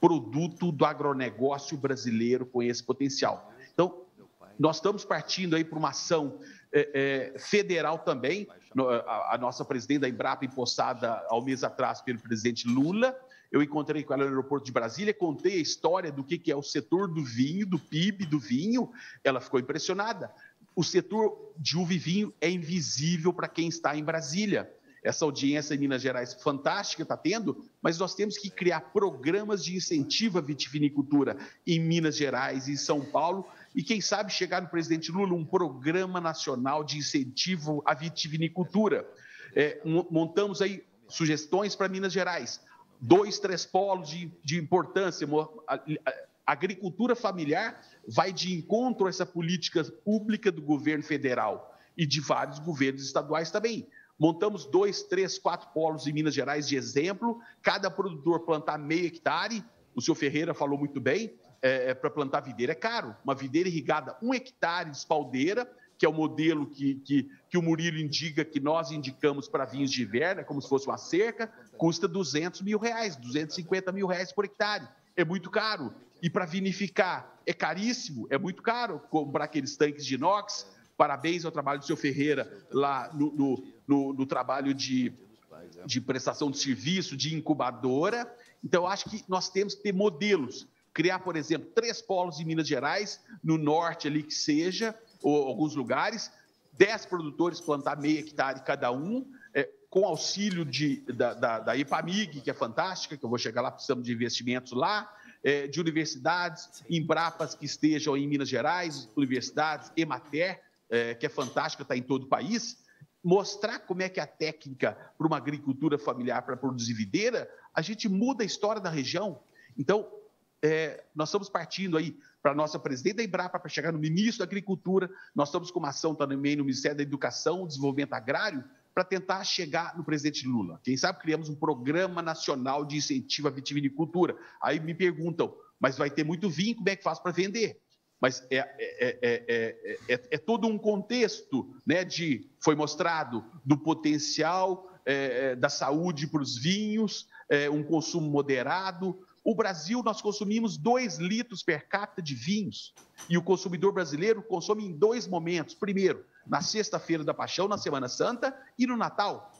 produto do agronegócio brasileiro com esse potencial. Então, nós estamos partindo aí para uma ação é, é, federal também. A, a, nossa presidente da Embrapa, empossada ao mês atrás pelo presidente Lula, eu encontrei com ela no aeroporto de Brasília, contei a história do que, que é o setor do vinho, do PIB do vinho. Ela ficou impressionada. O setor de uva e vinho é invisível para quem está em Brasília essa audiência em Minas Gerais fantástica está tendo, mas nós temos que criar programas de incentivo à vitivinicultura em Minas Gerais e São Paulo e quem sabe chegar no presidente Lula um programa nacional de incentivo à vitivinicultura. É, montamos aí sugestões para Minas Gerais, dois, três polos de, de importância. A, agricultura familiar vai de encontro a essa política pública do governo federal e de vários governos estaduais também. Montamos dois, três, quatro polos em Minas Gerais de exemplo, cada produtor plantar meio hectare. O senhor Ferreira falou muito bem, é, é para plantar videira é caro. Uma videira irrigada, um hectare de espaldeira, que é o modelo que, que, que o Murilo indica, que nós indicamos para vinhos de inverno, é como se fosse uma cerca, custa 200 mil reais, 250 mil reais por hectare. É muito caro. E para vinificar, é caríssimo, é muito caro comprar aqueles tanques de inox. Parabéns ao trabalho do seu Ferreira lá no, no no, no trabalho de, de prestação de serviço, de incubadora. Então, acho que nós temos que ter modelos. Criar, por exemplo, três polos em Minas Gerais, no norte ali que seja, ou alguns lugares, dez produtores plantar meia hectare cada um, é, com auxílio de, da, da, da que é fantástica, que eu vou chegar lá, precisamos de investimentos lá, é, de universidades, Embrapas que estejam em Minas Gerais, universidades, Emater, é, que é fantástica, está em todo o país, mostrar como é que é a técnica para uma agricultura familiar para produzir videira, a gente muda a história da região. Então, é, nós estamos partindo aí para a nossa presidente da Embrapa, para chegar no ministro da Agricultura, nós estamos com uma ação também no Ministério da Educação, Desenvolvimento Agrário, para tentar chegar no presidente Lula. Quem sabe criamos um programa nacional de incentivo à vitivinicultura. Aí me perguntam, mas vai ter muito vinho, como é que faz para vender? mas é, é, é, é, todo um contexto né, de foi mostrado do potencial da saúde para os vinhos, um consumo moderado. O Brasil, nós consumimos 2 litros per capita de vinhos. E o consumidor brasileiro consome em dois momentos. Primeiro, na sexta-feira da Paixão, na Semana Santa, e no Natal.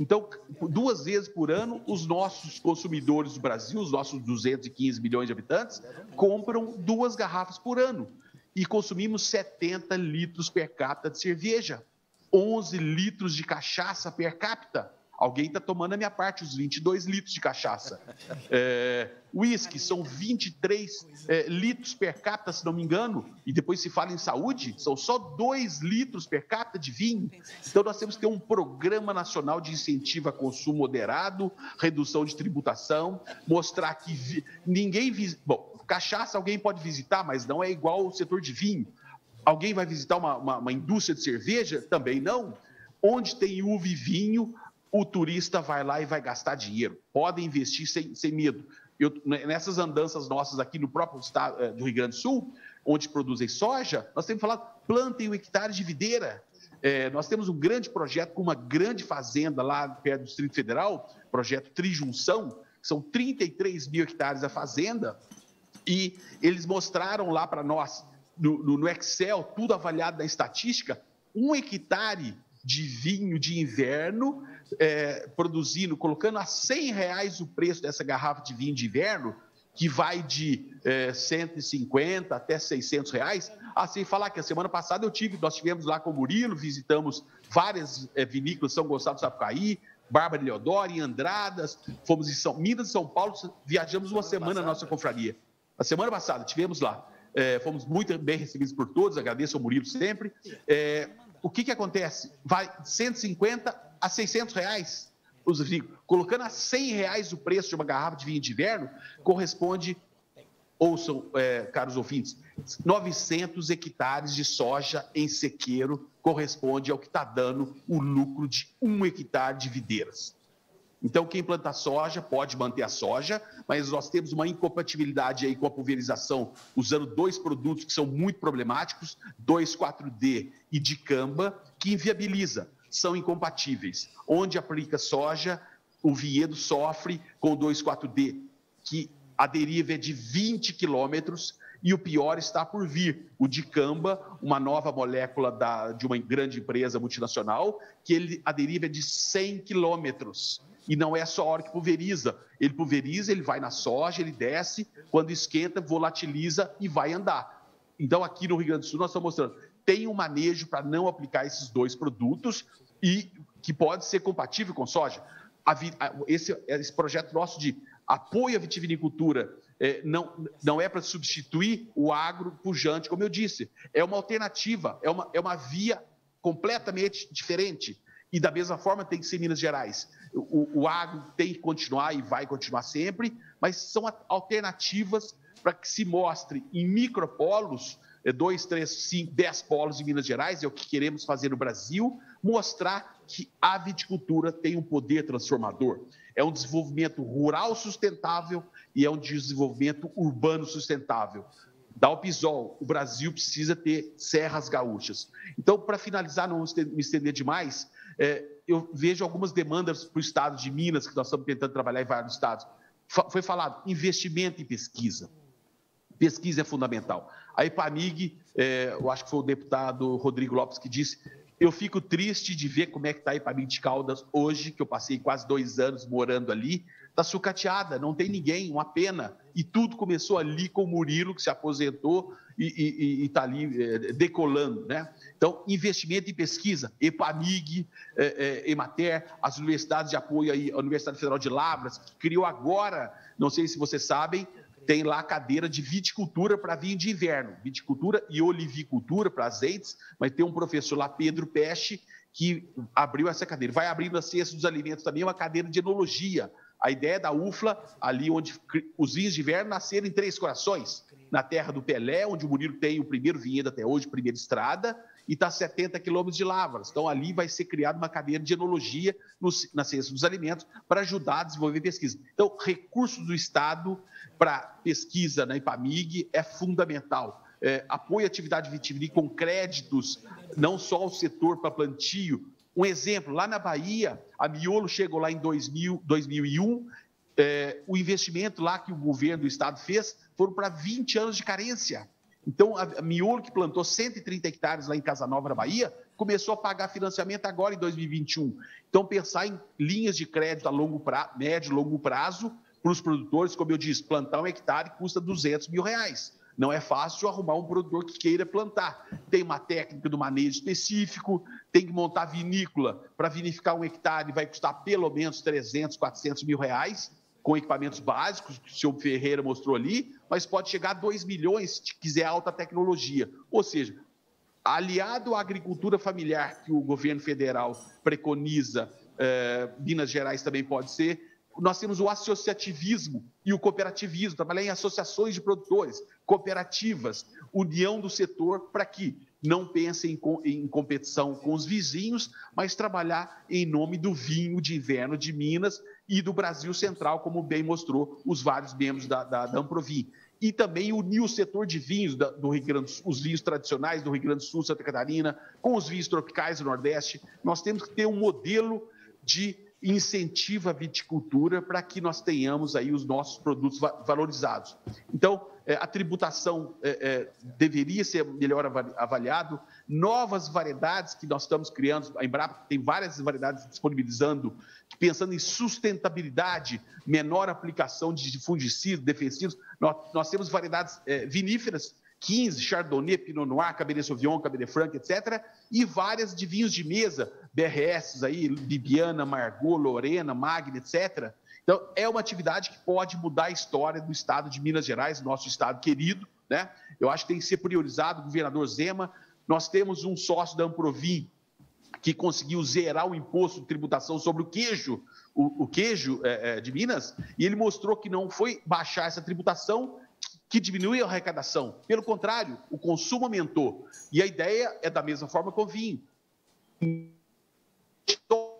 Então, duas vezes por ano, os nossos consumidores do Brasil, os nossos 215 milhões de habitantes, compram duas garrafas por ano e consumimos 70 litros per capita de cerveja, 11 litros de cachaça per capita. Alguém está tomando a minha parte, os 22 litros de cachaça. É, uísque, são 23 é, litros per capita, se não me engano, e depois se fala em saúde, são só 2 litros per capita de vinho. Então, nós temos que ter um programa nacional de incentivo a consumo moderado, redução de tributação, mostrar que vi... ninguém. Vis... Bom, cachaça alguém pode visitar, mas não é igual o setor de vinho. Alguém vai visitar uma, uma, uma indústria de cerveja? Também não. Onde tem uva e vinho, o turista vai lá e vai gastar dinheiro. Podem investir sem, sem medo. Eu, né, nessas andanças nossas aqui no próprio estado eh, do Rio Grande do Sul, onde produzem soja, nós temos falado, plantem um hectare de videira. É, nós temos um grande projeto com uma grande fazenda lá perto do Distrito Federal, projeto Trijunção, são 33 mil hectares a fazenda, e eles mostraram lá para nós, no, no, no Excel, tudo avaliado na estatística, um hectare de vinho de inverno, é, produzindo, colocando a 100 reais o preço dessa garrafa de vinho de inverno, que vai de é, 150 até 600 reais, assim falar que a semana passada eu tive, nós tivemos lá com o Murilo, visitamos várias é, vinícolas, São Gonçalo do Sapucaí, Bárbara Leodoro, Andradas, fomos em São, Minas e São Paulo, viajamos uma semana na nossa confraria. A semana passada tivemos lá. É, fomos muito bem recebidos por todos, agradeço ao Murilo sempre. É, o que, que acontece? Vai de 150 a 600 reais os vinhos. Colocando a 100 reais o preço de uma garrafa de vinho de inverno, corresponde, ouçam, é, caros ouvintes, 900 hectares de soja em sequeiro corresponde ao que está dando o lucro de um hectare de videiras. Então, quem planta soja pode manter a soja, mas nós temos uma incompatibilidade aí com a pulverização, usando dois produtos que são muito problemáticos, 2,4-D e dicamba, que inviabiliza, são incompatíveis. Onde aplica soja, o vinhedo sofre com 2,4-D, que a deriva é de 20 quilômetros e o pior está por vir. O dicamba, uma nova molécula da, de uma grande empresa multinacional, que ele, a deriva é de 100 quilômetros. E não é só a hora que pulveriza. Ele pulveriza, ele vai na soja, ele desce, quando esquenta, volatiliza e vai andar. Então, aqui no Rio Grande do Sul, nós estamos mostrando, tem um manejo para não aplicar esses dois produtos e que pode ser compatível com soja. A, a, esse, esse projeto nosso de apoio à vitivinicultura é, não, não é para substituir o agro pujante, como eu disse. É uma alternativa, é uma, é uma via completamente diferente. E da mesma forma tem que ser Minas Gerais. O, o agro tem que continuar e vai continuar sempre, mas são alternativas para que se mostre em micropolos, é, dois, três, cinco, dez polos em Minas Gerais, é o que queremos fazer no Brasil, mostrar que a viticultura tem um poder transformador. É um desenvolvimento rural sustentável, e é um desenvolvimento urbano sustentável. Da Alpisol, o Brasil precisa ter serras gaúchas. Então, para finalizar, não me estender demais, é, eu vejo algumas demandas para o estado de Minas, que nós estamos tentando trabalhar em vários estados. Foi falado investimento em pesquisa. Pesquisa é fundamental. A IPAMIG, é, eu acho que foi o deputado Rodrigo Lopes que disse, eu fico triste de ver como é que está a IPAMIG de Caldas hoje, que eu passei quase dois anos morando ali, está sucateada, não tem ninguém, uma pena. E tudo começou ali com o Murilo, que se aposentou e está ali é, decolando. Né? Então, investimento em pesquisa, EPAMIG, é, é, EMATER, as universidades de apoio aí, a Universidade Federal de Lavras, que criou agora, não sei se vocês sabem, tem lá a cadeira de viticultura para vinho de inverno, viticultura e olivicultura para azeites, mas tem um professor lá, Pedro Peste, que abriu essa cadeira. Vai abrindo a ciência dos alimentos também, é uma cadeira de enologia, a ideia da UFLA, ali onde os vinhos de inverno nasceram em Três Corações, na terra do Pelé, onde o Murilo tem o primeiro vinhedo até hoje, primeira estrada, e está a 70 quilômetros de Lavras. Então, ali vai ser criada uma cadeia de enologia no, na ciência dos alimentos para ajudar a desenvolver pesquisa. Então, recursos do Estado para pesquisa na IPAMIG é fundamental. É, apoio à atividade vitivinícola com créditos, não só ao setor para plantio, um exemplo, lá na Bahia, a Miolo chegou lá em 2000, 2001, é, o investimento lá que o governo do estado fez foram para 20 anos de carência. Então, a Miolo, que plantou 130 hectares lá em Casanova, na Bahia, começou a pagar financiamento agora em 2021. Então, pensar em linhas de crédito a longo pra, médio e longo prazo para os produtores, como eu disse, plantar um hectare custa 200 mil reais. Não é fácil arrumar um produtor que queira plantar. Tem uma técnica do manejo específico, tem que montar vinícola. Para vinificar um hectare vai custar pelo menos 300, 400 mil reais, com equipamentos básicos, que o senhor Ferreira mostrou ali, mas pode chegar a 2 milhões se quiser alta tecnologia. Ou seja, aliado à agricultura familiar que o governo federal preconiza, eh, Minas Gerais também pode ser, nós temos o associativismo e o cooperativismo, trabalhar em associações de produtores, cooperativas, união do setor para que não pensem em, competição com os vizinhos, mas trabalhar em nome do vinho de inverno de Minas e do Brasil Central, como bem mostrou os vários membros da, da, da Amprovin. E também unir o setor de vinhos da, do Rio Grande do Sul, os vinhos tradicionais do Rio Grande do Sul, Santa Catarina, com os vinhos tropicais do Nordeste. Nós temos que ter um modelo de incentiva a viticultura para que nós tenhamos aí os nossos produtos valorizados. Então, eh, a tributação eh, eh, deveria ser melhor avaliado, novas variedades que nós estamos criando, a Embrapa tem várias variedades disponibilizando, pensando em sustentabilidade, menor aplicação de fungicidas, defensivos, nós, temos variedades viníferas 15, Chardonnay, Pinot Noir, Cabernet Sauvignon, Cabernet Franc, etc., e várias de vinhos de mesa, BRS aí, Bibiana, Margot, Lorena, Magna, etc. Então, é uma atividade que pode mudar a história do estado de Minas Gerais, nosso estado querido, né? Eu acho que tem que ser priorizado, governador Zema. Nós temos um sócio da Amprovim que conseguiu zerar o imposto de tributação sobre o queijo, o, o queijo é, é, de Minas, e ele mostrou que não foi baixar essa tributação que diminuiu a arrecadação. Pelo contrário, o consumo aumentou. E a ideia é da mesma forma com o vinho estou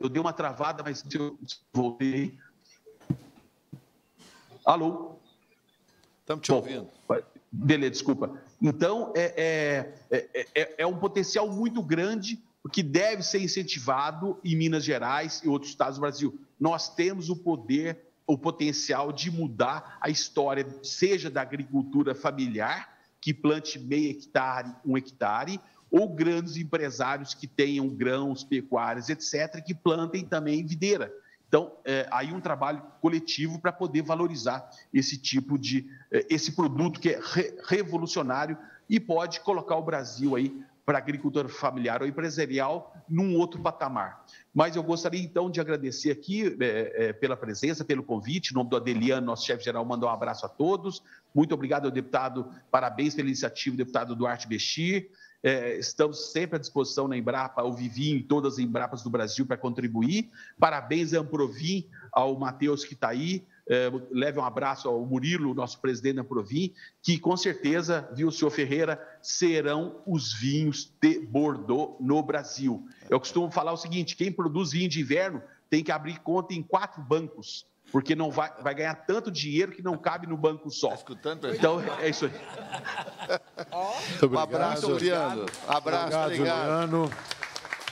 Eu dei uma travada, mas eu voltei. Alô? Estamos te Bom, ouvindo. Beleza, desculpa. Então, é, é, é, é um potencial muito grande que deve ser incentivado em Minas Gerais e outros estados do Brasil. Nós temos o poder o potencial de mudar a história, seja da agricultura familiar, que plante meio hectare, um hectare, ou grandes empresários que tenham grãos, pecuárias, etc., que plantem também videira. Então, é, aí um trabalho coletivo para poder valorizar esse tipo de, é, esse produto que é re, revolucionário e pode colocar o Brasil aí para agricultor familiar ou empresarial num outro patamar. Mas eu gostaria então de agradecer aqui é, é, pela presença, pelo convite, em nome do Adeliano, nosso chefe geral, mandar um abraço a todos. Muito obrigado ao deputado, parabéns pela iniciativa, deputado Duarte Bechir. É, estamos sempre à disposição na Embrapa, ao Vivi, em todas as Embrapas do Brasil para contribuir. Parabéns à Amprovim, ao Matheus que está aí, é, leve um abraço ao Murilo, nosso presidente da Provin, que com certeza, viu, senhor Ferreira, serão os vinhos de Bordeaux no Brasil. Eu costumo falar o seguinte: quem produz vinho de inverno tem que abrir conta em quatro bancos. Porque não vai, vai ganhar tanto dinheiro que não cabe no banco só. Tá escutando, então, é isso aí. um abraço, Juliano. Abraço, tá obrigado. Juliano.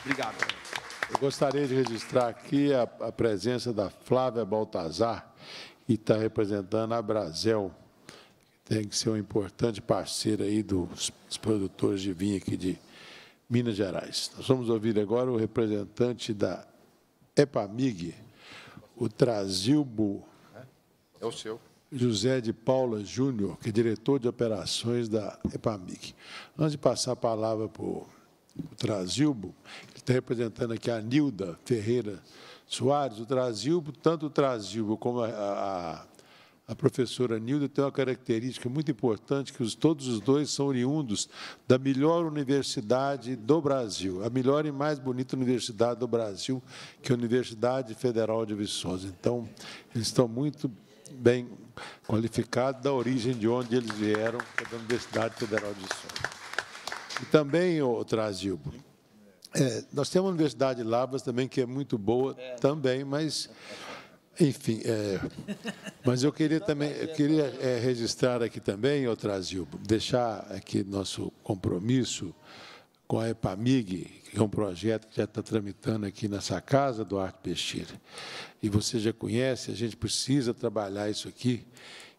Obrigado. Eu gostaria de registrar aqui a, a presença da Flávia Baltazar, e está representando a Brasel, que tem que ser um importante parceiro aí dos produtores de vinho aqui de Minas Gerais. Nós vamos ouvir agora o representante da EPAMIG, o Trazilbo. É o seu. José de Paula Júnior, que é diretor de operações da Epamig. Antes de passar a palavra para o Trazilbo, ele está representando aqui a Nilda Ferreira Soares, o Trazilbo, tanto o Trazilbo como a, a, a, professora Nilda tem uma característica muito importante, que os, todos os dois são oriundos da melhor universidade do Brasil, a melhor e mais bonita universidade do Brasil, que é a Universidade Federal de Viçosa. Então, eles estão muito bem qualificados da origem de onde eles vieram, que é da Universidade Federal de Viçosa. E também, o Trazilbo. É, nós temos a Universidade de Lavras também, que é muito boa é. também, mas, enfim, é, mas eu queria também, eu queria é, registrar aqui também, ô Trazil, deixar aqui nosso compromisso com a EPAMIG, que é um projeto que já está tramitando aqui nessa casa do Arte Peixeira. E você já conhece, a gente precisa trabalhar isso aqui,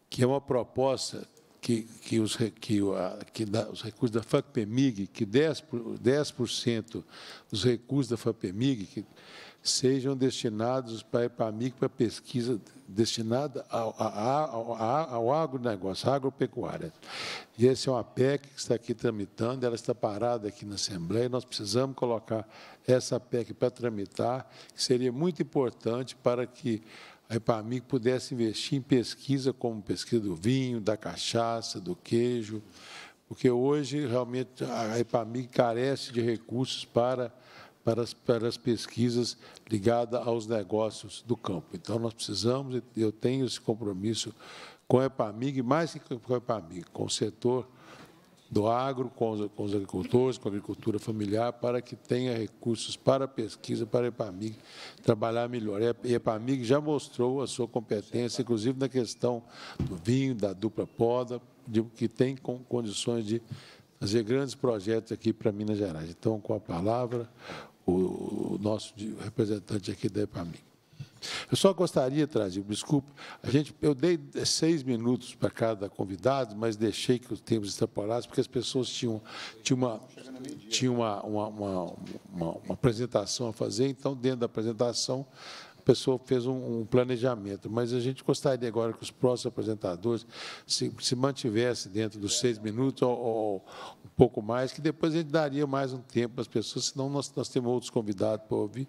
que é uma proposta que, que, os, que, o que da, os recursos da FAPEMIG, que 10%, 10 dos recursos da FAPEMIG que sejam destinados para a EPAMIG, para pesquisa destinada ao, ao, ao, ao agronegócio, à agropecuária. E essa é uma PEC que está aqui tramitando, ela está parada aqui na Assembleia, nós precisamos colocar essa PEC para tramitar, que seria muito importante para que a EPAMI pudesse investir em pesquisa, como pesquisa do vinho, da cachaça, do queijo, porque hoje realmente a EPAMI carece de recursos para, para, as, para as pesquisas ligadas aos negócios do campo. Então, nós precisamos, eu tenho esse compromisso com a EPAMIG, mais que com a EPAMIG, com o setor do agro com os, com os agricultores, com a agricultura familiar, para que tenha recursos para pesquisa, para a EPAMIG trabalhar melhor. A EPAMIG já mostrou a sua competência, inclusive na questão do vinho, da dupla poda, de, que tem com condições de fazer grandes projetos aqui para Minas Gerais. Então, com a palavra, o, o nosso representante aqui da EPAMIG. Eu só gostaria, trazer, desculpa, a gente, eu dei seis minutos para cada convidado, mas deixei que os tempos extrapolados, porque as pessoas tinham, tinham, uma, tinham uma, uma, uma, uma apresentação a fazer, então, dentro da apresentação, pessoa fez um, um, planejamento, mas a gente gostaria agora que os próximos apresentadores se, se mantivessem dentro dos seis minutos ou, ou, um pouco mais, que depois a gente daria mais um tempo para as pessoas, senão nós, nós temos outros convidados para ouvir,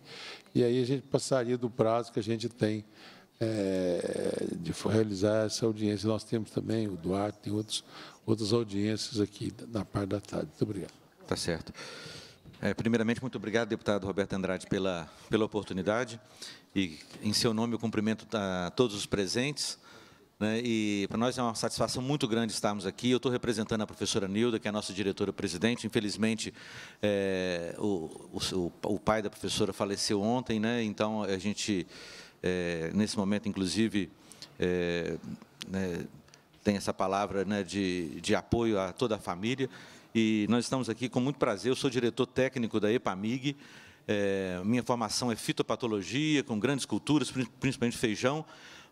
e aí a gente passaria do prazo que a gente tem é, de realizar essa audiência. Nós temos também o Duarte, tem outros, outras audiências aqui na parte da tarde. Muito obrigado. Está certo. É, primeiramente, muito obrigado, deputado Roberto Andrade, pela, pela oportunidade. E em seu nome eu cumprimento a tá, todos os presentes. Né, e para nós é uma satisfação muito grande estarmos aqui. Eu estou representando a professora Nilda, que é a nossa diretora-presidente. Infelizmente, é, o, o, o, pai da professora faleceu ontem, né, então a gente, é, nesse momento, inclusive, é, né, tem essa palavra né, de, de apoio a toda a família. E nós estamos aqui com muito prazer. Eu sou diretor técnico da EPAMIG, é, minha formação é fitopatologia, com grandes culturas, principalmente feijão,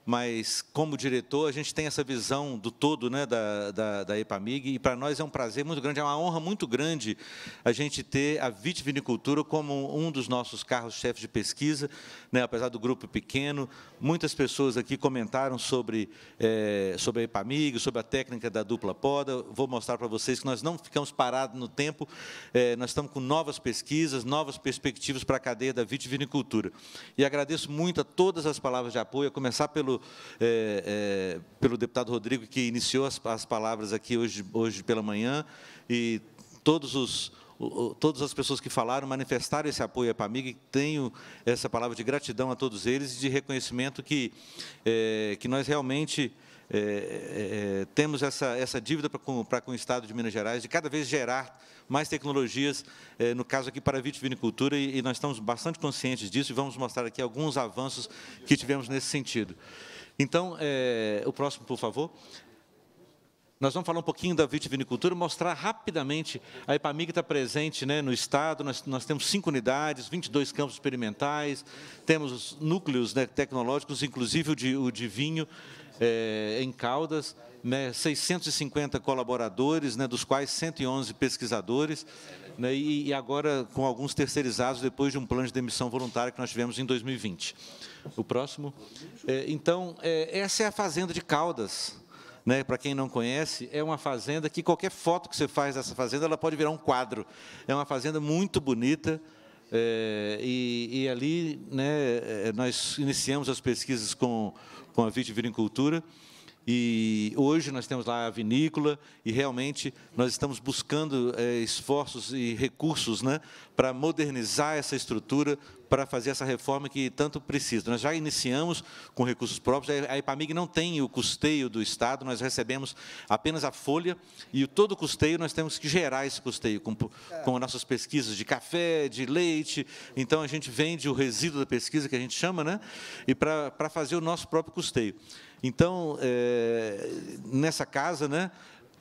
mas como diretor a gente tem essa visão do todo né, da, da, da EPAMIG e para nós é um prazer muito grande, é uma honra muito grande a gente ter a vitivinicultura como um dos nossos carros-chefes de pesquisa, né, apesar do grupo pequeno. Muitas pessoas aqui comentaram sobre, é, sobre a EPAMIG, sobre a técnica da dupla poda. Vou mostrar para vocês que nós não ficamos parados no tempo, é, nós estamos com novas pesquisas, novas perspectivas para a cadeia da vitivinicultura. E agradeço muito a todas as palavras de apoio, a começar pelo é, é, pelo deputado Rodrigo, que iniciou as, as palavras aqui hoje, hoje pela manhã, e todos os, todas as pessoas que falaram manifestaram esse apoio à PAMIG, e tenho essa palavra de gratidão a todos eles e de reconhecimento que, é, que nós realmente é, é, é, temos essa, essa dívida para com, para com o Estado de Minas Gerais de cada vez gerar mais tecnologias, é, no caso aqui para a vitivinicultura, e, e nós estamos bastante conscientes disso e vamos mostrar aqui alguns avanços que tivemos nesse sentido. Então, é, o próximo, por favor. Nós vamos falar um pouquinho da vitivinicultura, mostrar rapidamente, a EPAMIG está presente né, no Estado, nós, nós, temos cinco unidades, 22 campos experimentais, temos núcleos né, tecnológicos, inclusive o de, o de vinho, é, em Caldas, né, 650 colaboradores, né, dos quais 111 pesquisadores, né, e, e, agora com alguns terceirizados depois de um plano de demissão voluntária que nós tivemos em 2020. O próximo. É, então, é, essa é a Fazenda de Caldas. Né, para quem não conhece, é uma fazenda que qualquer foto que você faz dessa fazenda, ela pode virar um quadro. É uma fazenda muito bonita, é, e, e, ali né, é, nós iniciamos as pesquisas com com a vitivinicultura. E hoje nós temos lá a vinícola e realmente nós estamos buscando é, esforços e recursos né, para modernizar essa estrutura, para fazer essa reforma que tanto precisa. Nós já iniciamos com recursos próprios, a IPAMIG não tem o custeio do Estado, nós recebemos apenas a folha e todo o custeio nós temos que gerar esse custeio com, é. com nossas pesquisas de café, de leite. Então, a gente vende o resíduo da pesquisa, que a gente chama, né? e para, para fazer o nosso próprio custeio. Então, é, nessa casa, né,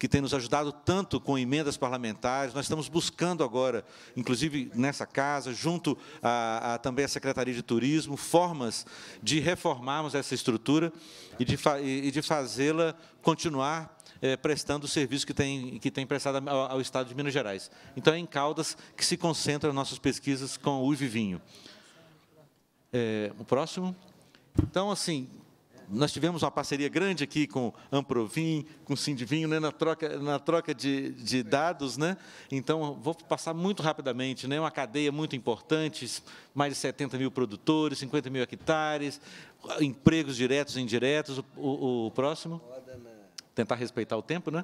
que tem nos ajudado tanto com emendas parlamentares. Nós estamos buscando agora, inclusive nessa casa, junto a, a também à Secretaria de Turismo, formas de reformarmos essa estrutura e de, de fazê-la continuar é, prestando o serviço que tem, que tem prestado ao, ao, Estado de Minas Gerais. Então, é em Caldas que se concentram nossas pesquisas com o Uivinho. É, eh, o próximo. Então, assim, nós tivemos uma parceria grande aqui com Amprovim, com Sindivinho, né, na troca, na troca de, de dados. Né? Então, vou passar muito rapidamente. É né? uma cadeia muito importante, mais de 70 mil produtores, 50 mil hectares, empregos diretos e indiretos. O, o, o próximo? Tentar respeitar o tempo, né?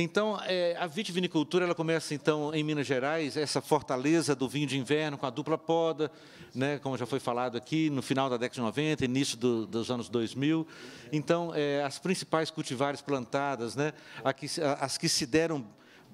Então, é, a vitivinicultura ela começa então em Minas Gerais, essa fortaleza do vinho de inverno com a dupla poda, né, como já foi falado aqui, no final da década de 90, início do, dos anos 2000. Então, é, as principais cultivares plantadas, né, que, as que se deram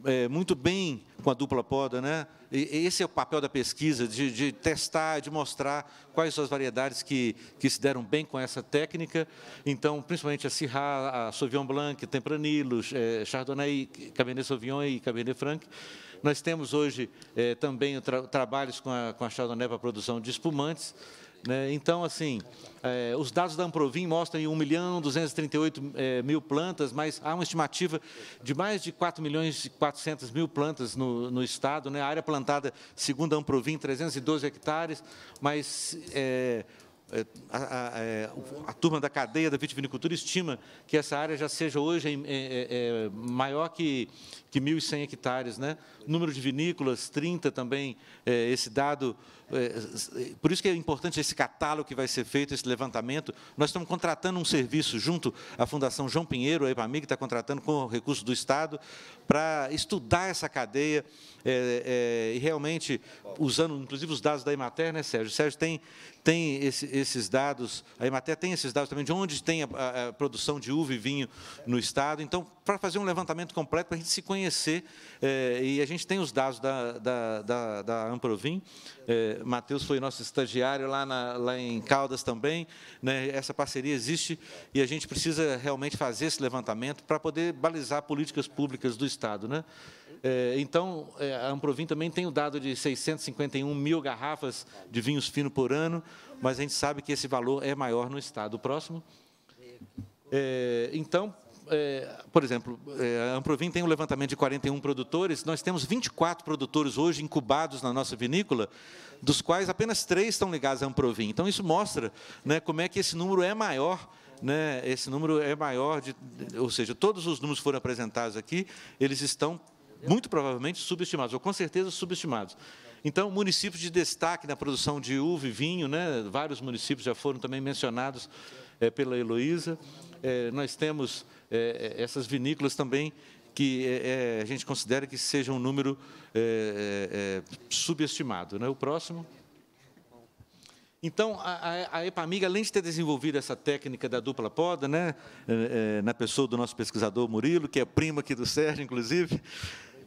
é, muito bem com a dupla poda, né? E, esse é o papel da pesquisa, de, de, testar, de mostrar quais são as variedades que, que se deram bem com essa técnica. Então, principalmente a Cirra, a Sauvignon Blanc, Tempranillo, é, Chardonnay, Cabernet Sauvignon e Cabernet Franc. Nós temos hoje é, também tra trabalhos com a, com a Chardonnay para a produção de espumantes. Né? Então, assim, eh, os dados da Amprovim mostram 1 milhão 238 eh, mil plantas, mas há uma estimativa de mais de 4 milhões e 400 mil plantas no, no Estado. Né? A área plantada, segundo a Amprovim, 312 hectares, mas... É, a, a, a, a, turma da cadeia da vitivinicultura estima que essa área já seja hoje é, é, maior que, que 1.100 hectares. Né? Número de vinícolas, 30 também, é, esse dado é, é, é, por isso que é importante esse catálogo que vai ser feito, esse levantamento. Nós estamos contratando um serviço junto à Fundação João Pinheiro, a EPAMIG, está contratando com recursos do Estado, para estudar essa cadeia é, é, e realmente, usando inclusive os dados da Imater, né, Sérgio? Sérgio tem, tem esse, esses dados, a Imater tem esses dados também de onde tem a, a, a produção de uva e vinho no Estado. Então, para fazer um levantamento completo, para a gente se conhecer, é, e a gente tem os dados da, da, da, da Amprovin, é, Matheus foi nosso estagiário lá, na, lá em Caldas também. Né? Essa parceria existe e a gente precisa realmente fazer esse levantamento para poder balizar políticas públicas do Estado. Né? É, então, é, a Amprovin também tem o dado de 651 mil garrafas de vinhos fino por ano, mas a gente sabe que esse valor é maior no Estado. O próximo. É, então, é, por exemplo, é, a Amprovin tem um levantamento de 41 produtores, nós temos 24 produtores hoje incubados na nossa vinícola, dos quais apenas três estão ligados à Amprovin. Então, isso mostra né, como é que esse número é maior né, esse número é maior, de, ou seja, todos os números que foram apresentados aqui, eles estão muito provavelmente subestimados, ou com certeza subestimados. Então, municípios de destaque na produção de uva e vinho, né, vários municípios já foram também mencionados é pela Heloísa. É, nós temos é, essas vinícolas também que a gente considera que seja um número subestimado. Né? O próximo. Então, a, a, Epamiga, além de ter desenvolvido essa técnica da dupla poda, né, é, na pessoa do nosso pesquisador Murilo, que é primo aqui do Sérgio, inclusive,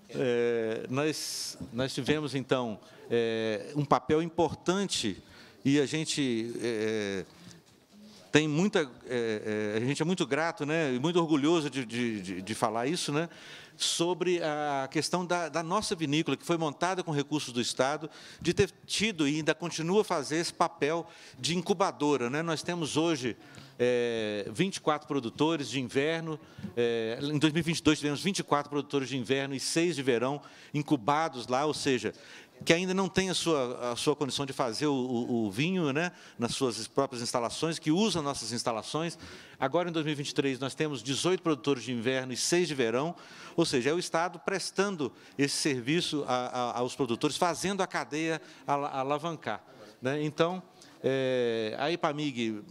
é, nós, nós tivemos, então, é, um papel importante e a gente tem muita. É, é, a gente é muito grato né, e muito orgulhoso de, de, de, falar isso, né, sobre a questão da, da nossa vinícola, que foi montada com recursos do Estado, de ter tido e ainda continua a fazer esse papel de incubadora. Né? Nós temos hoje é, eh, 24 produtores de inverno. É, em 2022 tivemos 24 produtores de inverno e seis de verão incubados lá, ou seja, que ainda não tem a sua, a sua condição de fazer o, o, o vinho né, nas suas próprias instalações, que usa nossas instalações. Agora, em 2023, nós temos 18 produtores de inverno e 6 de verão, ou seja, é o Estado prestando esse serviço a, a, aos produtores, fazendo a cadeia alavancar. Né? Então, é, a Ipamig,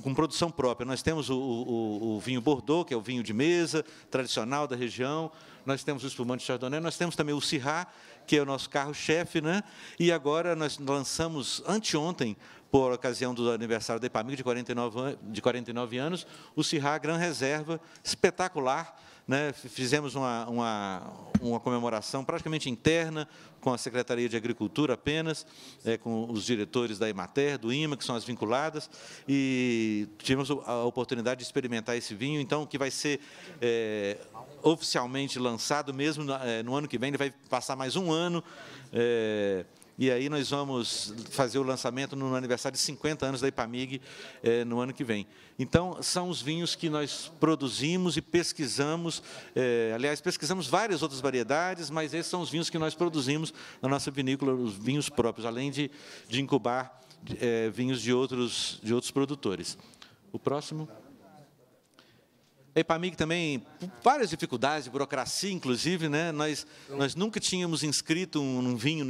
com produção própria, nós temos o, o, o, vinho Bordeaux, que é o vinho de mesa, tradicional da região, nós temos o espumante Chardonnay, nós temos também o Syrah, que é o nosso carro-chefe, né? E agora nós lançamos anteontem, por ocasião do aniversário da Epamig de 49, de 49 anos, o Cirrá Gran Reserva, espetacular né, fizemos uma, uma, uma, comemoração praticamente interna com a Secretaria de Agricultura apenas, é, com os diretores da Emater, do IMA, que são as vinculadas, e tivemos a oportunidade de experimentar esse vinho, então, que vai ser é, oficialmente lançado mesmo no, eh, é, no, ano que vem, ele vai passar mais um ano eh, e aí nós vamos fazer o lançamento no aniversário de 50 anos da IPAMIG eh, no ano que vem. Então, são os vinhos que nós produzimos e pesquisamos, eh, aliás, pesquisamos várias outras variedades, mas esses são os vinhos que nós produzimos na nossa vinícola, os vinhos próprios, além de, de incubar eh, vinhos de outros, de outros produtores. O próximo... A EPAMIG também, várias dificuldades, burocracia, inclusive, né? nós, nós nunca tínhamos inscrito um, um vinho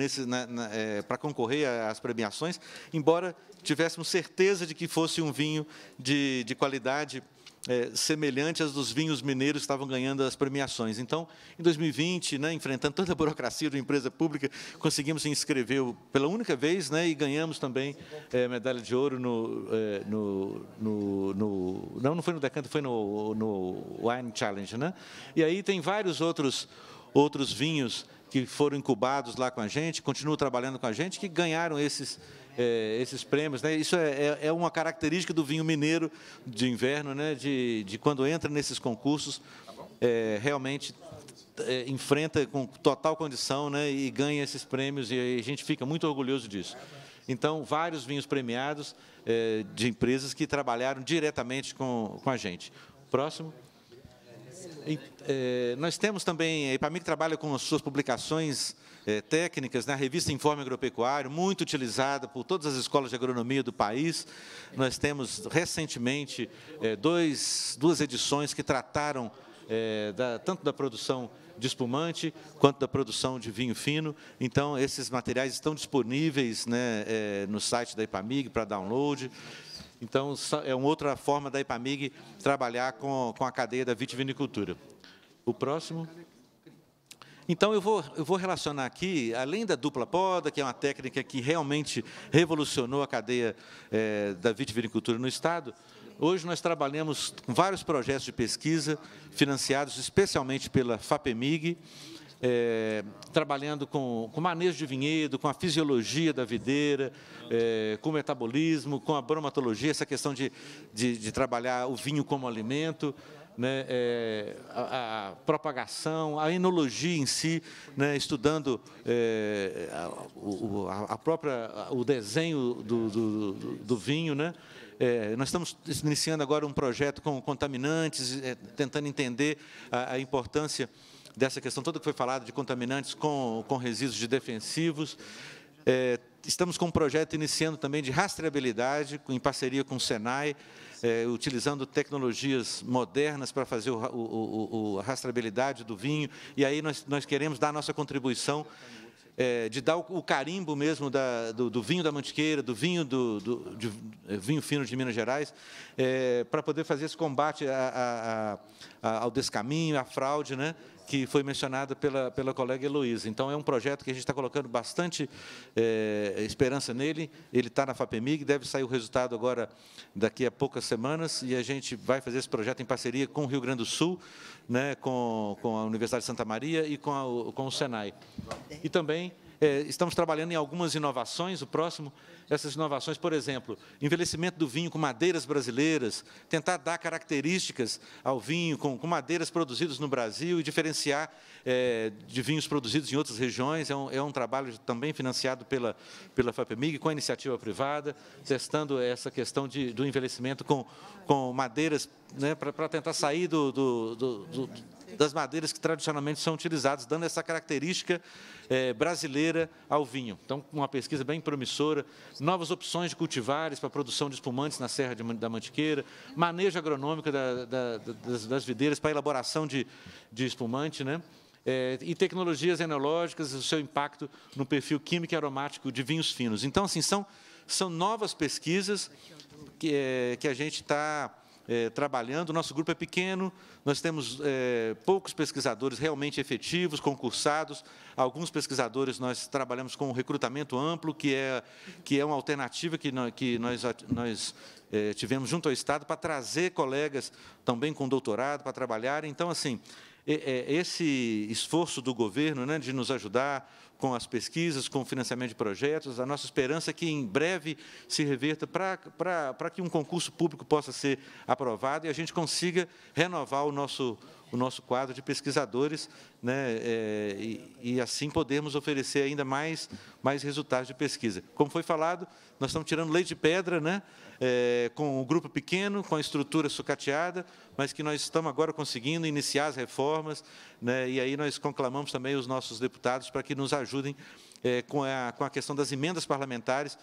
é, para concorrer às premiações, embora tivéssemos certeza de que fosse um vinho de, de qualidade é, semelhante às dos vinhos mineiros que estavam ganhando as premiações. Então, em 2020, né, enfrentando toda a burocracia de uma empresa pública, conseguimos inscrever pela única vez né, e ganhamos também é, medalha de ouro no, é, no, no, no, Não, não foi no Decanto, foi no, no Wine Challenge. Né? E aí tem vários outros, outros vinhos que foram incubados lá com a gente, continuam trabalhando com a gente, que ganharam esses é, esses prêmios. Né? Isso é, é, é, uma característica do vinho mineiro de inverno, né? de, de quando entra nesses concursos, é, realmente é, enfrenta com total condição né? e ganha esses prêmios, e a gente fica muito orgulhoso disso. Então, vários vinhos premiados é, de empresas que trabalharam diretamente com, com a gente. Próximo. E, nós temos também, a IPAMIC trabalha com as suas publicações é, técnicas, na né? revista Informe Agropecuário, muito utilizada por todas as escolas de agronomia do país. Nós temos recentemente é, dois, duas edições que trataram é, da, tanto da produção de espumante quanto da produção de vinho fino. Então, esses materiais estão disponíveis né, é, no site da IPAMIG para download. Então, é uma outra forma da IPAMIG trabalhar com, com a cadeia da vitivinicultura. O próximo... Então, eu vou, eu vou relacionar aqui, além da dupla poda, que é uma técnica que realmente revolucionou a cadeia é, da vitivinicultura no Estado, Hoje nós trabalhamos com vários projetos de pesquisa, financiados especialmente pela FAPEMIG, é, trabalhando com, com manejo de vinhedo, com a fisiologia da videira, é, com o metabolismo, com a bromatologia, essa questão de, de, de trabalhar o vinho como alimento né, é, a, a, propagação, a enologia em si, né, estudando é, a, a, própria, o desenho do, do, do, vinho. Né? É, nós estamos iniciando agora um projeto com contaminantes, é, tentando entender a, a importância dessa questão toda que foi falada de contaminantes com, com resíduos de defensivos. É, estamos com um projeto iniciando também de rastreabilidade, em parceria com o Senai, é, utilizando tecnologias modernas para fazer o, o, o, a rastreabilidade do vinho, e aí nós, nós queremos dar a nossa contribuição é, de dar o, carimbo mesmo da, do, do, vinho da Mantiqueira, do vinho do, do de, é, vinho fino de Minas Gerais, é, para poder fazer esse combate a, a, a, ao descaminho, à fraude, né? que foi mencionada pela, pela colega Heloísa. Então, é um projeto que a gente está colocando bastante é, esperança nele. Ele está na FAPEMIG, deve sair o resultado agora daqui a poucas semanas, e a gente vai fazer esse projeto em parceria com o Rio Grande do Sul, né, com, com a Universidade de Santa Maria e com, a, com o SENAI. E também é, estamos trabalhando em algumas inovações, o próximo essas inovações, por exemplo, envelhecimento do vinho com madeiras brasileiras, tentar dar características ao vinho com, com madeiras produzidas no Brasil e diferenciar é, de vinhos produzidos em outras regiões. É um, é um trabalho também financiado pela, pela FAPEMIG, com a iniciativa privada, testando essa questão de, do envelhecimento com, com madeiras, né, para tentar sair do, do, do, do das madeiras que tradicionalmente são utilizadas, dando essa característica eh, brasileira ao vinho. Então, uma pesquisa bem promissora, novas opções de cultivares para produção de espumantes na Serra de, da Mantiqueira, manejo agronômico da, da, das, das, videiras para elaboração de, de espumante, né? É, e tecnologias enológicas, o seu impacto no perfil químico e aromático de vinhos finos. Então, assim, são, são novas pesquisas que, é, que a gente está é, trabalhando. Nosso grupo é pequeno, nós temos é, poucos pesquisadores realmente efetivos, concursados. Alguns pesquisadores nós trabalhamos com recrutamento amplo, que é, que é uma alternativa que nós, que nós, nós é, tivemos junto ao Estado para trazer colegas também com doutorado para trabalhar. Então, assim, é, esse esforço do governo né, de nos ajudar com as pesquisas, com o financiamento de projetos, a nossa esperança é que em breve se reverta para, para, para que um concurso público possa ser aprovado e a gente consiga renovar o nosso, o nosso quadro de pesquisadores né, é, e, e, assim podermos oferecer ainda mais, mais resultados de pesquisa. Como foi falado, nós estamos tirando leite de pedra, né, é, com um grupo pequeno, com a estrutura sucateada, mas que nós estamos agora conseguindo iniciar as reformas, né, e aí nós conclamamos também os nossos deputados para que nos ajudem é, com, a, com a questão das emendas parlamentares,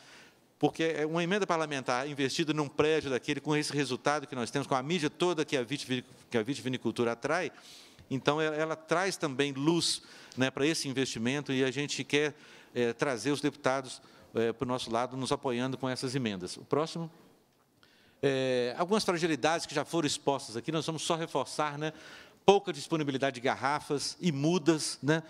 porque é uma emenda parlamentar investida num prédio daquele, com esse resultado que nós temos, com a mídia toda que a vitivinicultura atrai, então ela, ela traz também luz né, para esse investimento e a gente quer é, trazer os deputados é, para o nosso lado, nos apoiando com essas emendas. O próximo. É, algumas fragilidades que já foram expostas aqui, nós vamos só reforçar, né? pouca disponibilidade de garrafas e mudas, né?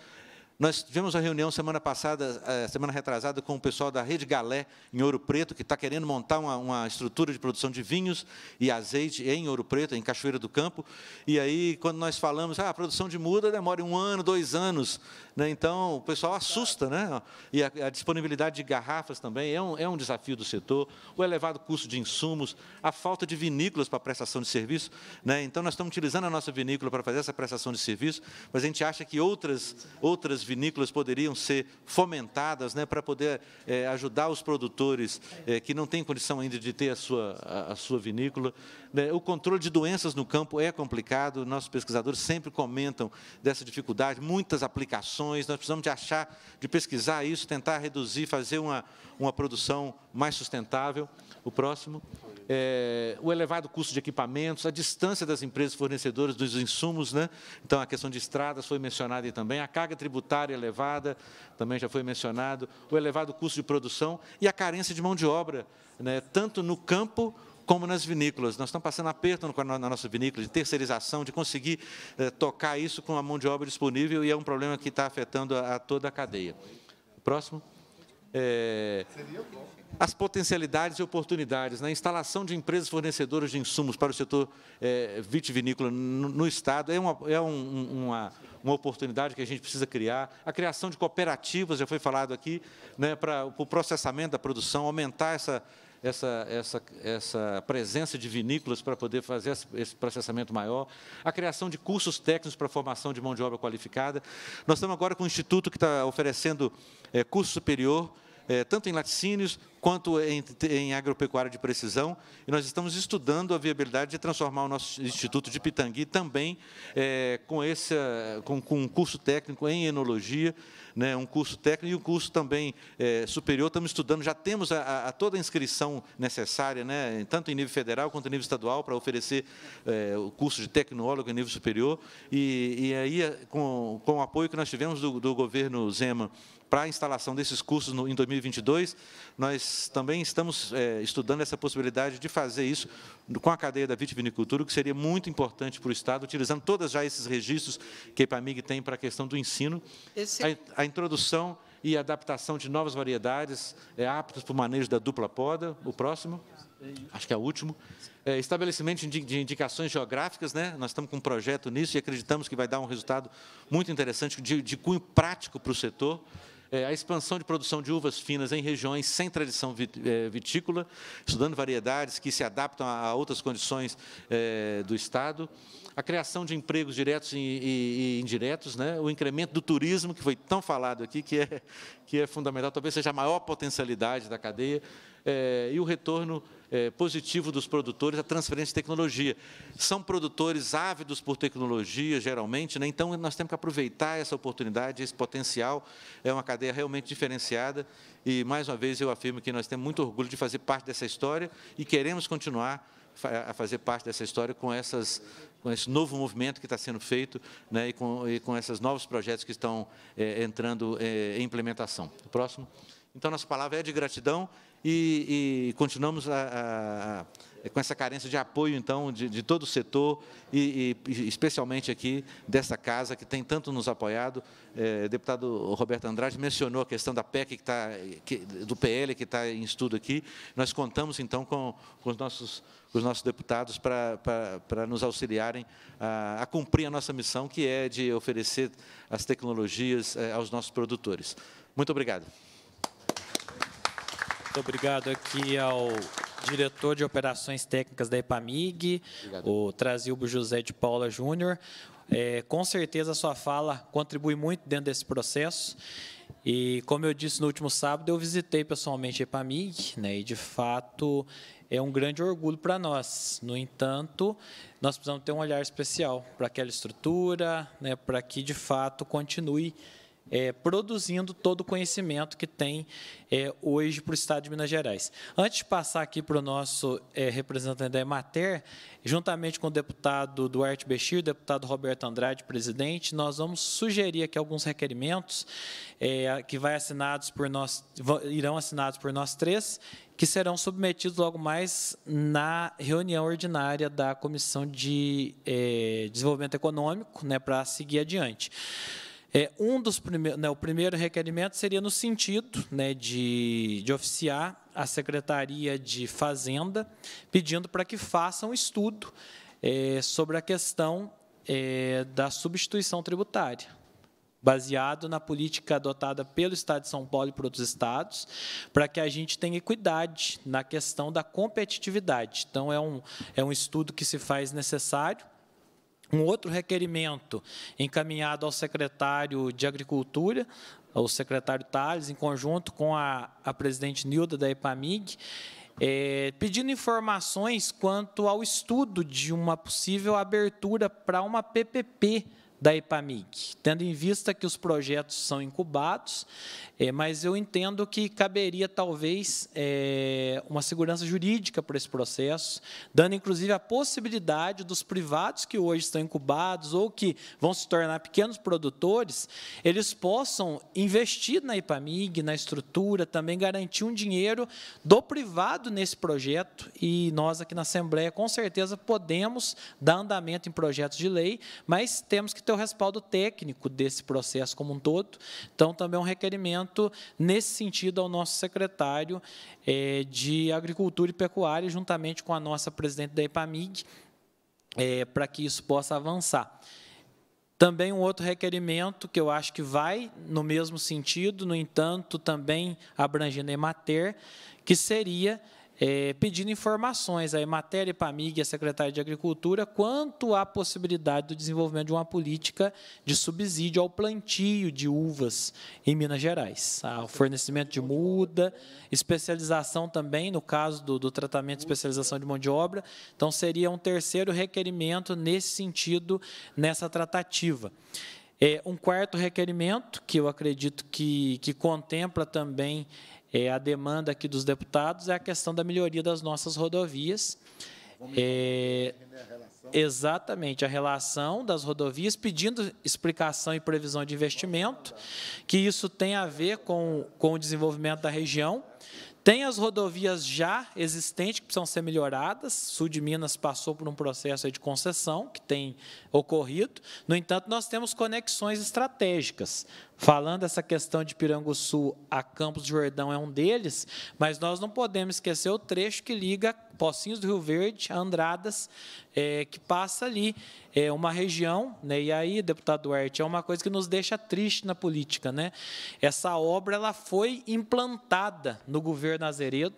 Nós tivemos uma reunião semana passada, eh, semana retrasada, com o pessoal da Rede Galé, em Ouro Preto, que está querendo montar uma, uma, estrutura de produção de vinhos e azeite em Ouro Preto, em Cachoeira do Campo. E aí, quando nós falamos, ah, a produção de muda demora um ano, dois anos. Né? Então, o pessoal assusta. Né? E a, a disponibilidade de garrafas também é um, é um desafio do setor. O elevado custo de insumos, a falta de vinícolas para prestação de serviço. Né? Então, nós estamos utilizando a nossa vinícola para fazer essa prestação de serviço, mas a gente acha que outras, outras vinícolas poderiam ser fomentadas né, para poder é, ajudar os produtores é, que não têm condição ainda de ter a sua, a, a sua vinícola. Né, o controle de doenças no campo é complicado, nossos pesquisadores sempre comentam dessa dificuldade, muitas aplicações, nós precisamos de achar, de pesquisar isso, tentar reduzir, fazer uma, uma produção mais sustentável. O próximo é, o elevado custo de equipamentos, a distância das empresas fornecedoras dos insumos, né? então a questão de estradas foi mencionada aí também, a carga tributária elevada também já foi mencionado, o elevado custo de produção e a carência de mão de obra, né? tanto no campo como nas vinícolas. Nós estamos passando aperto na nossa vinícola, de terceirização, de conseguir é, tocar isso com a mão de obra disponível, e é um problema que está afetando a, a toda a cadeia. Próximo. É, as potencialidades e oportunidades na instalação de empresas fornecedoras de insumos para o setor é, vitivinícola no, no, Estado é, uma, é um, uma, uma, oportunidade que a gente precisa criar. A criação de cooperativas, já foi falado aqui, né, para o processamento da produção, aumentar essa, essa, essa, essa presença de vinícolas para poder fazer esse processamento maior, a criação de cursos técnicos para formação de mão de obra qualificada. Nós estamos agora com um instituto que está oferecendo é, curso superior é, tanto em laticínios quanto em, em, agropecuária de precisão, e nós estamos estudando a viabilidade de transformar o nosso Instituto de Pitangui também é, com, esse, com, com, um curso técnico em enologia, né, um curso técnico e um curso também é, superior, estamos estudando, já temos a, a, toda a inscrição necessária, né, tanto em nível federal quanto em nível estadual, para oferecer é, o curso de tecnólogo em nível superior, e, e aí, com, com o apoio que nós tivemos do, do governo Zema, para a instalação desses cursos no, em 2022. Nós também estamos é, estudando essa possibilidade de fazer isso com a cadeia da vitivinicultura, o que seria muito importante para o Estado, utilizando todos já esses registros que a IPAMIG tem para a questão do ensino. Esse... A, a introdução e adaptação de novas variedades é, aptas para o manejo da dupla poda, o próximo, acho que é o último. É, estabelecimento de indicações geográficas, né? nós estamos com um projeto nisso e acreditamos que vai dar um resultado muito interessante de, de cunho prático para o setor. É, a expansão de produção de uvas finas em regiões sem tradição é, vitícola, estudando variedades que se adaptam a outras condições é, do Estado, a criação de empregos diretos e, indiretos, né? o incremento do turismo, que foi tão falado aqui, que é, que é fundamental, talvez seja a maior potencialidade da cadeia, é, e o retorno é, positivo dos produtores, a transferência de tecnologia. São produtores ávidos por tecnologia, geralmente, né? então nós temos que aproveitar essa oportunidade, esse potencial, é uma cadeia realmente diferenciada, e, mais uma vez, eu afirmo que nós temos muito orgulho de fazer parte dessa história e queremos continuar a fazer parte dessa história com, essas, com esse novo movimento que está sendo feito né, e, com, e com esses novos projetos que estão é, entrando é, em implementação. próximo. Então, nossa palavra é de gratidão e, e continuamos a, a é com essa carência de apoio, então, de, de todo o setor e, e, especialmente aqui desta casa, que tem tanto nos apoiado. É, o deputado Roberto Andrade mencionou a questão da PEC, que está, que, do PL, que está em estudo aqui. Nós contamos, então, com, com os nossos os nossos deputados para, para, para nos auxiliarem a, a, cumprir a nossa missão, que é de oferecer as tecnologias é, aos nossos produtores. Muito obrigado. Muito obrigado aqui ao diretor de operações técnicas da EPAMIG, Obrigado. o Trazilbo José de Paula Júnior. É, com certeza a sua fala contribui muito dentro desse processo. E, como eu disse no último sábado, eu visitei pessoalmente a EPAMIG, né, e, de fato, é um grande orgulho para nós. No entanto, nós precisamos ter um olhar especial para aquela estrutura, né, para que, de fato, continue é, produzindo todo o conhecimento que tem é, hoje para o Estado de Minas Gerais. Antes de passar aqui para o nosso é, representante da Emater, juntamente com o deputado Duarte Bechir, deputado Roberto Andrade, presidente, nós vamos sugerir aqui alguns requerimentos é, que vai assinados por nós, irão assinados por nós três, que serão submetidos logo mais na reunião ordinária da Comissão de é, Desenvolvimento Econômico, né, para seguir adiante. É, um dos primeiros, né, o primeiro requerimento seria no sentido né, de, de oficiar a Secretaria de Fazenda, pedindo para que faça um estudo é, sobre a questão é, da substituição tributária, baseado na política adotada pelo Estado de São Paulo e por outros estados, para que a gente tenha equidade na questão da competitividade. Então, é um, é um estudo que se faz necessário um outro requerimento encaminhado ao secretário de Agricultura, ao secretário Tales, em conjunto com a, a presidente Nilda da EPAMIG, é, pedindo informações quanto ao estudo de uma possível abertura para uma PPP da EPAMIG, tendo em vista que os projetos são incubados, é, mas eu entendo que caberia, talvez, é, uma segurança jurídica para esse processo, dando, inclusive, a possibilidade dos privados que hoje estão incubados ou que vão se tornar pequenos produtores, eles possam investir na EPAMIG, na estrutura, também garantir um dinheiro do privado nesse projeto, e nós aqui na Assembleia, com certeza, podemos dar andamento em projetos de lei, mas temos que ter o respaldo técnico desse processo como um todo. Então, também é um requerimento nesse sentido ao nosso secretário é, de Agricultura e Pecuária, juntamente com a nossa presidente da EPAMIG, é, para que isso possa avançar. Também um outro requerimento que eu acho que vai no mesmo sentido, no entanto, também abrangendo a EMATER, que seria é, pedindo informações Matéria e a Epamig e a Secretaria de Agricultura quanto à possibilidade do desenvolvimento de uma política de subsídio ao plantio de uvas em Minas Gerais, ao tá? fornecimento de muda, especialização também, no caso do, do tratamento de especialização de mão de obra. Então, seria um terceiro requerimento nesse sentido, nessa tratativa. É, um quarto requerimento, que eu acredito que, que contempla também é, a demanda aqui dos deputados é a questão da melhoria das nossas rodovias. É, exatamente, a relação das rodovias, pedindo explicação e previsão de investimento, que isso tem a ver com, com o desenvolvimento da região. Tem as rodovias já existentes que precisam ser melhoradas. Sul de Minas passou por um processo de concessão que tem ocorrido. No entanto, nós temos conexões estratégicas. Falando essa questão de Piranguçu a Campos do Jordão é um deles, mas nós não podemos esquecer o trecho que liga Pocinhos do Rio Verde a Andradas, é, que passa ali é, uma região, né? E aí, deputado Duarte, é uma coisa que nos deixa triste na política, né? Essa obra ela foi implantada no governo Azeredo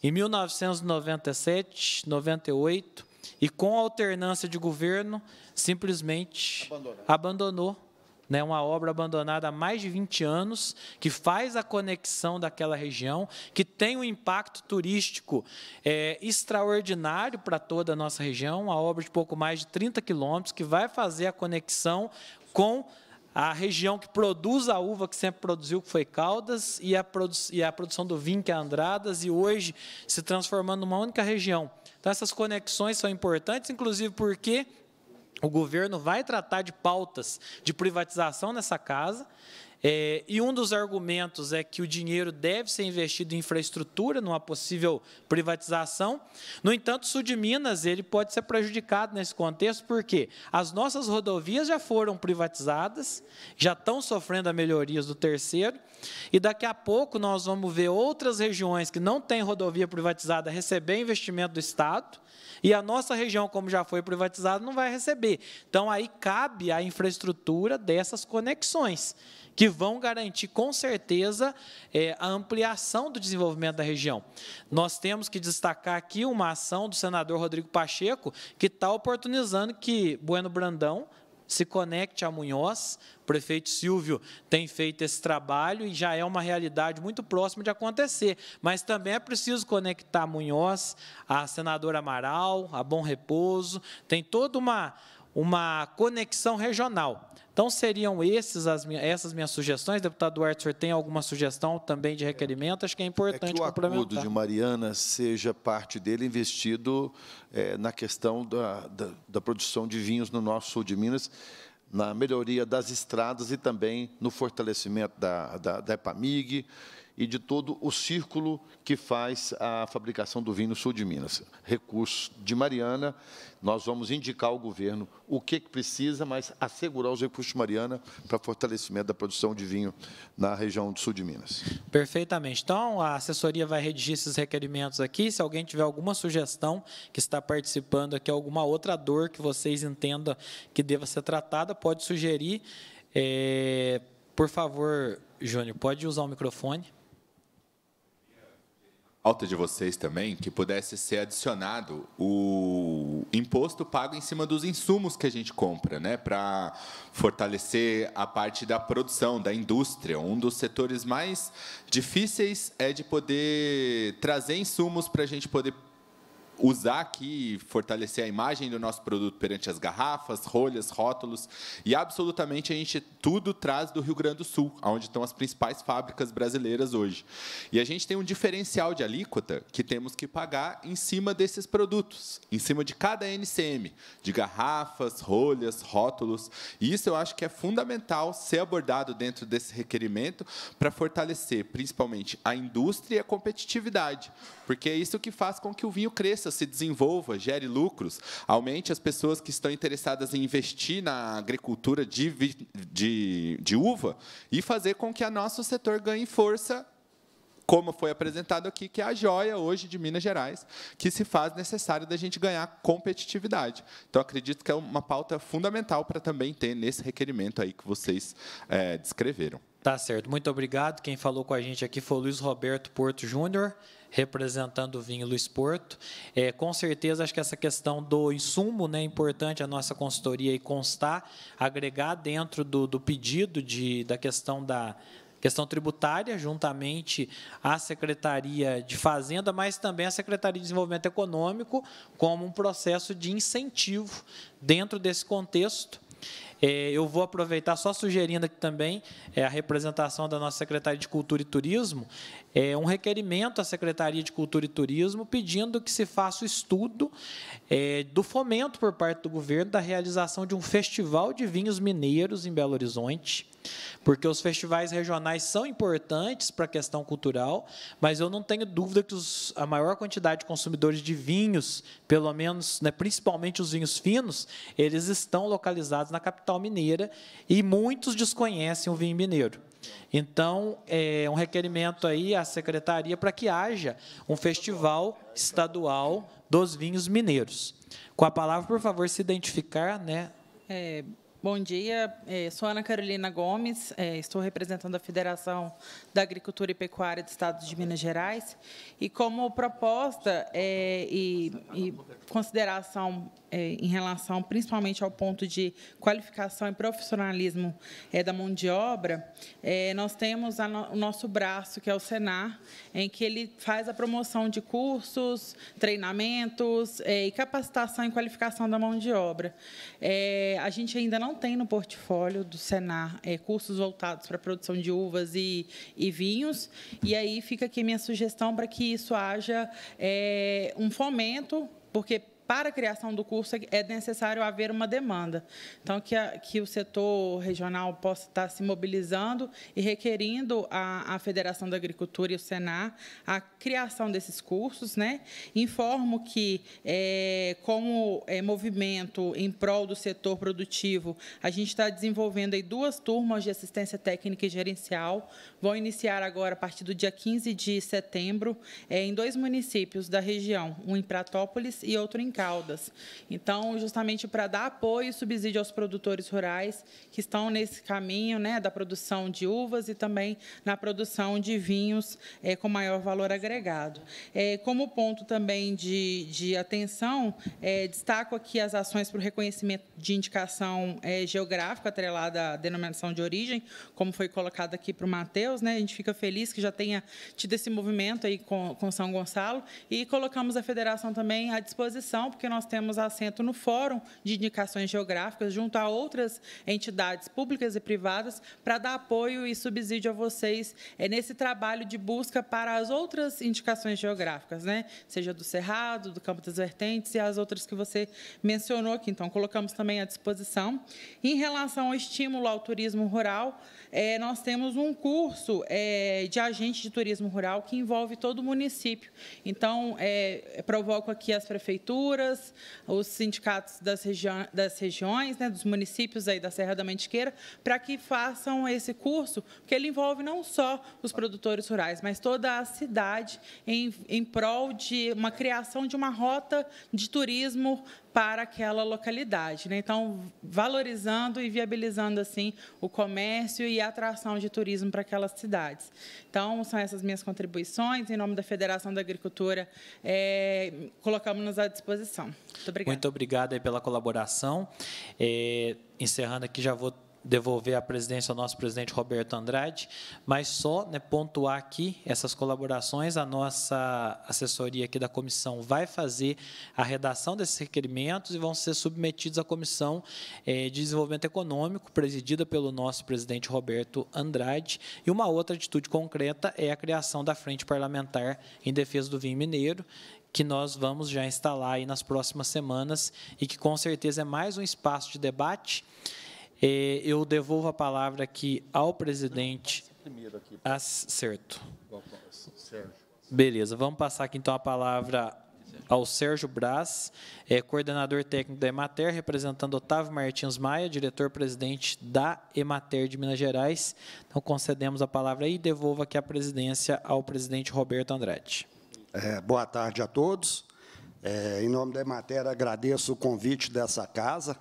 em 1997, 98, e com a alternância de governo simplesmente abandonou, abandonou né, uma obra abandonada há mais de 20 anos, que faz a conexão daquela região, que tem um impacto turístico é, extraordinário para toda a nossa região, uma obra de pouco mais de 30 quilômetros, que vai fazer a conexão com a região que produz a uva que sempre produziu, que foi Caldas, e a, produ e a produção do vinho, que é Andradas, e hoje se transformando numa única região. Então, essas conexões são importantes, inclusive porque o governo vai tratar de pautas de privatização nessa casa é, e um dos argumentos é que o dinheiro deve ser investido em infraestrutura, numa possível privatização. No entanto, o sul de Minas ele pode ser prejudicado nesse contexto, porque as nossas rodovias já foram privatizadas, já estão sofrendo as melhorias do terceiro, e daqui a pouco nós vamos ver outras regiões que não têm rodovia privatizada receber investimento do Estado, e a nossa região, como já foi privatizada, não vai receber. Então, aí cabe a infraestrutura dessas conexões que vão garantir com certeza é, a ampliação do desenvolvimento da região. Nós temos que destacar aqui uma ação do senador Rodrigo Pacheco, que está oportunizando que Bueno Brandão se conecte a Munhoz. O prefeito Silvio tem feito esse trabalho e já é uma realidade muito próxima de acontecer. Mas também é preciso conectar a Munhoz, a senadora Amaral, a Bom Repouso. Tem toda uma uma conexão regional. Então, seriam esses as minhas, essas minhas sugestões. Deputado Duarte, o senhor tem alguma sugestão também de requerimento? Acho que é importante é que o acordo de Mariana seja parte dele investido é, na questão da, da, da produção de vinhos no nosso sul de Minas, na melhoria das estradas e também no fortalecimento da, da, da EPAMIG e de todo o círculo que faz a fabricação do vinho no sul de Minas. Recursos de Mariana, nós vamos indicar ao governo o que, que precisa, mas assegurar os recursos de Mariana para fortalecimento da produção de vinho na região do sul de Minas. Perfeitamente. Então, a assessoria vai redigir esses requerimentos aqui. Se alguém tiver alguma sugestão que está participando aqui, alguma outra dor que vocês entendam que deva ser tratada, pode sugerir. É, por favor, Júnior, pode usar o microfone alta de vocês também que pudesse ser adicionado o imposto pago em cima dos insumos que a gente compra, né, para fortalecer a parte da produção, da indústria. Um dos setores mais difíceis é de poder trazer insumos para a gente poder usar aqui, fortalecer a imagem do nosso produto perante as garrafas, rolhas, rótulos. E absolutamente a gente tudo traz do Rio Grande do Sul, onde estão as principais fábricas brasileiras hoje. E a gente tem um diferencial de alíquota que temos que pagar em cima desses produtos, em cima de cada NCM, de garrafas, rolhas, rótulos. E isso eu acho que é fundamental ser abordado dentro desse requerimento para fortalecer principalmente a indústria e a competitividade porque é isso que faz com que o vinho cresça, se desenvolva, gere lucros, aumente as pessoas que estão interessadas em investir na agricultura de, de, de uva e fazer com que o nosso setor ganhe força como foi apresentado aqui, que é a joia hoje de Minas Gerais, que se faz necessário da gente ganhar competitividade. Então, acredito que é uma pauta fundamental para também ter nesse requerimento aí que vocês é, descreveram. Tá certo. Muito obrigado. Quem falou com a gente aqui foi o Luiz Roberto Porto Júnior representando o vinho Luiz Porto. É, com certeza, acho que essa questão do insumo né, é importante a nossa consultoria e constar, agregar dentro do, do pedido de, da questão da, questão tributária, juntamente à Secretaria de Fazenda, mas também à Secretaria de Desenvolvimento Econômico, como um processo de incentivo dentro desse contexto. É, eu vou aproveitar só sugerindo aqui também é, a representação da nossa Secretaria de Cultura e Turismo, é, um requerimento à Secretaria de Cultura e Turismo pedindo que se faça o estudo é, do fomento por parte do governo da realização de um festival de vinhos mineiros em Belo Horizonte porque os festivais regionais são importantes para a questão cultural, mas eu não tenho dúvida que os, a maior quantidade de consumidores de vinhos, pelo menos, né, principalmente os vinhos finos, eles estão localizados na capital capital mineira e muitos desconhecem o vinho mineiro. Então, é um requerimento aí à secretaria para que haja um festival estadual dos vinhos mineiros. Com a palavra, por favor, se identificar, né? É, bom dia, é, sou Ana Carolina Gomes, é, estou representando a Federação da Agricultura e Pecuária do Estado de Minas Gerais. E como proposta é, e, e consideração é, em relação principalmente ao ponto de qualificação e profissionalismo é, da mão de obra, é, nós temos no, o nosso braço, que é o Senar, em que ele faz a promoção de cursos, treinamentos é, e capacitação e qualificação da mão de obra. É, a gente ainda não tem no portfólio do Senar é, cursos voltados para a produção de uvas e, e, vinhos, e aí fica aqui minha sugestão para que isso haja um fomento, porque para a criação do curso é necessário haver uma demanda. Então, que, a, que o setor regional possa estar se mobilizando e requerindo à Federação da Agricultura e o Senar a criação desses cursos. Né? Informo que, é, como é, movimento em prol do setor produtivo, a gente está desenvolvendo aí duas turmas de assistência técnica e gerencial. Vão iniciar agora, a partir do dia 15 de setembro, é, em dois municípios da região, um em Pratópolis e outro em Caldas. Então, justamente para dar apoio e subsídio aos produtores rurais que estão nesse caminho né, da produção de uvas e também na produção de vinhos é, com maior valor agregado. É, como ponto também de, de atenção, é, destaco aqui as ações para o reconhecimento de indicação é, geográfica atrelada à denominação de origem, como foi colocado aqui para o Matheus. Né? A gente fica feliz que já tenha tido esse movimento aí com, com São Gonçalo e colocamos a federação também à disposição indicação, porque nós temos assento no Fórum de Indicações Geográficas, junto a outras entidades públicas e privadas, para dar apoio e subsídio a vocês é, nesse trabalho de busca para as outras indicações geográficas, né? seja do Cerrado, do Campo das Vertentes e as outras que você mencionou aqui. Então, colocamos também à disposição. Em relação ao estímulo ao turismo rural, é, nós temos um curso é, de agente de turismo rural que envolve todo o município. Então, é, provoco aqui as prefeituras, os sindicatos das, regi das regiões, né, dos municípios aí da Serra da Mantiqueira, para que façam esse curso, porque ele envolve não só os produtores rurais, mas toda a cidade em, em prol de uma criação de uma rota de turismo para aquela localidade. Né? Então, valorizando e viabilizando assim o comércio e a atração de turismo para aquelas cidades. Então, são essas minhas contribuições. Em nome da Federação da Agricultura, é, colocamos-nos à disposição. Muito obrigado. Muito obrigada pela colaboração. É, encerrando aqui, já vou devolver a presidência ao nosso presidente Roberto Andrade, mas só né, pontuar aqui essas colaborações. A nossa assessoria aqui da comissão vai fazer a redação desses requerimentos e vão ser submetidos à comissão é, de desenvolvimento econômico, presidida pelo nosso presidente Roberto Andrade. E uma outra atitude concreta é a criação da frente parlamentar em defesa do vinho mineiro, que nós vamos já instalar aí nas próximas semanas e que com certeza é mais um espaço de debate é, eu devolvo a palavra aqui ao presidente. Primeiro aqui. Acerto. Beleza, vamos passar aqui então a palavra ao Sérgio Braz, é, coordenador técnico da Emater, representando Otávio Martins Maia, diretor-presidente da Emater de Minas Gerais. Então, concedemos a palavra e devolvo aqui a presidência ao presidente Roberto Andrade. É, boa tarde a todos. É, em nome da Emater, agradeço o convite dessa casa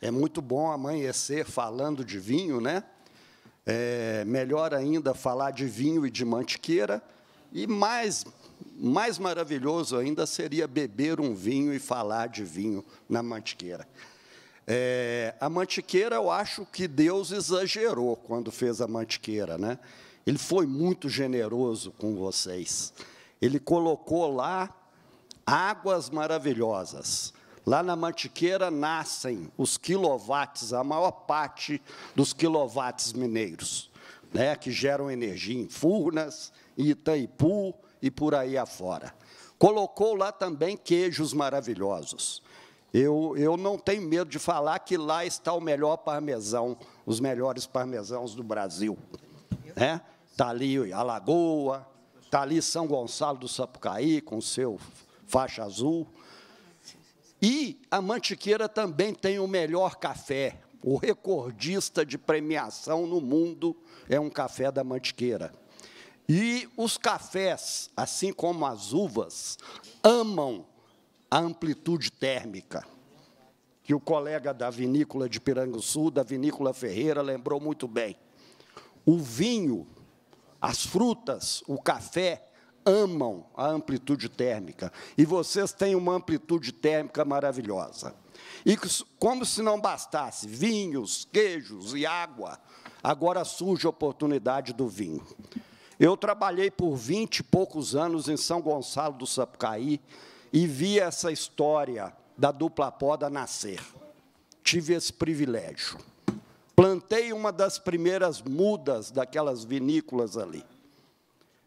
é muito bom amanhecer falando de vinho, né? É melhor ainda falar de vinho e de mantiqueira. E mais, mais maravilhoso ainda seria beber um vinho e falar de vinho na mantiqueira. É, a mantiqueira, eu acho que Deus exagerou quando fez a mantiqueira, né? Ele foi muito generoso com vocês. Ele colocou lá águas maravilhosas. Lá na Mantiqueira nascem os quilowatts, a maior parte dos quilowatts mineiros, né, que geram energia em Furnas, Itaipu e por aí afora. Colocou lá também queijos maravilhosos. Eu, eu não tenho medo de falar que lá está o melhor parmesão, os melhores parmesãos do Brasil. Está né? Tá ali a Lagoa, está ali São Gonçalo do Sapucaí, com seu faixa azul. E a Mantiqueira também tem o melhor café, o recordista de premiação no mundo é um café da Mantiqueira. E os cafés, assim como as uvas, amam a amplitude térmica. Que o colega da vinícola de Piranguçu, da vinícola Ferreira, lembrou muito bem. O vinho, as frutas, o café amam a amplitude térmica e vocês têm uma amplitude térmica maravilhosa. E como se não bastasse vinhos, queijos e água, agora surge a oportunidade do vinho. Eu trabalhei por vinte e poucos anos em São Gonçalo do Sapucaí e vi essa história da dupla poda nascer. Tive esse privilégio. Plantei uma das primeiras mudas daquelas vinícolas ali.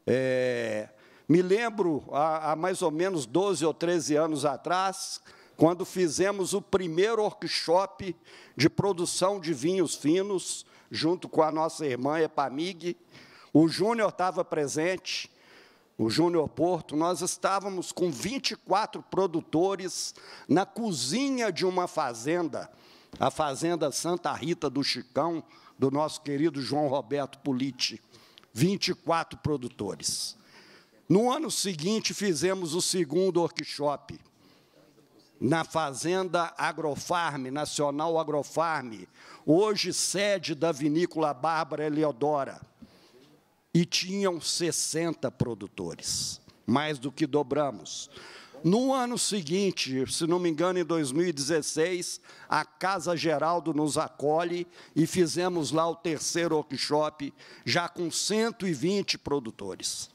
É, me lembro, há, há mais ou menos 12 ou 13 anos atrás, quando fizemos o primeiro workshop de produção de vinhos finos, junto com a nossa irmã Epamig. O Júnior estava presente, o Júnior Porto, nós estávamos com 24 produtores na cozinha de uma fazenda, a Fazenda Santa Rita do Chicão, do nosso querido João Roberto Politi. 24 produtores. No ano seguinte, fizemos o segundo workshop na Fazenda Agrofarm, Nacional Agrofarm, hoje sede da vinícola Bárbara Eleodora. E tinham 60 produtores, mais do que dobramos. No ano seguinte, se não me engano, em 2016, a Casa Geraldo nos acolhe e fizemos lá o terceiro workshop, já com 120 produtores.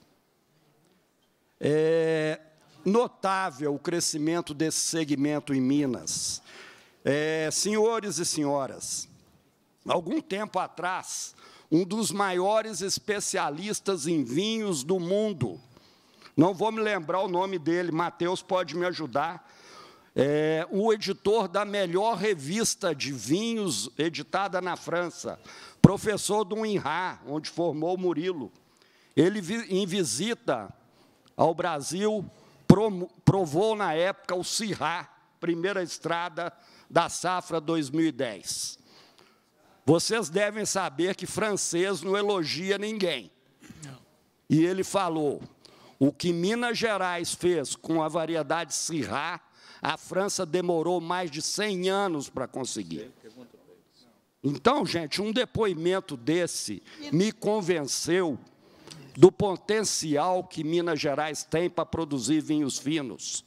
É notável o crescimento desse segmento em Minas. É, senhores e senhoras, algum tempo atrás, um dos maiores especialistas em vinhos do mundo, não vou me lembrar o nome dele, Matheus pode me ajudar, é, o editor da melhor revista de vinhos editada na França, professor do INRA, onde formou o Murilo. Ele vi, em visita ao Brasil, provou na época o CIRRA, primeira estrada da safra 2010. Vocês devem saber que francês não elogia ninguém. E ele falou: o que Minas Gerais fez com a variedade Cira a França demorou mais de 100 anos para conseguir. Então, gente, um depoimento desse me convenceu do potencial que Minas Gerais tem para produzir vinhos finos.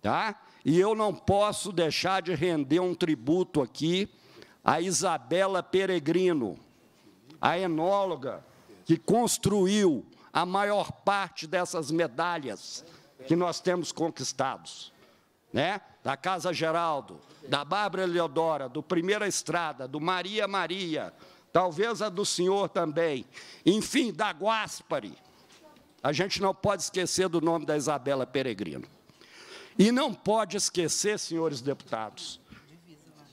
Tá? E eu não posso deixar de render um tributo aqui a Isabela Peregrino, a enóloga que construiu a maior parte dessas medalhas que nós temos conquistados. Né? Da Casa Geraldo, da Bárbara Leodora, do Primeira Estrada, do Maria Maria, talvez a do senhor também. Enfim, da Guaspari. A gente não pode esquecer do nome da Isabela Peregrino. E não pode esquecer, senhores deputados,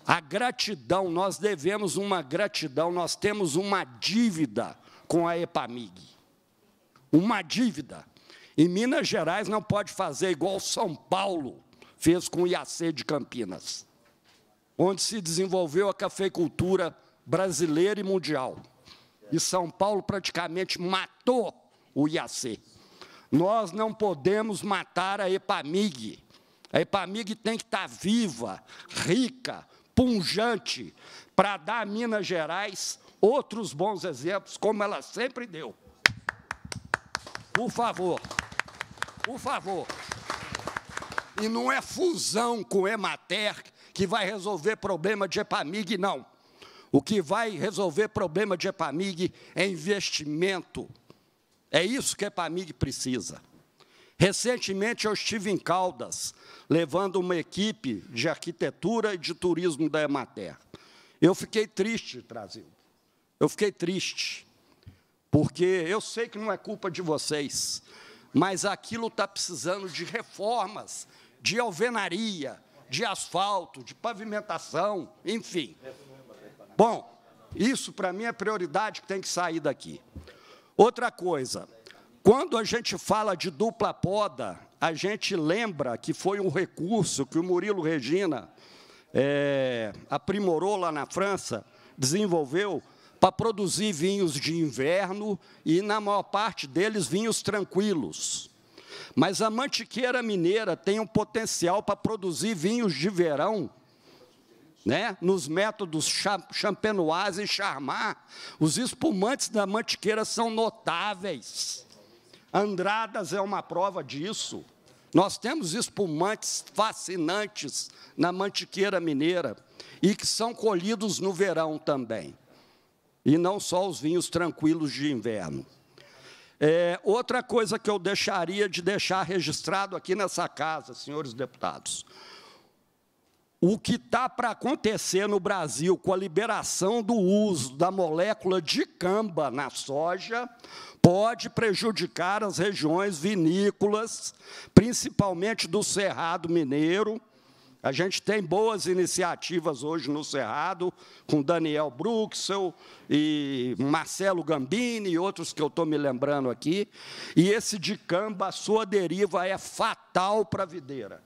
a gratidão, nós devemos uma gratidão, nós temos uma dívida com a EPAMIG. Uma dívida. E Minas Gerais não pode fazer igual São Paulo fez com o IAC de Campinas, onde se desenvolveu a cafeicultura brasileira e mundial. E São Paulo praticamente matou o IAC. Nós não podemos matar a EPAMIG. A EPAMIG tem que estar viva, rica, punjante, para dar a Minas Gerais outros bons exemplos, como ela sempre deu. Por favor, por favor. E não é fusão com o Emater que vai resolver problema de EPAMIG, não. O que vai resolver problema de EPAMIG é investimento. É isso que a EPAMIG precisa. Recentemente, eu estive em Caldas, levando uma equipe de arquitetura e de turismo da Emater. Eu fiquei triste, Brasil. Eu fiquei triste, porque eu sei que não é culpa de vocês, mas aquilo está precisando de reformas, de alvenaria, de asfalto, de pavimentação, enfim. Bom, isso para mim é prioridade que tem que sair daqui. Outra coisa, quando a gente fala de dupla poda, a gente lembra que foi um recurso que o Murilo Regina é, aprimorou lá na França, desenvolveu para produzir vinhos de inverno e, na maior parte deles, vinhos tranquilos. Mas a mantiqueira mineira tem um potencial para produzir vinhos de verão né, nos métodos champenoise e charmar, os espumantes da mantiqueira são notáveis. Andradas é uma prova disso. Nós temos espumantes fascinantes na mantiqueira mineira e que são colhidos no verão também, e não só os vinhos tranquilos de inverno. É, outra coisa que eu deixaria de deixar registrado aqui nessa casa, senhores deputados, o que está para acontecer no Brasil com a liberação do uso da molécula de camba na soja pode prejudicar as regiões vinícolas, principalmente do Cerrado Mineiro. A gente tem boas iniciativas hoje no Cerrado, com Daniel Bruxel e Marcelo Gambini e outros que eu estou me lembrando aqui. E esse de camba, a sua deriva é fatal para a videira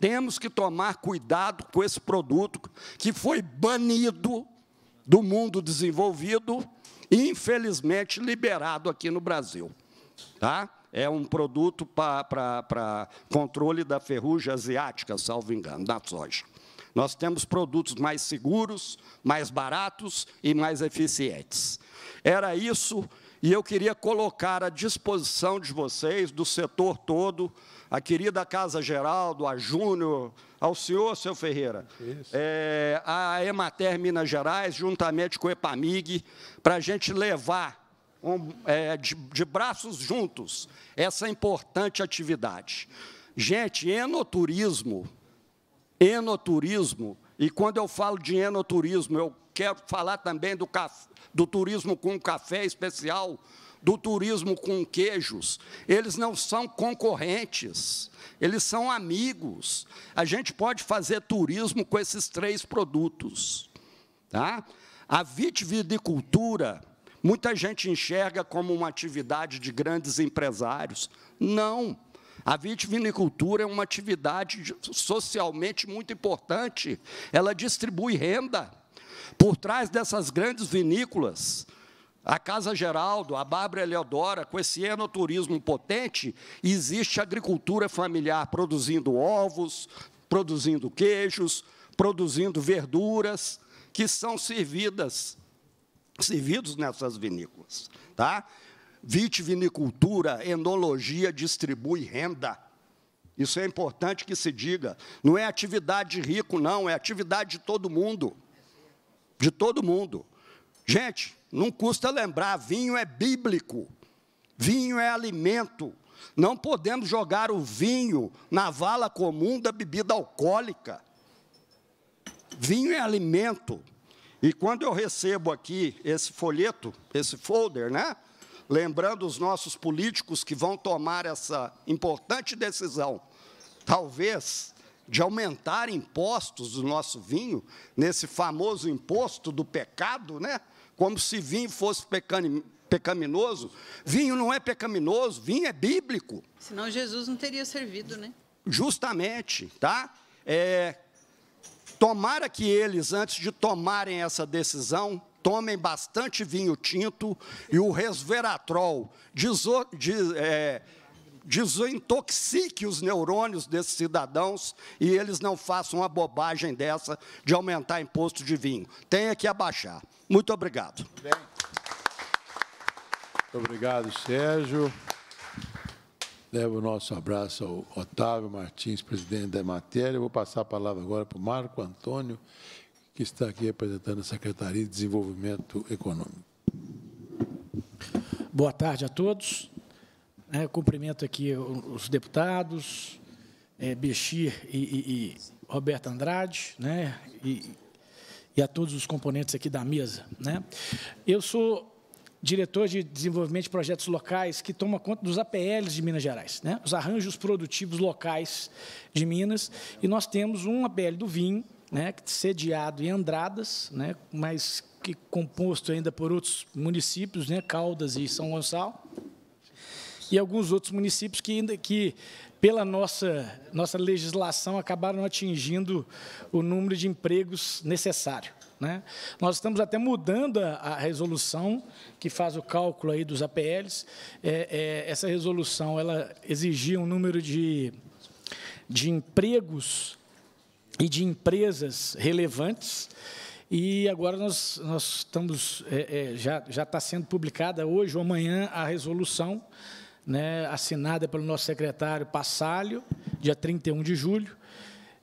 temos que tomar cuidado com esse produto que foi banido do mundo desenvolvido e, infelizmente, liberado aqui no Brasil. Tá? É um produto para controle da ferrugem asiática, salvo engano, da soja. Nós temos produtos mais seguros, mais baratos e mais eficientes. Era isso, e eu queria colocar à disposição de vocês, do setor todo, a querida Casa Geraldo, a Júnior, ao senhor, seu Ferreira, é, a Emater Minas Gerais, juntamente com o EPAMIG, para a gente levar um, é, de, de braços juntos essa importante atividade. Gente, enoturismo, enoturismo, e quando eu falo de enoturismo, eu quero falar também do, do turismo com café especial, do turismo com queijos, eles não são concorrentes, eles são amigos. A gente pode fazer turismo com esses três produtos. Tá? A vitivinicultura, muita gente enxerga como uma atividade de grandes empresários. Não. A vitivinicultura é uma atividade socialmente muito importante. Ela distribui renda. Por trás dessas grandes vinícolas, a Casa Geraldo, a Bárbara Eleodora, com esse enoturismo potente, existe agricultura familiar produzindo ovos, produzindo queijos, produzindo verduras, que são servidas, servidos nessas vinícolas. Tá? Vitivinicultura, enologia, distribui renda. Isso é importante que se diga. Não é atividade rico, não, é atividade de todo mundo. De todo mundo. Gente, não custa lembrar, vinho é bíblico, vinho é alimento. Não podemos jogar o vinho na vala comum da bebida alcoólica. Vinho é alimento. E quando eu recebo aqui esse folheto, esse folder, né? Lembrando os nossos políticos que vão tomar essa importante decisão, talvez de aumentar impostos do nosso vinho, nesse famoso imposto do pecado, né? como se vinho fosse pecaminoso. Vinho não é pecaminoso, vinho é bíblico. Senão Jesus não teria servido, né? Justamente, tá? É, tomara que eles, antes de tomarem essa decisão, tomem bastante vinho tinto e o resveratrol. Deso, é, desintoxique os neurônios desses cidadãos e eles não façam uma bobagem dessa de aumentar imposto de vinho. Tenha que abaixar. Muito obrigado. Muito obrigado, Sérgio. Levo o nosso abraço ao Otávio Martins, presidente da matéria. vou passar a palavra agora para o Marco Antônio, que está aqui representando a Secretaria de Desenvolvimento Econômico. Boa tarde a todos. É, eu cumprimento aqui os deputados, é, Bexir e, e Roberto Andrade, né, e e a todos os componentes aqui da mesa. Né? Eu sou diretor de desenvolvimento de projetos locais que toma conta dos APLs de Minas Gerais, né? os arranjos produtivos locais de Minas, e nós temos um APL do vinho, né, sediado em Andradas, né, mas que composto ainda por outros municípios, né, Caldas e São Gonçalo e alguns outros municípios que, ainda, que pela nossa, nossa legislação, acabaram atingindo o número de empregos necessário. Né? Nós estamos até mudando a, a, resolução que faz o cálculo aí dos APLs. É, é, essa resolução ela exigia um número de, de empregos e de empresas relevantes. E agora nós, nós estamos, é, é, já, já está sendo publicada hoje ou amanhã a resolução né, assinada pelo nosso secretário Passalho, dia 31 de julho,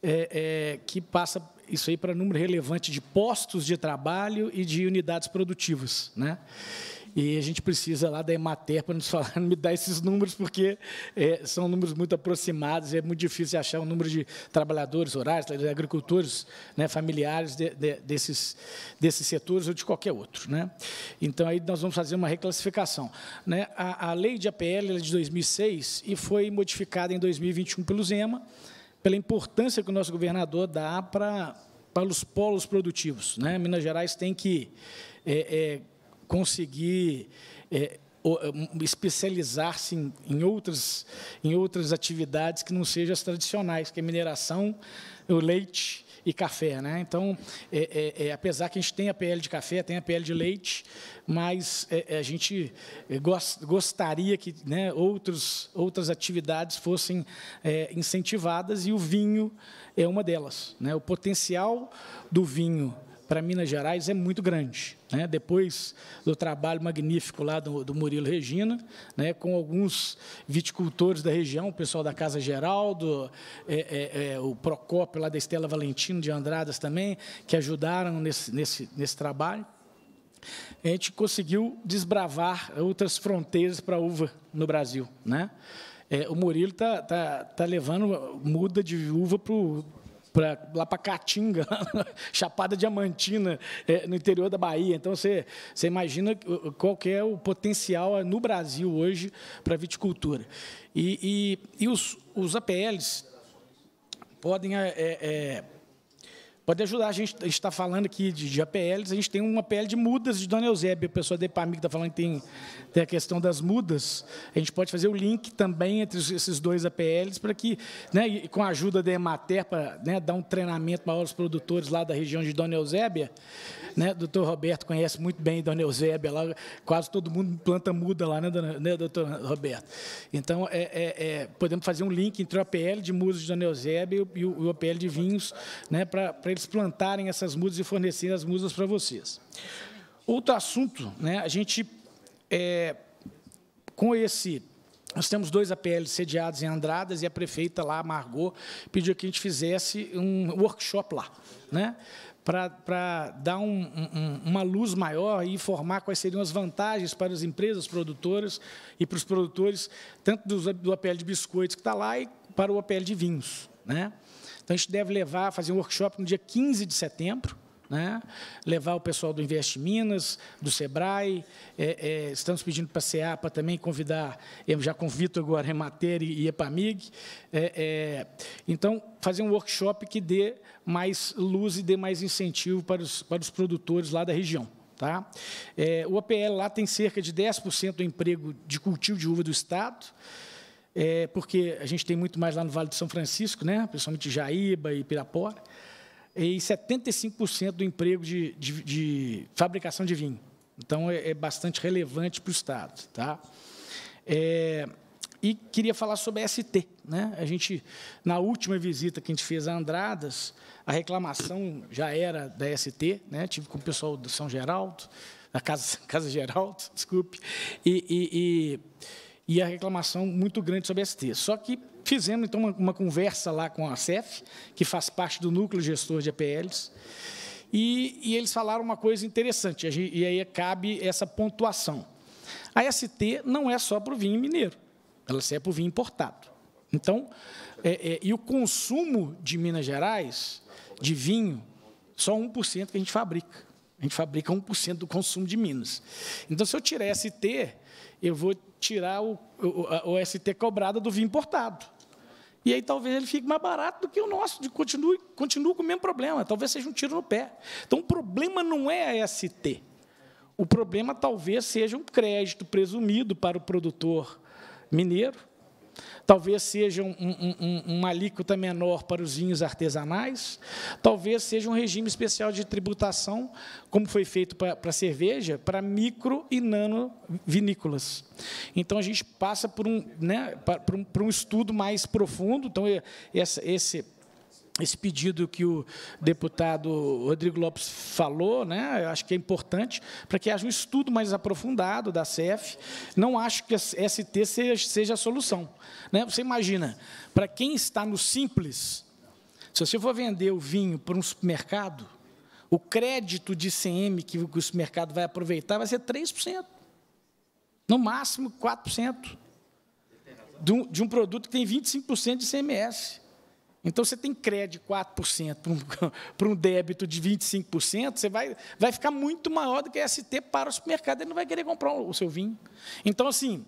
é, é, que passa isso aí para número relevante de postos de trabalho e de unidades produtivas. Né? E a gente precisa lá da Emater para nos falar, me dar esses números, porque é, são números muito aproximados, é muito difícil achar o um número de trabalhadores rurais, agricultores, né, familiares de, de, desses, desses setores ou de qualquer outro. Né? Então, aí nós vamos fazer uma reclassificação. Né? A, a lei de APL é de 2006 e foi modificada em 2021 pelo Zema, pela importância que o nosso governador dá para, para os polos produtivos. Né? Minas Gerais tem que... É, é, conseguir é, é especializar-se em, em, outras, em outras atividades que não sejam as tradicionais, que é mineração, o leite e café. Né? Então, é, é, é, apesar que a gente tem a PL de café, tem a PL de leite, mas é, é, a gente gost, gostaria que né, outros, outras atividades fossem incentivadas e o vinho é uma delas. Né? O potencial do vinho para Minas Gerais é muito grande. Né? Depois do trabalho magnífico lá do, do Murilo Regina, né? com alguns viticultores da região, o pessoal da Casa Geraldo, é, é, é, o Procópio lá da Estela Valentino de Andradas também, que ajudaram nesse, nesse, nesse trabalho. A gente conseguiu desbravar outras fronteiras para a uva no Brasil. Né? É, o Murilo está tá, tá levando muda de uva para o pra, lá para Caatinga, Chapada Diamantina, é, no interior da Bahia. Então, você, você imagina qual é o potencial é, no Brasil hoje para viticultura. E, e, e, os, os APLs podem... É, é, é Pode ajudar, a gente está falando aqui de, de APLs, a gente tem uma APL de mudas de Dona Eusébia, o pessoal da que está falando que tem, tem a questão das mudas, a gente pode fazer o link também entre esses dois APLs para que, né, e com a ajuda da Emater, para né, dar um treinamento maior aos produtores lá da região de Dona Eusébia, né? Doutor Roberto conhece muito bem Dona Eusébia, lá quase todo mundo planta muda lá, né, dona, né doutor Roberto? Então, é, é, é, podemos fazer um link entre o APL de musas de Dona Eusébia e o, e o APL de vinhos, né, para eles plantarem essas mudas e fornecerem as mudas para vocês. Outro assunto, né, a gente, é, com esse nós temos dois APLs sediados em Andradas e a prefeita lá, Margot, pediu que a gente fizesse um workshop lá. Né? para dar um, um, uma luz maior e informar quais seriam as vantagens para as empresas produtoras e para os produtores, tanto do, do APL de biscoitos que está lá e para o APL de vinhos. Né? Então, a gente deve levar, fazer um workshop no dia 15 de setembro, né? levar o pessoal do Invest Minas, do Sebrae, é, é, estamos pedindo para a CEAPA também convidar, eu já convido agora Remater e, EPAMIG, é, é, então, fazer um workshop que dê mais luz e dê mais incentivo para os, para os produtores lá da região. Tá? É, o APL lá tem cerca de 10% do emprego de cultivo de uva do Estado, é, porque a gente tem muito mais lá no Vale do São Francisco, né? principalmente Jaíba e Pirapora, e 75% do emprego de, de, de, fabricação de vinho. Então, é, é bastante relevante para o Estado. Tá? É, e queria falar sobre a ST. Né? A gente, na última visita que a gente fez a Andradas, a reclamação já era da ST, né? tive com o pessoal do São Geraldo, da Casa, Casa Geraldo, desculpe, e, e, e e a reclamação muito grande sobre a ST. Só que fizemos, então, uma, uma conversa lá com a CEF, que faz parte do núcleo gestor de APLs, e, e eles falaram uma coisa interessante, e aí cabe essa pontuação. A ST não é só para o vinho mineiro, ela serve para o vinho importado. Então, é, é, e o consumo de Minas Gerais, de vinho, só 1% que a gente fabrica. A gente fabrica 1% do consumo de Minas. Então, se eu tirar ST, eu vou tirar o, o, o ST cobrada do vinho importado. E aí talvez ele fique mais barato do que o nosso, de continue, continue com o mesmo problema, talvez seja um tiro no pé. Então o problema não é a ST. O problema talvez seja um crédito presumido para o produtor mineiro, talvez seja um, um, um, uma alíquota menor para os vinhos artesanais, talvez seja um regime especial de tributação, como foi feito para, para cerveja, para micro e nano vinícolas. Então, a gente passa por um, né, por um, por um estudo mais profundo, então, esse esse pedido que o deputado Rodrigo Lopes falou, né, eu acho que é importante, para que haja um estudo mais aprofundado da CEF. Não acho que a ST seja, seja a solução. Né? Você imagina, para quem está no simples, se você for vender o vinho para um supermercado, o crédito de ICM que o supermercado vai aproveitar vai ser 3%. No máximo, 4%. De um, de um produto que tem 25% de CMS. Então, você tem crédito de 4% para um, débito de 25%, você vai, vai ficar muito maior do que ST para o supermercado, ele não vai querer comprar o seu vinho. Então, assim,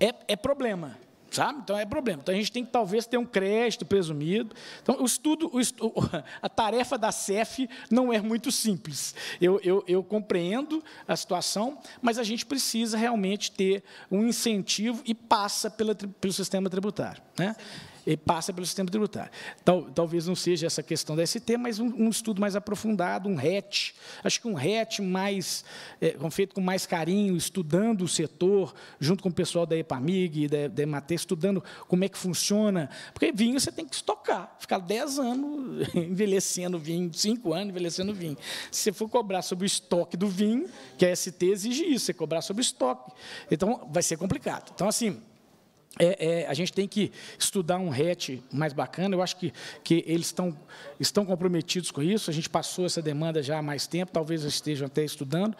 é, é problema. Sabe? Então é problema. Então a gente tem que talvez ter um crédito presumido. Então o estudo, o a tarefa da CEF não é muito simples. Eu, eu, eu, compreendo a situação, mas a gente precisa realmente ter um incentivo e passa pela, pelo sistema tributário. Né? e passa pelo sistema tributário. Tal, talvez não seja essa questão da ST, mas um, um estudo mais aprofundado, um RET. Acho que um RET mais, é, feito com mais carinho, estudando o setor, junto com o pessoal da EPAMIG, da, da EMATE, estudando como é que funciona. Porque vinho você tem que estocar, ficar 10 anos envelhecendo vinho, 5 anos envelhecendo vinho. Se você for cobrar sobre o estoque do vinho, que a ST exige isso, você cobrar sobre o estoque. Então, vai ser complicado. Então, assim, é, é, a gente tem que estudar um RET mais bacana. Eu acho que, que eles estão, estão comprometidos com isso. A gente passou essa demanda já há mais tempo, talvez estejam até estudando,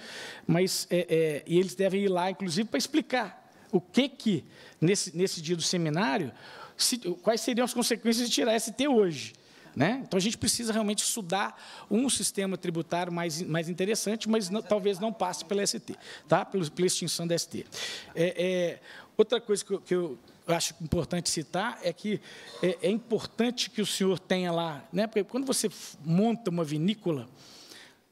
mas é, é, e eles devem ir lá, inclusive, para explicar o que que nesse, nesse dia do seminário, se, quais seriam as consequências de tirar ST hoje. Né? Então a gente precisa realmente estudar um sistema tributário mais, mais interessante, mas não, talvez não passe pela ST, tá? pela, pela extinção da ST. É, é, Outra coisa que eu, que eu acho importante citar é que é, é, importante que o senhor tenha lá, né? porque quando você monta uma vinícola,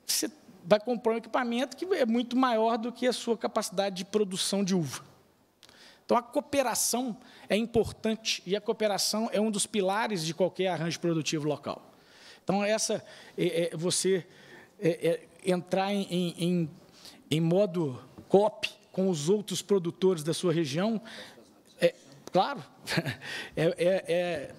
você vai comprar um equipamento que é muito maior do que a sua capacidade de produção de uva. Então, a cooperação é importante e a cooperação é um dos pilares de qualquer arranjo produtivo local. Então, essa é, é você é, é entrar em, em, em modo cop com os outros produtores da sua região, é, claro, é, é, é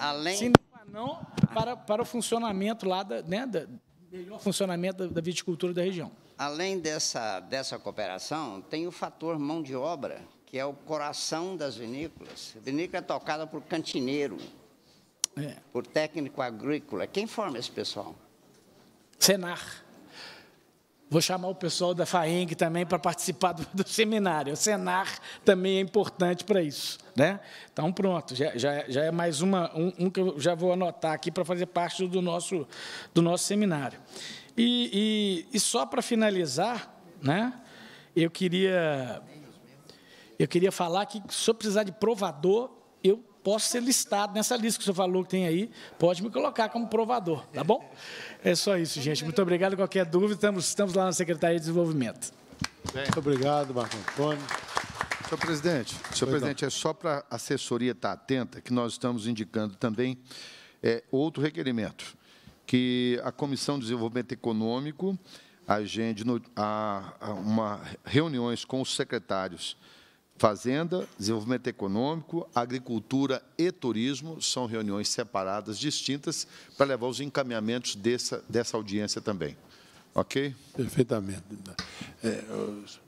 além não para, para o funcionamento lá da, né, da melhor funcionamento da, da viticultura da região. Além dessa, dessa cooperação, tem o fator mão de obra, que é o coração das vinícolas. A vinícola é tocada por cantineiro, é. por técnico agrícola. Quem forma esse pessoal? Senar. Vou chamar o pessoal da FAENG também para participar do, do, seminário. O Senar também é importante para isso. Né? Então, pronto, já, já, já é mais uma, um, um, que eu já vou anotar aqui para fazer parte do nosso, do nosso seminário. E, e, e só para finalizar, né, eu, queria, eu queria falar que, se eu precisar de provador, eu posso ser listado nessa lista que o senhor falou que tem aí, pode me colocar como provador, tá bom? É só isso, gente. Muito obrigado. Qualquer dúvida, estamos, estamos lá na Secretaria de Desenvolvimento. Muito obrigado, Marco Antônio. Senhor presidente, senhor presidente, é só para a assessoria estar tá atenta que nós estamos indicando também é, outro requerimento, que a Comissão de Desenvolvimento Econômico agende no, a, a uma, reuniões com os secretários Fazenda, Desenvolvimento Econômico, Agricultura e Turismo são reuniões separadas, distintas, para levar os encaminhamentos dessa, dessa audiência também. Ok? Perfeitamente. É,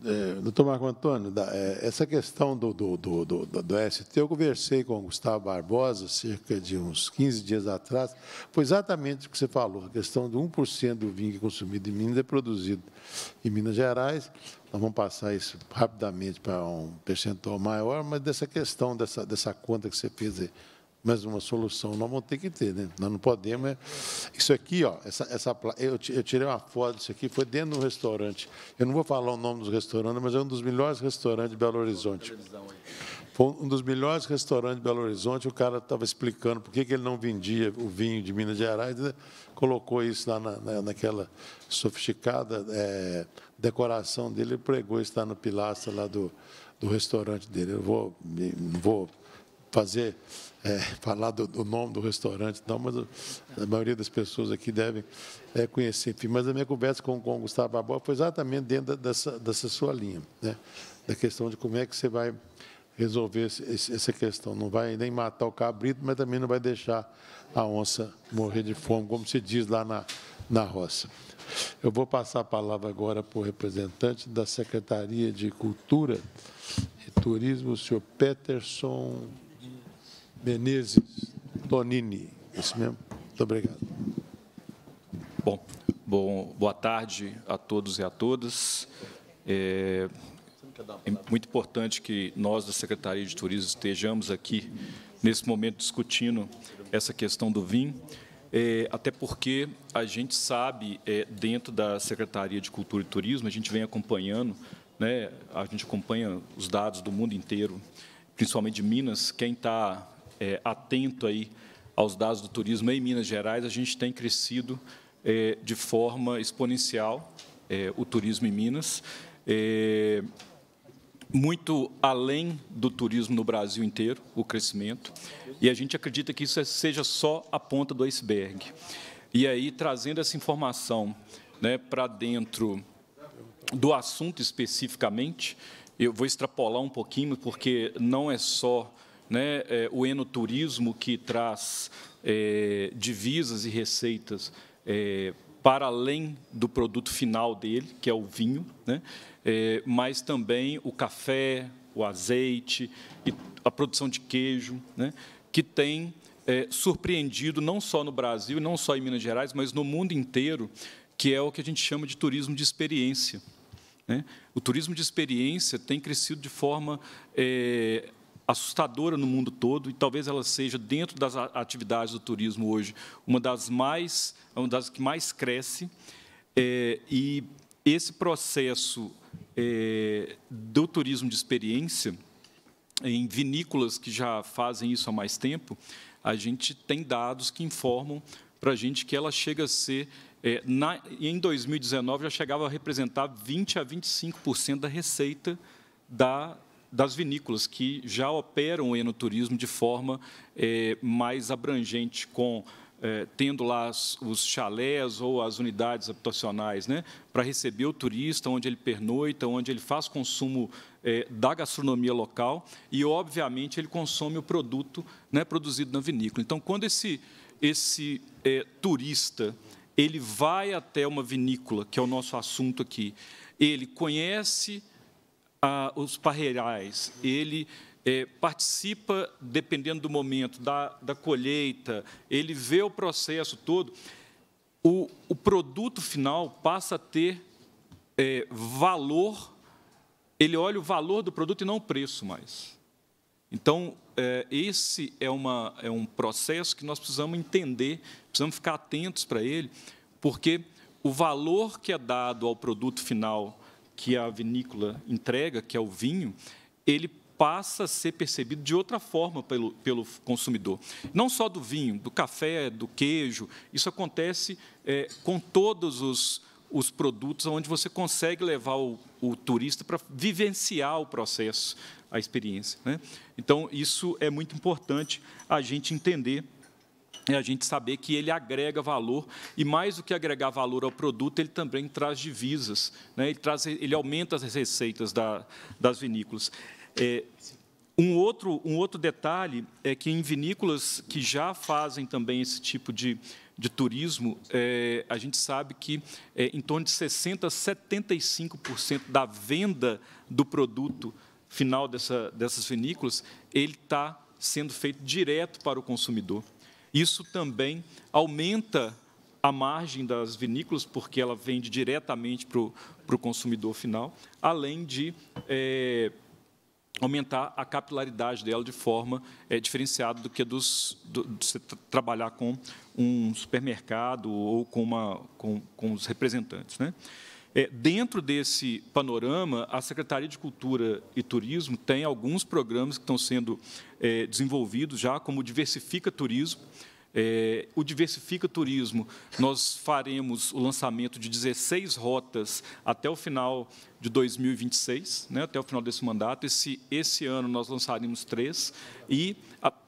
é, doutor Marco Antônio, é, essa questão do, do, do, do, do ST, eu conversei com o Gustavo Barbosa cerca de uns 15 dias atrás, foi exatamente o que você falou, a questão do 1% do vinho que é consumido em Minas é produzido em Minas Gerais, nós vamos passar isso rapidamente para um percentual maior, mas dessa questão, dessa, dessa conta que você fez aí, mas uma solução nós vamos ter que ter, né? Nós não podemos. Né? Isso aqui, ó, essa, essa eu, tirei uma foto disso aqui, foi dentro de um restaurante. Eu não vou falar o nome dos restaurantes, mas é um dos melhores restaurantes de Belo Horizonte. Foi um dos melhores restaurantes de Belo Horizonte. O cara estava explicando por que, que ele não vendia o vinho de Minas Gerais, né? colocou isso lá na, naquela sofisticada. É, decoração dele, ele pregou está no pilastra lá do, do restaurante dele. Eu vou, não vou fazer é, falar do, do, nome do restaurante, não, mas a maioria das pessoas aqui devem é, conhecer. Enfim, mas a minha conversa com, com o Gustavo Barbosa foi exatamente dentro dessa, dessa sua linha, né? da questão de como é que você vai resolver esse, essa questão. Não vai nem matar o cabrito, mas também não vai deixar a onça morrer de fome, como se diz lá na, na roça. Eu vou passar a palavra agora para o representante da Secretaria de Cultura e Turismo, o senhor Peterson Menezes Tonini. Isso mesmo? Muito obrigado. Bom, bom boa tarde a todos e a todas. É, é muito importante que nós, da Secretaria de Turismo, estejamos aqui, nesse momento, discutindo essa questão do vinho. É, até porque a gente sabe, é, dentro da Secretaria de Cultura e Turismo, a gente vem acompanhando, né, a gente acompanha os dados do mundo inteiro, principalmente de Minas. Quem está é, atento aí aos dados do turismo em Minas Gerais, a gente tem crescido é, de forma exponencial é, o turismo em Minas. É, muito além do turismo no Brasil inteiro, o crescimento. E a gente acredita que isso é, seja só a ponta do iceberg. E aí, trazendo essa informação né, para dentro do assunto especificamente, eu vou extrapolar um pouquinho, porque não é só né, é, o enoturismo que traz é, divisas e receitas é, para além do produto final dele, que é o vinho, né, é, mas também o café, o azeite, a produção de queijo. Né, que tem é, surpreendido não só no Brasil, não só em Minas Gerais, mas no mundo inteiro, que é o que a gente chama de turismo de experiência. Né? O turismo de experiência tem crescido de forma é, assustadora no mundo todo e talvez ela seja dentro das atividades do turismo hoje uma das mais uma das que mais cresce é, e esse processo é, do turismo de experiência em vinícolas que já fazem isso há mais tempo, a gente tem dados que informam para a gente que ela chega a ser, é, na, em 2019, já chegava a representar 20% a 25% da receita da, das vinícolas, que já operam o enoturismo de forma é, mais abrangente, com eh, tendo lá os chalés ou as unidades habitacionais, né, para receber o turista, onde ele pernoita, onde ele faz consumo eh, da gastronomia local e, obviamente, ele consome o produto né, produzido na vinícola. Então, quando esse, esse eh, turista ele vai até uma vinícola, que é o nosso assunto aqui, ele conhece ah, os parreirais, ele é, participa, dependendo do momento, da, da colheita, ele vê o processo todo, o, o produto final passa a ter é, valor, ele olha o valor do produto e não o preço mais. Então, é, esse é, uma, é um processo que nós precisamos entender, precisamos ficar atentos para ele, porque o valor que é dado ao produto final que a vinícola entrega, que é o vinho, ele passa a ser percebido de outra forma pelo, pelo consumidor. Não só do vinho, do café, do queijo, isso acontece é, com todos os, os produtos onde você consegue levar o, o turista para vivenciar o processo, a experiência. Né? Então, isso é muito importante a gente entender e a gente saber que ele agrega valor e mais do que agregar valor ao produto, ele também traz divisas, né? ele, traz, ele aumenta as receitas da, das vinícolas. É, um outro, um outro detalhe é que em vinícolas que já fazem também esse tipo de, de turismo, é, a gente sabe que é, em torno de 60% a 75% da venda do produto final dessa, dessas vinícolas, ele está sendo feito direto para o consumidor. Isso também aumenta a margem das vinícolas, porque ela vende diretamente para o, para o consumidor final, além de... É, aumentar a capilaridade dela de forma é, diferenciada do que dos, do, de se trabalhar com um supermercado ou com, uma, com, com os representantes. Né? É, dentro desse panorama, a Secretaria de Cultura e Turismo tem alguns programas que estão sendo é, desenvolvidos já, como Diversifica Turismo, é, o Diversifica Turismo, nós faremos o lançamento de 16 rotas até o final de 2026, né, até o final desse mandato. Esse, esse ano nós lançaremos três e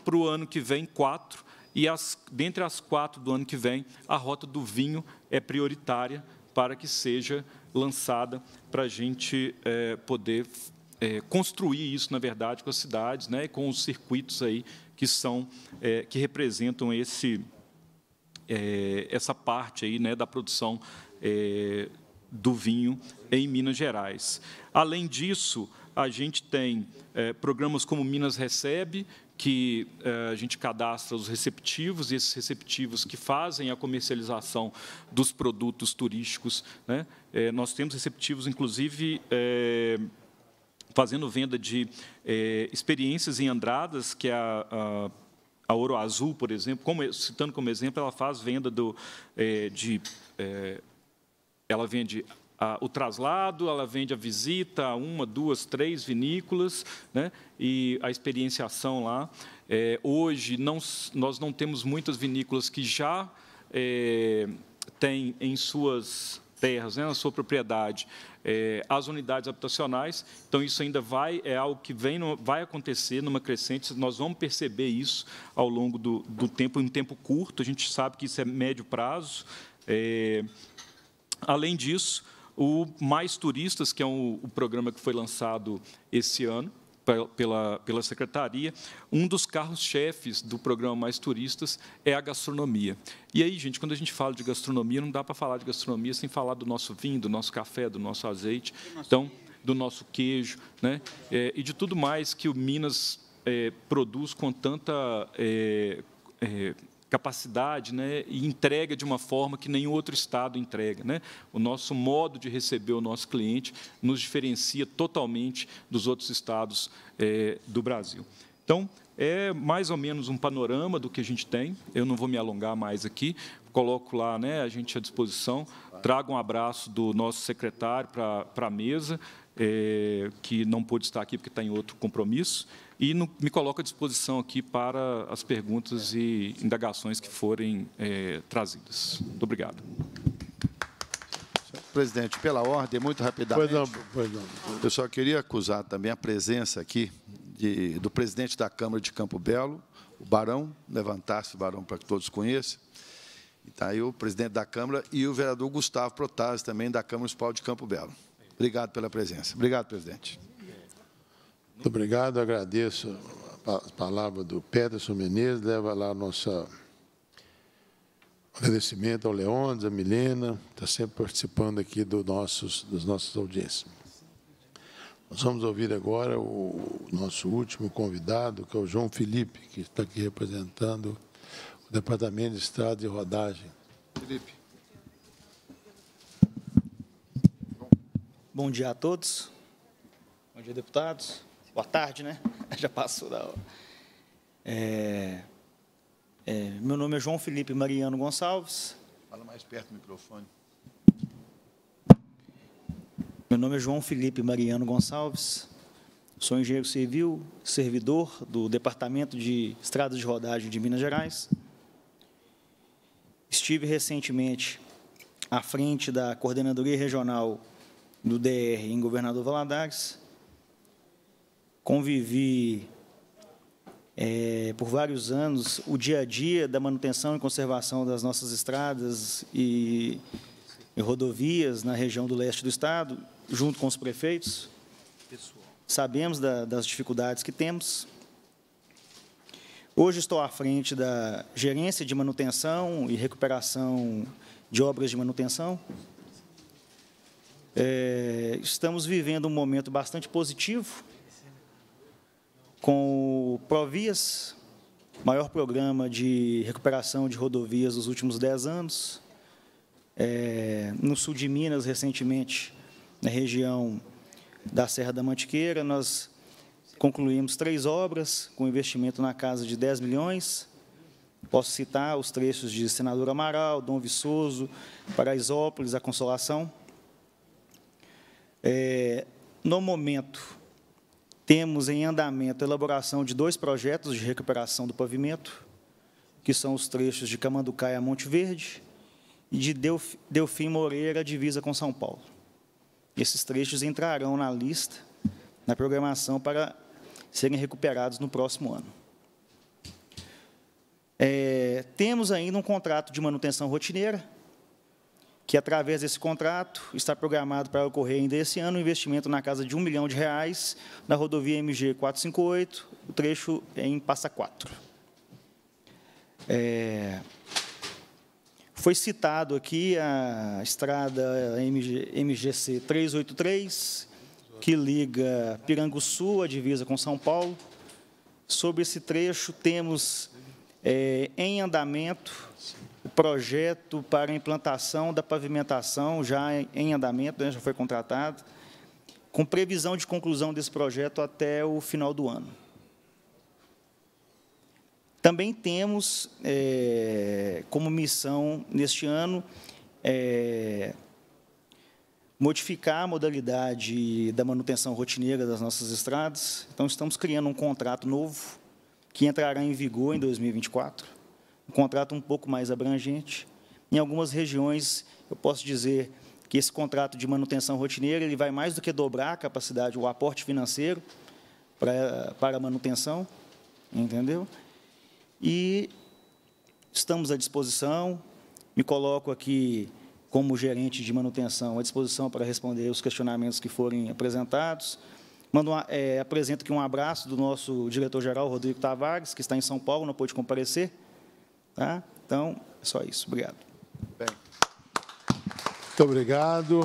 para o ano que vem, quatro. E as, dentre as quatro do ano que vem, a rota do vinho é prioritária para que seja lançada para a gente é, poder é, construir isso, na verdade, com as cidades né, e com os circuitos aí que são é, que representam esse é, essa parte aí né da produção é, do vinho em Minas Gerais. Além disso, a gente tem é, programas como Minas Recebe, que é, a gente cadastra os receptivos, e esses receptivos que fazem a comercialização dos produtos turísticos. Né? É, nós temos receptivos, inclusive, fazendo venda de é, experiências em Andradas, que é a, a, a, Ouro Azul, por exemplo, como, citando como exemplo, ela faz venda do, é, de... É, ela vende a, o traslado, ela vende a visita a uma, duas, três vinícolas, né, e a experienciação lá. hoje, não, nós não temos muitas vinícolas que já têm em suas terras, né, na sua propriedade, é, as unidades habitacionais. Então, isso ainda vai é algo que vem, vai acontecer numa crescente. Nós vamos perceber isso ao longo do, do tempo, em um tempo curto. A gente sabe que isso é médio prazo. É, além disso, o Mais Turistas, que é um, o programa que foi lançado esse ano, pela, pela secretaria, um dos carros-chefes do programa Mais Turistas é a gastronomia. E aí, gente, quando a gente fala de gastronomia, não dá para falar de gastronomia sem falar do nosso vinho, do nosso café, do nosso azeite, então, do nosso queijo, né? É, e de tudo mais que o Minas é, produz com tanta. É, é capacidade né, e entrega de uma forma que nenhum outro Estado entrega. Né? O nosso modo de receber o nosso cliente nos diferencia totalmente dos outros Estados é, do Brasil. Então, é mais ou menos um panorama do que a gente tem. Eu não vou me alongar mais aqui. Coloco lá né, a gente à disposição. Trago um abraço do nosso secretário para a mesa, é, que não pôde estar aqui porque está em outro compromisso e no, me coloco à disposição aqui para as perguntas e indagações que forem é, trazidas. Muito obrigado. Presidente, pela ordem, muito rapidamente. Pois não, pois não. Eu só queria acusar também a presença aqui de, do presidente da Câmara de Campo Belo, o Barão, levantar-se o Barão para que todos conheçam, Está aí o presidente da Câmara e o vereador Gustavo Protásio, também da Câmara Municipal de Campo Belo. Obrigado pela presença. Obrigado, presidente. Muito obrigado, agradeço a palavra do Peterson Menezes, leva lá nosso agradecimento ao Leônidas, a Milena, está sempre participando aqui do nossos, das nossas audiências. Nós vamos ouvir agora o nosso último convidado, que é o João Felipe, que está aqui representando o Departamento de Estrada e Rodagem. Felipe. Bom dia a todos. Bom dia, deputados. Boa tarde, né? Já passou da hora. É, é, meu nome é João Felipe Mariano Gonçalves. Fala mais perto do microfone. Meu nome é João Felipe Mariano Gonçalves. Sou engenheiro civil, servidor do Departamento de Estradas de Rodagem de Minas Gerais. Estive recentemente à frente da Coordenadoria Regional do DR em Governador Valadares convivi é, por vários anos o dia a dia da manutenção e conservação das nossas estradas e, e rodovias na região do leste do estado, junto com os prefeitos. Sabemos da, das dificuldades que temos. Hoje estou à frente da gerência de manutenção e recuperação de obras de manutenção. É, estamos vivendo um momento bastante positivo com o Provias, maior programa de recuperação de rodovias dos últimos dez anos. É, no sul de Minas, recentemente, na região da Serra da Mantiqueira, nós concluímos três obras com investimento na casa de 10 milhões. Posso citar os trechos de Senador Amaral, Dom Viçoso, Paraisópolis, A Consolação. É, no momento, temos em andamento a elaboração de dois projetos de recuperação do pavimento, que são os trechos de Camanducaia a Monte Verde e de Delfim Moreira, divisa com São Paulo. Esses trechos entrarão na lista, na programação, para serem recuperados no próximo ano. É, temos ainda um contrato de manutenção rotineira, que através desse contrato está programado para ocorrer ainda esse ano um investimento na casa de um milhão de reais na rodovia MG 458, o trecho é em Passa 4. É, foi citado aqui a estrada MG, MGC 383, que liga Piranguçu a divisa com São Paulo. Sobre esse trecho, temos é, em andamento projeto para implantação da pavimentação já em andamento, né, já foi contratado, com previsão de conclusão desse projeto até o final do ano. Também temos é, como missão, neste ano, é, modificar a modalidade da manutenção rotineira das nossas estradas. Então, estamos criando um contrato novo, que entrará em vigor em 2024 um contrato um pouco mais abrangente. Em algumas regiões, eu posso dizer que esse contrato de manutenção rotineira ele vai mais do que dobrar a capacidade, o aporte financeiro para, para a manutenção, entendeu? E estamos à disposição, me coloco aqui como gerente de manutenção à disposição para responder os questionamentos que forem apresentados. Mando uma, eh, é, apresento aqui um abraço do nosso diretor-geral, Rodrigo Tavares, que está em São Paulo, não pôde comparecer, Tá? Então, é só isso. Obrigado. Bem. Muito obrigado.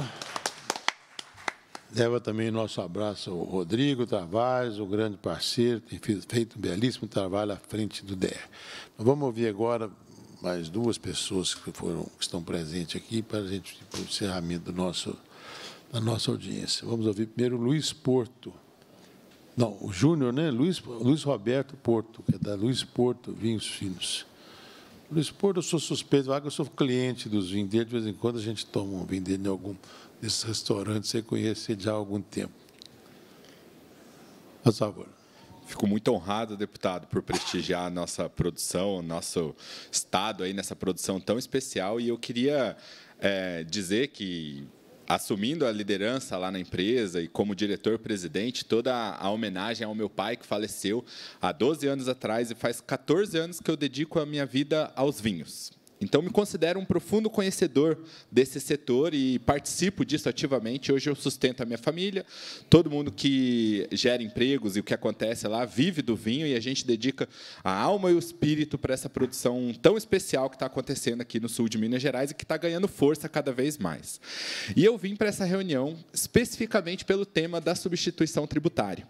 Leva também nosso abraço ao Rodrigo Tavares, o grande parceiro, tem feito um belíssimo trabalho à frente do DER. vamos ouvir agora mais duas pessoas que, foram, que estão presentes aqui para a gente para o encerramento do nosso, da nossa audiência. Vamos ouvir primeiro o Luiz Porto. Não, o Júnior, né? Luiz, Luiz Roberto Porto, que é da Luiz Porto Vinhos Finos. Luiz Porto, eu sou suspeito, eu sou cliente dos vinhos dele, de vez em quando a gente toma um vinho dele em algum desses restaurantes, você conhece já há algum tempo. Por favor. Fico muito honrado, deputado, por prestigiar a nossa produção, nosso estado aí nessa produção tão especial. E eu queria é, dizer que assumindo a liderança lá na empresa e como diretor-presidente, toda a homenagem ao meu pai que faleceu há 12 anos atrás e faz 14 anos que eu dedico a minha vida aos vinhos. Então, me considero um profundo conhecedor desse setor e participo disso ativamente. Hoje, eu sustento a minha família. Todo mundo que gera empregos e o que acontece lá vive do vinho, e a gente dedica a alma e o espírito para essa produção tão especial que está acontecendo aqui no sul de Minas Gerais e que está ganhando força cada vez mais. E eu vim para essa reunião especificamente pelo tema da substituição tributária.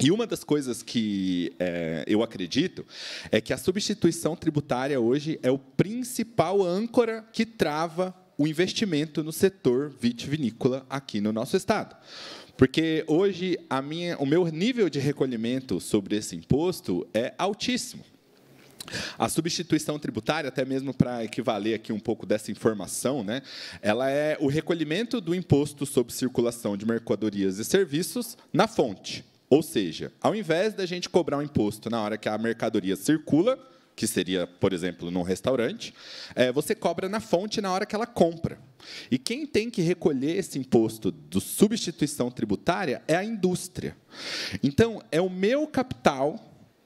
E uma das coisas que é, eu acredito é que a substituição tributária hoje é o principal âncora que trava o investimento no setor vitivinícola aqui no nosso estado. Porque hoje a minha, o meu nível de recolhimento sobre esse imposto é altíssimo. A substituição tributária, até mesmo para equivaler aqui um pouco dessa informação, né, ela é o recolhimento do imposto sobre circulação de mercadorias e serviços na fonte. Ou seja, ao invés da gente cobrar um imposto na hora que a mercadoria circula, que seria, por exemplo, num restaurante, é, você cobra na fonte na hora que ela compra. E quem tem que recolher esse imposto de substituição tributária é a indústria. Então, é o meu capital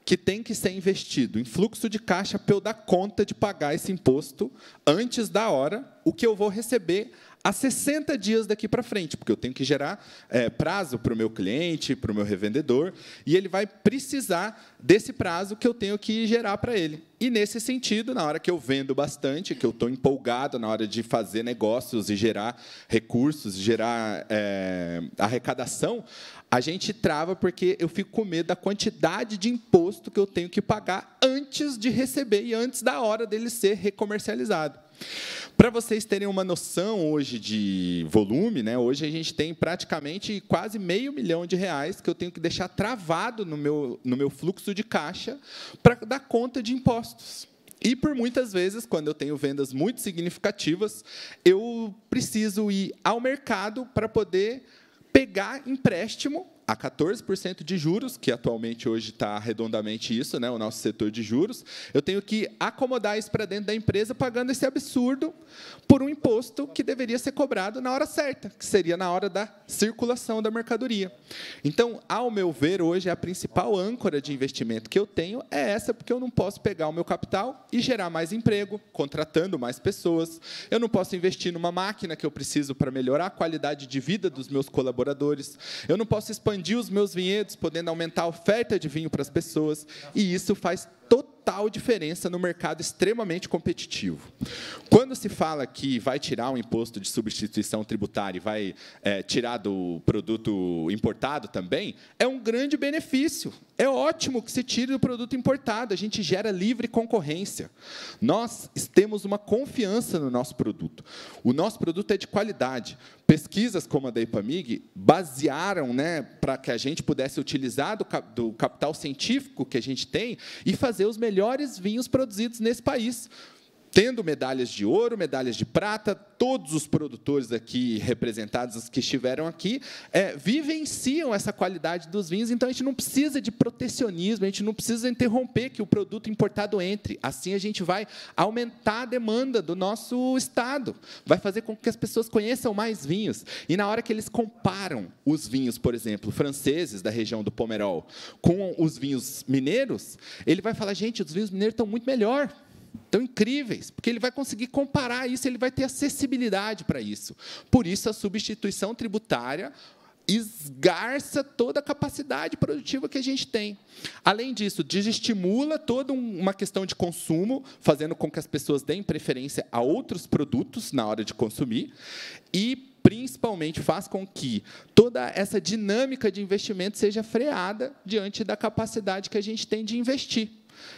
que tem que ser investido em fluxo de caixa para eu dar conta de pagar esse imposto antes da hora o que eu vou receber a 60 dias daqui para frente, porque eu tenho que gerar é, prazo para o meu cliente, para o meu revendedor, e ele vai precisar desse prazo que eu tenho que gerar para ele. E, nesse sentido, na hora que eu vendo bastante, que eu estou empolgado na hora de fazer negócios e gerar recursos, gerar é, arrecadação, a gente trava porque eu fico com medo da quantidade de imposto que eu tenho que pagar antes de receber e antes da hora dele ser recomercializado. Para vocês terem uma noção hoje de volume, né, hoje a gente tem praticamente quase meio milhão de reais que eu tenho que deixar travado no meu, no meu fluxo de caixa para dar conta de impostos. E por muitas vezes, quando eu tenho vendas muito significativas, eu preciso ir ao mercado para poder pegar empréstimo a 14% de juros, que atualmente hoje está arredondamente isso, né, o nosso setor de juros, eu tenho que acomodar isso para dentro da empresa pagando esse absurdo por um imposto que deveria ser cobrado na hora certa, que seria na hora da circulação da mercadoria. Então, ao meu ver, hoje a principal âncora de investimento que eu tenho é essa, porque eu não posso pegar o meu capital e gerar mais emprego, contratando mais pessoas. Eu não posso investir numa máquina que eu preciso para melhorar a qualidade de vida dos meus colaboradores. Eu não posso expandir expandi os meus vinhedos, podendo aumentar a oferta de vinho para as pessoas, e isso faz total diferença no mercado extremamente competitivo. Quando se fala que vai tirar o um imposto de substituição tributária e vai é, tirar do produto importado também, é um grande benefício. É ótimo que se tire do produto importado, a gente gera livre concorrência. Nós temos uma confiança no nosso produto. O nosso produto é de qualidade. Pesquisas como a da IPAMIG basearam né, para que a gente pudesse utilizar do, do capital científico que a gente tem e fazer os melhores vinhos produzidos nesse país tendo medalhas de ouro, medalhas de prata, todos os produtores aqui representados, os que estiveram aqui, é, vivenciam essa qualidade dos vinhos, então a gente não precisa de protecionismo, a gente não precisa interromper que o produto importado entre. Assim a gente vai aumentar a demanda do nosso estado, vai fazer com que as pessoas conheçam mais vinhos. E na hora que eles comparam os vinhos, por exemplo, franceses da região do Pomerol com os vinhos mineiros, ele vai falar, gente, os vinhos mineiros estão muito melhor tão incríveis, porque ele vai conseguir comparar isso, ele vai ter acessibilidade para isso. Por isso, a substituição tributária esgarça toda a capacidade produtiva que a gente tem. Além disso, desestimula toda uma questão de consumo, fazendo com que as pessoas deem preferência a outros produtos na hora de consumir e principalmente faz com que toda essa dinâmica de investimento seja freada diante da capacidade que a gente tem de investir.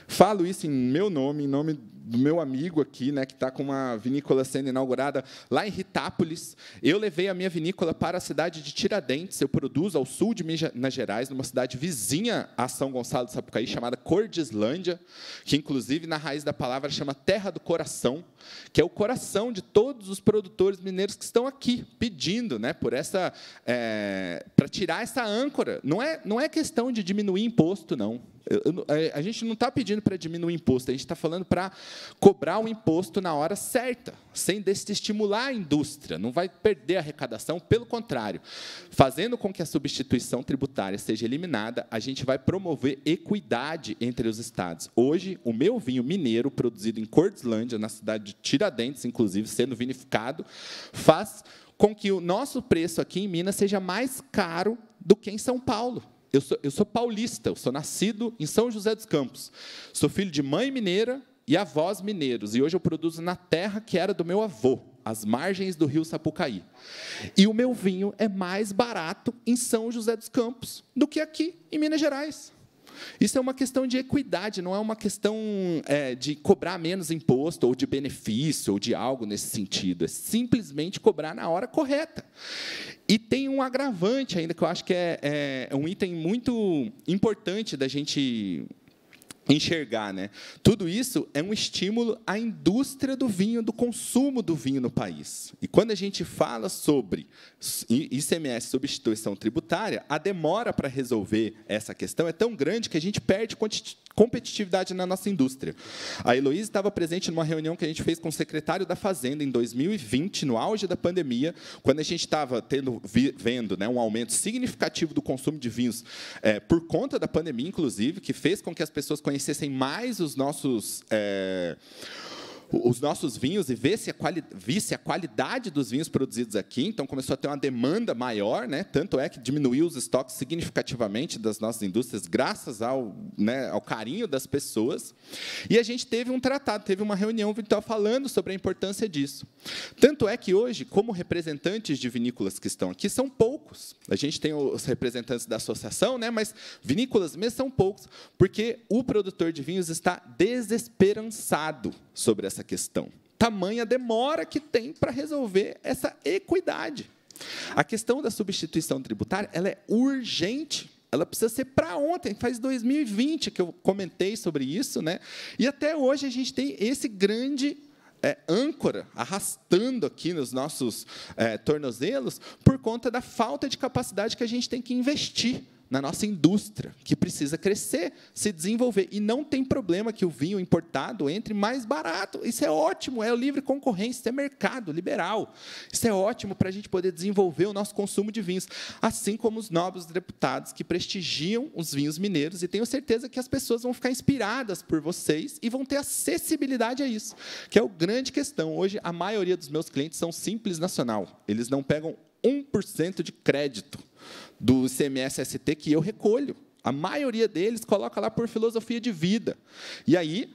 Falo isso em meu nome, em nome do meu amigo aqui, né, que está com uma vinícola sendo inaugurada lá em Ritápolis. Eu levei a minha vinícola para a cidade de Tiradentes. Eu produzo ao sul de Minas Gerais, numa cidade vizinha a São Gonçalo do Sapucaí, chamada Cordislândia, que inclusive na raiz da palavra chama terra do coração, que é o coração de todos os produtores mineiros que estão aqui pedindo, né, por essa, é, eh, para tirar essa âncora. Não é, não é questão de diminuir imposto, não. A gente não está pedindo para diminuir o imposto, a gente está falando para cobrar o imposto na hora certa, sem desestimular a indústria, não vai perder a arrecadação, pelo contrário, fazendo com que a substituição tributária seja eliminada, a gente vai promover equidade entre os estados. Hoje, o meu vinho mineiro, produzido em Cordislândia, na cidade de Tiradentes, inclusive, sendo vinificado, faz com que o nosso preço aqui em Minas seja mais caro do que em São Paulo. Eu sou, eu sou paulista, eu sou nascido em São José dos Campos. Sou filho de mãe mineira e avós mineiros. E hoje eu produzo na terra que era do meu avô, às margens do rio Sapucaí. E o meu vinho é mais barato em São José dos Campos do que aqui em Minas Gerais. Isso é uma questão de equidade, não é uma questão é, de cobrar menos imposto ou de benefício ou de algo nesse sentido. É simplesmente cobrar na hora correta. E tem um agravante ainda que eu acho que é, é um item muito importante da gente enxergar, né? Tudo isso é um estímulo à indústria do vinho, do consumo do vinho no país. E quando a gente fala sobre ICMS substituição tributária, a demora para resolver essa questão é tão grande que a gente perde quantidade competitividade na nossa indústria. A Heloísa estava presente numa reunião que a gente fez com o secretário da Fazenda em 2020, no auge da pandemia, quando a gente estava tendo, vendo né, um aumento significativo do consumo de vinhos é, por conta da pandemia, inclusive, que fez com que as pessoas conhecessem mais os nossos. É, os nossos vinhos e visse a, quali visse a qualidade dos vinhos produzidos aqui, então começou a ter uma demanda maior, né? tanto é que diminuiu os estoques significativamente das nossas indústrias, graças ao, né, ao carinho das pessoas. E a gente teve um tratado, teve uma reunião virtual falando sobre a importância disso. Tanto é que hoje, como representantes de vinícolas que estão aqui, são poucos. A gente tem os representantes da associação, né? mas vinícolas mesmo são poucos, porque o produtor de vinhos está desesperançado sobre a essa questão. Tamanha demora que tem para resolver essa equidade. A questão da substituição tributária ela é urgente ela precisa ser para ontem, faz 2020 que eu comentei sobre isso, né? E até hoje a gente tem esse grande é, âncora arrastando aqui nos nossos é, tornozelos por conta da falta de capacidade que a gente tem que investir na nossa indústria, que precisa crescer, se desenvolver. E não tem problema que o vinho importado entre mais barato. Isso é ótimo, é livre concorrência, isso é mercado liberal. Isso é ótimo para a gente poder desenvolver o nosso consumo de vinhos, assim como os nobres deputados que prestigiam os vinhos mineiros. E tenho certeza que as pessoas vão ficar inspiradas por vocês e vão ter acessibilidade a isso, que é o grande questão. Hoje, a maioria dos meus clientes são simples nacional. Eles não pegam 1% de crédito do CMSST que eu recolho. A maioria deles coloca lá por filosofia de vida. E aí,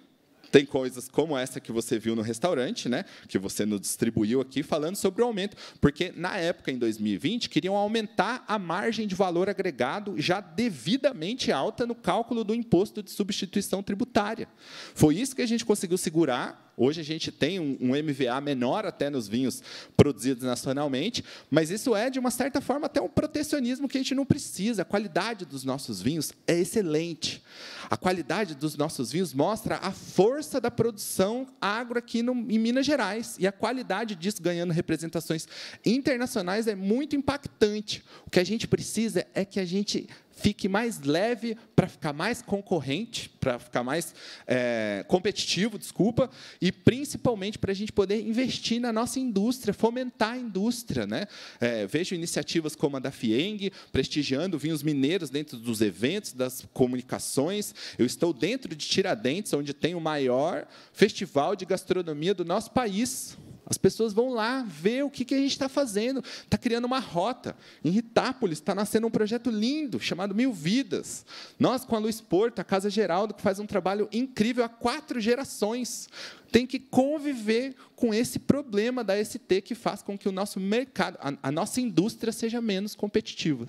tem coisas como essa que você viu no restaurante, né, que você nos distribuiu aqui, falando sobre o aumento, porque na época, em 2020, queriam aumentar a margem de valor agregado já devidamente alta no cálculo do imposto de substituição tributária. Foi isso que a gente conseguiu segurar Hoje a gente tem um, MVA menor até nos vinhos produzidos nacionalmente, mas isso é, de uma certa forma, até um protecionismo que a gente não precisa. A qualidade dos nossos vinhos é excelente. A qualidade dos nossos vinhos mostra a força da produção agro aqui no, em Minas Gerais. E a qualidade disso ganhando representações internacionais é muito impactante. O que a gente precisa é que a gente fique mais leve para ficar mais concorrente, para ficar mais é, competitivo, desculpa, e principalmente para a gente poder investir na nossa indústria, fomentar a indústria. Né? É, vejo iniciativas como a da FIENG, prestigiando vinhos mineiros dentro dos eventos, das comunicações. Eu estou dentro de Tiradentes, onde tem o maior festival de gastronomia do nosso país. As pessoas vão lá ver o que, que a gente está fazendo. Está criando uma rota. Em Ritápolis está nascendo um projeto lindo chamado Mil Vidas. Nós, com a Luiz Porto, a Casa Geraldo, que faz um trabalho incrível há quatro gerações, tem que conviver com esse problema da ST que faz com que o nosso mercado, a, a nossa indústria seja menos competitiva.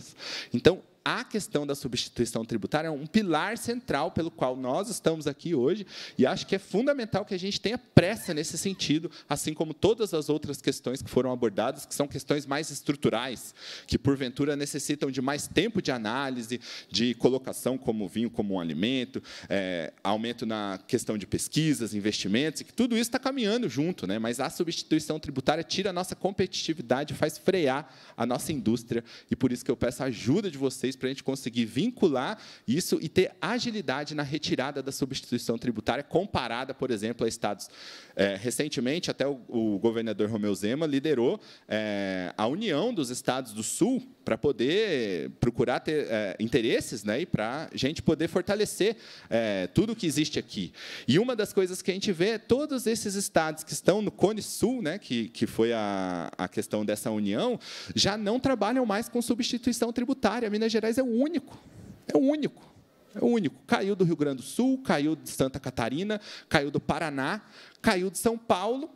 Então, a questão da substituição tributária é um pilar central pelo qual nós estamos aqui hoje, e acho que é fundamental que a gente tenha pressa nesse sentido, assim como todas as outras questões que foram abordadas, que são questões mais estruturais, que porventura necessitam de mais tempo de análise, de colocação como vinho como um alimento, é, aumento na questão de pesquisas, investimentos, e que tudo isso está caminhando junto, né? mas a substituição tributária tira a nossa competitividade, faz frear a nossa indústria, e por isso que eu peço a ajuda de vocês vocês para a gente conseguir vincular isso e ter agilidade na retirada da substituição tributária comparada, por exemplo, a estados é, recentemente, até o, o, governador Romeu Zema liderou é, a união dos estados do Sul para poder procurar ter é, interesses né, e para a gente poder fortalecer é, tudo o que existe aqui. E uma das coisas que a gente vê, é todos esses estados que estão no Cone Sul, né, que, que foi a, a questão dessa união, já não trabalham mais com substituição tributária. Minas Gerais é o único. É o único. É o único. Caiu do Rio Grande do Sul, caiu de Santa Catarina, caiu do Paraná, caiu de São Paulo,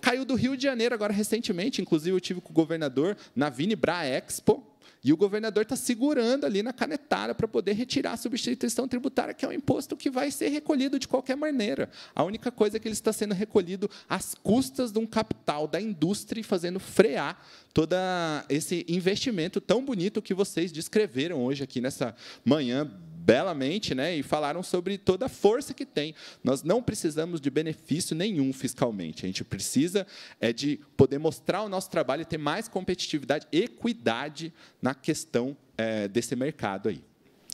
caiu do Rio de Janeiro agora recentemente. Inclusive, eu tive com o governador na Vini Bra Expo. E o governador está segurando ali na canetada para poder retirar a substituição tributária, que é um imposto que vai ser recolhido de qualquer maneira. A única coisa é que ele está sendo recolhido às custas de um capital da indústria e fazendo frear todo esse investimento tão bonito que vocês descreveram hoje aqui nessa manhã belamente, né, e falaram sobre toda a força que tem. Nós não precisamos de benefício nenhum fiscalmente. A gente precisa é de poder mostrar o nosso trabalho e ter mais competitividade, equidade na questão é, desse mercado aí.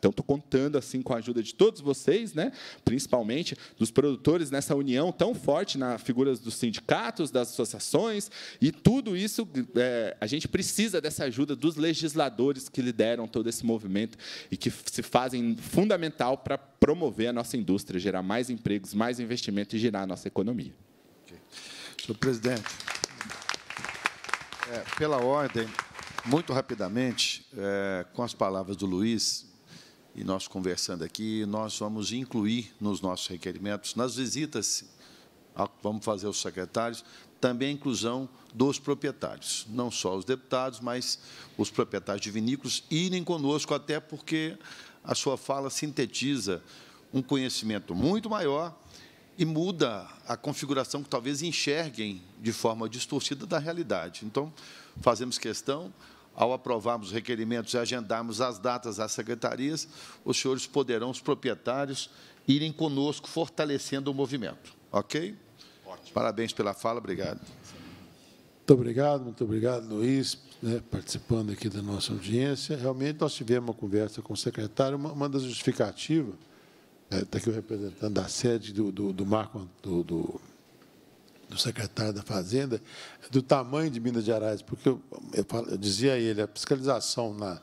Então, estou contando assim com a ajuda de todos vocês, né? principalmente dos produtores nessa união tão forte na figuras dos sindicatos, das associações, e tudo isso, é, a gente precisa dessa ajuda dos legisladores que lideram todo esse movimento e que se fazem fundamental para promover a nossa indústria, gerar mais empregos, mais investimento e girar a nossa economia. Okay. Senhor presidente, é, pela ordem, muito rapidamente, é, com as palavras do Luiz, e nós conversando aqui, nós vamos incluir nos nossos requerimentos, nas visitas, vamos fazer os secretários, também a inclusão dos proprietários, não só os deputados, mas os proprietários de vinícolas irem conosco, até porque a sua fala sintetiza um conhecimento muito maior e muda a configuração que talvez enxerguem de forma distorcida da realidade. Então, fazemos questão ao aprovarmos os requerimentos e agendarmos as datas às secretarias, os senhores poderão, os proprietários, irem conosco fortalecendo o movimento. Ok? Ótimo. Parabéns pela fala, obrigado. Muito obrigado, muito obrigado, Luiz, né, participando aqui da nossa audiência. Realmente, nós tivemos uma conversa com o secretário, uma, uma das justificativas, está é, né, aqui o representante da sede do, do, do Marco, do, do do secretário da Fazenda do tamanho de Minas Gerais, porque eu, eu, eu dizia a ele, a fiscalização na,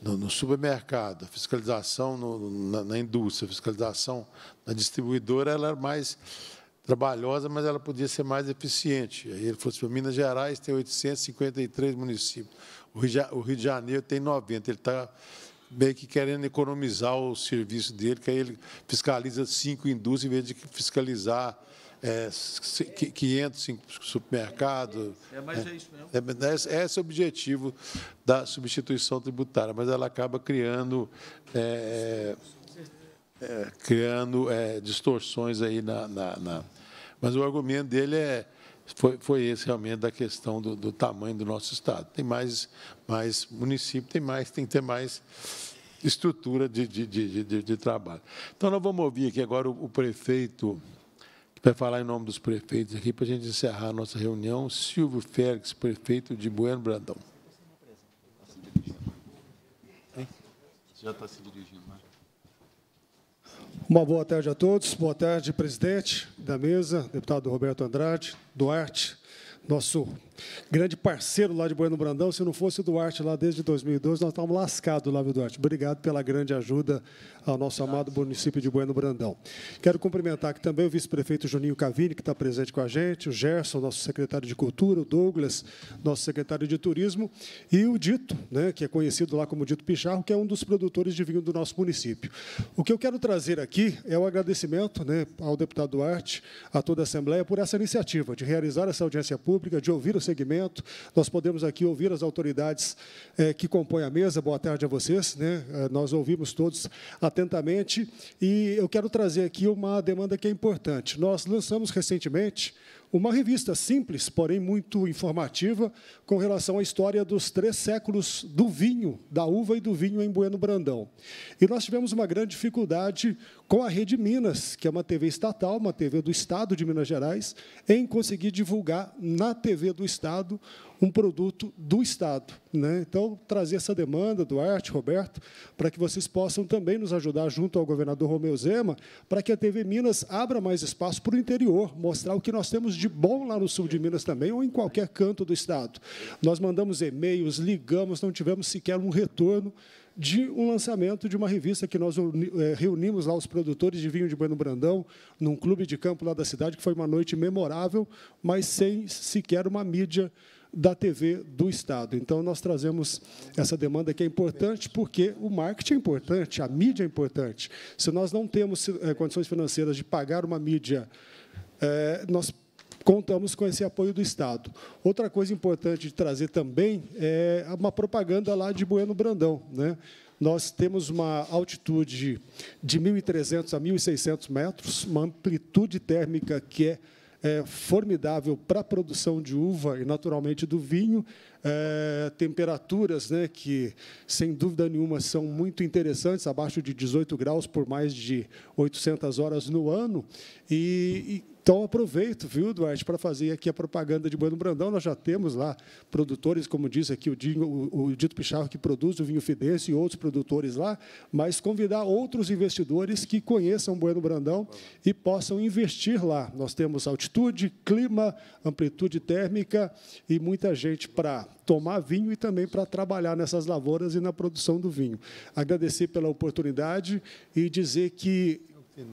no, no supermercado, a fiscalização no, na, na, indústria, a fiscalização na distribuidora, ela era mais trabalhosa, mas ela podia ser mais eficiente. Aí ele fosse assim, para Minas Gerais, tem 853 municípios, o Rio, o Rio de Janeiro tem 90, ele está meio que querendo economizar o serviço dele, que aí ele fiscaliza cinco indústrias em vez de fiscalizar é, 500 supermercados. É, mas é isso mesmo. É, é esse é o objetivo da substituição tributária, mas ela acaba criando. É, é, é criando é, distorções aí na, na, na, Mas o argumento dele é, foi, foi esse realmente da questão do, do tamanho do nosso Estado. Tem mais, mais município, tem mais, tem que ter mais estrutura de, de, de, de, de trabalho. Então, nós vamos ouvir aqui agora o, o prefeito vai falar em nome dos prefeitos aqui para a gente encerrar a nossa reunião. Silvio Félix, prefeito de Bueno Brandão. Já está se dirigindo, né? Uma boa tarde a todos. Boa tarde, presidente da mesa, deputado Roberto Andrade, Duarte, nosso grande parceiro lá de Bueno Brandão. Se não fosse o Duarte lá desde 2012, nós estávamos lascados lá, viu, Duarte? Obrigado pela grande ajuda ao nosso amado município de Bueno Brandão. Quero cumprimentar aqui também o vice-prefeito Juninho Cavini, que está presente com a gente, o Gerson, nosso secretário de Cultura, o Douglas, nosso secretário de Turismo, e o Dito, né, que é conhecido lá como Dito Picharro, que é um dos produtores de vinho do nosso município. O que eu quero trazer aqui é o agradecimento né, ao deputado Duarte, a toda a Assembleia, por essa iniciativa de realizar essa audiência pública, de ouvir o segmento. Nós podemos aqui ouvir as autoridades é, que compõem a mesa. Boa tarde a vocês. Né? Eh, nós ouvimos todos atentamente. E eu quero trazer aqui uma demanda que é importante. Nós lançamos recentemente uma revista simples, porém muito informativa, com relação à história dos três séculos do vinho, da uva e do vinho em Bueno Brandão. E nós tivemos uma grande dificuldade com a Rede Minas, que é uma TV estatal, uma TV do Estado de Minas Gerais, em conseguir divulgar na TV do Estado um produto do Estado. Né? Então, trazer essa demanda, Duarte, Roberto, para que vocês possam também nos ajudar, junto ao governador Romeu Zema, para que a TV Minas abra mais espaço para o interior, mostrar o que nós temos de bom lá no sul de Minas também, ou em qualquer canto do Estado. Nós mandamos e-mails, ligamos, não tivemos sequer um retorno de um lançamento de uma revista que nós eh, reunimos lá os produtores de vinho de Bueno Brandão, num clube de campo lá da cidade, que foi uma noite memorável, mas sem sequer uma mídia da TV do Estado. Então, nós trazemos essa demanda que é importante, porque o marketing é importante, a mídia é importante. Se nós não temos eh, condições financeiras de pagar uma mídia, eh, nós contamos com esse apoio do Estado. Outra coisa importante de trazer também é uma propaganda lá de Bueno Brandão. Né? Nós temos uma altitude de 1.300 a 1.600 metros, uma amplitude térmica que é, é formidável para a produção de uva e, naturalmente, do vinho, é, temperaturas né, que, sem dúvida nenhuma, são muito interessantes, abaixo de 18 graus por mais de 800 horas no ano, e, e então, aproveito, viu, Duarte, para fazer aqui a propaganda de Bueno Brandão. Nós já temos lá produtores, como disse aqui o, Dinho, o, o Dito Picharro, que produz o vinho Fidense e outros produtores lá, mas convidar outros investidores que conheçam Bueno Brandão e possam investir lá. Nós temos altitude, clima, amplitude térmica e muita gente para tomar vinho e também para trabalhar nessas lavouras e na produção do vinho. Agradecer pela oportunidade e dizer que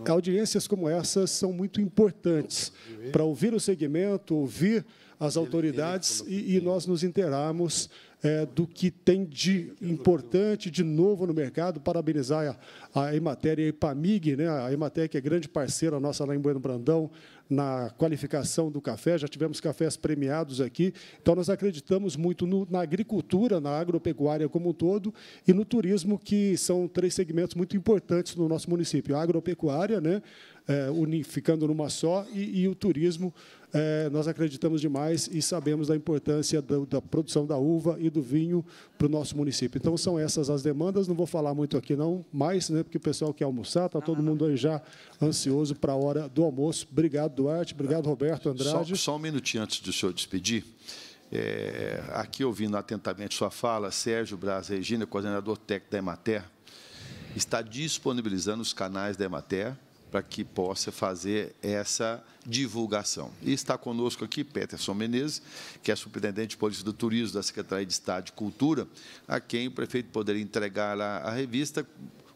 Audiências como essas são muito importantes para ouvir o segmento, ouvir as autoridades e, e nós nos interarmos é, do que tem de importante, de novo no mercado. Parabenizar a, a Emater e a Ipamig, né? a Emater que é grande parceira nossa lá em Bueno Brandão, na qualificação do café, já tivemos cafés premiados aqui. Então, nós acreditamos muito no, na agricultura, na agropecuária como um todo, e no turismo, que são três segmentos muito importantes no nosso município. A agropecuária, né, é, unificando numa só, e, e o turismo, é, nós acreditamos demais e sabemos da importância da, da produção da uva e do vinho para o nosso município. Então, são essas as demandas, não vou falar muito aqui não, mais, né, porque o pessoal quer almoçar, está todo ah. mundo aí já ansioso para a hora do almoço. Obrigado, Duarte, obrigado, Roberto, Andrade. Só, só um minutinho antes do senhor despedir. É, aqui ouvindo atentamente sua fala, Sérgio Braz Regina, coordenador técnico da Emater, está disponibilizando os canais da Emater para que possa fazer essa divulgação. E está conosco aqui Peterson Menezes, que é superintendente de Polícia do Turismo da Secretaria de Estado de Cultura, a quem o prefeito poderia entregar a, a revista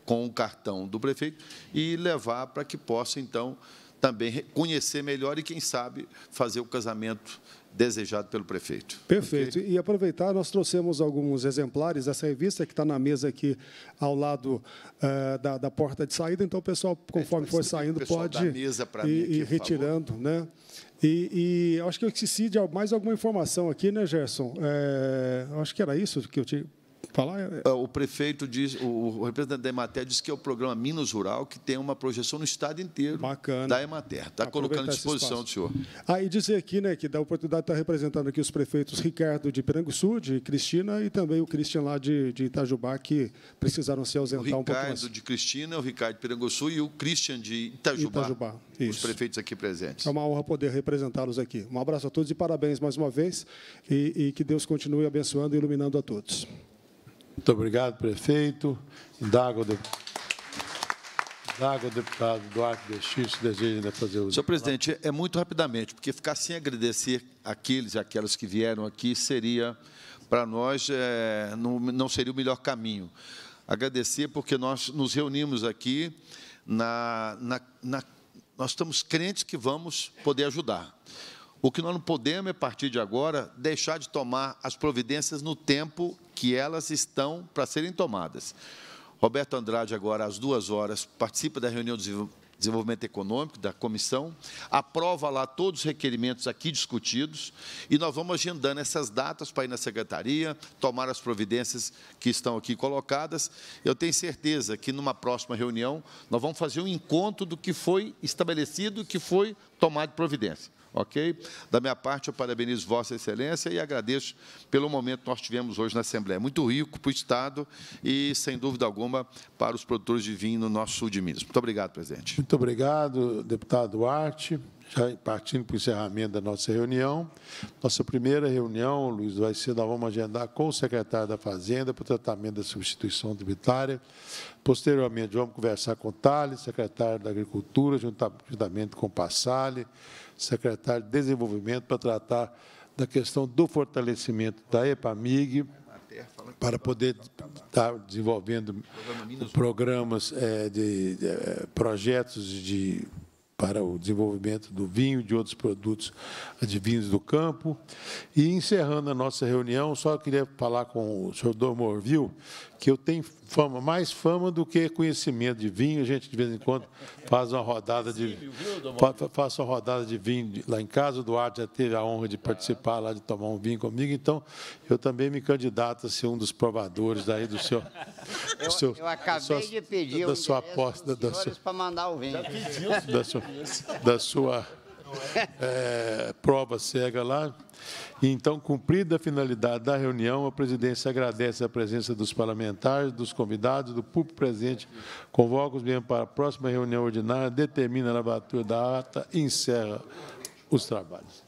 com o cartão do prefeito e levar para que possa, então, também conhecer melhor e, quem sabe, fazer o casamento desejado pelo prefeito. Perfeito. Okay? E aproveitar, nós trouxemos alguns exemplares dessa revista que está na mesa aqui ao lado uh, da, da, porta de saída. Então, o pessoal, conforme é, for saindo, pode ir, ir retirando, né? E, e, acho que eu esqueci de mais alguma informação aqui, né, Gerson? É, acho que era isso que eu tinha falar? É, é. ah, o prefeito diz, o representante da Emater diz que é o programa Minas Rural que tem uma projeção no estado inteiro Bacana. da Emater. Está colocando à disposição do senhor. Ah, dizer aqui né, que dá a oportunidade de estar tá representando aqui os prefeitos Ricardo de Piranguçu, de Cristina e também o Cristian lá de, de Itajubá, que precisaram se ausentar um pouco O Ricardo de Cristina, o Ricardo de Piranguçu e o Cristian de Itajubá. Itajubá. Isso. Os prefeitos aqui presentes. É uma honra poder representá-los aqui. Um abraço a todos e parabéns mais uma vez. e, e que Deus continue abençoando e iluminando a todos. Muito obrigado, prefeito. Indago, de... Indago deputado Duarte se deseja fazer o... Senhor presidente, é muito rapidamente, porque ficar sem agradecer aqueles e aquelas que vieram aqui seria, para nós, é, não, não seria o melhor caminho. Agradecer porque nós nos reunimos aqui na, na, na nós estamos crentes que vamos poder ajudar. O que nós não podemos é, a partir de agora, deixar de tomar as providências no tempo que elas estão para serem tomadas. Roberto Andrade, agora às duas horas, participa da reunião de Desenvolvimento Econômico da comissão, aprova lá todos os requerimentos aqui discutidos e nós vamos agendando essas datas para ir na secretaria, tomar as providências que estão aqui colocadas. Eu tenho certeza que numa próxima reunião nós vamos fazer um encontro do que foi estabelecido, que foi tomado de providência ok? Da minha parte, eu parabenizo Vossa Excelência e agradeço pelo momento que nós tivemos hoje na Assembleia. Muito rico para o Estado e, sem dúvida alguma, para os produtores de vinho no nosso sul de Minas. Muito obrigado, presidente. Muito obrigado, deputado Duarte. Já partindo para o encerramento da nossa reunião, nossa primeira reunião, Luiz, vai ser, nós vamos agendar com o secretário da Fazenda para o tratamento da substituição tributária. Posteriormente, vamos conversar com o Thales, secretário da Agricultura, juntamente com o Passale, secretário de Desenvolvimento, para tratar da questão do fortalecimento da EPAMIG, para poder estar desenvolvendo programas, é, de, de, é, projetos de, para o desenvolvimento do vinho e de outros produtos de vinhos do campo. E, encerrando a nossa reunião, só queria falar com o senhor Domorville, que eu tenho fama, mais fama do que conhecimento de vinho. A gente de vez em quando faz uma rodada de faço uma rodada de vinho lá em casa. O Duarte já teve a honra de participar lá de tomar um vinho comigo, então eu também me candidato a ser um dos provadores aí do seu. Do seu eu, eu acabei sua, de pedir da sua aposta da sua para mandar o vinho. Pediu, da sua, da sua é, prova cega lá. Então, cumprida a finalidade da reunião, a presidência agradece a presença dos parlamentares, dos convidados, do público presente, convoca os membros para a próxima reunião ordinária, determina a lavatura da ata e encerra os trabalhos.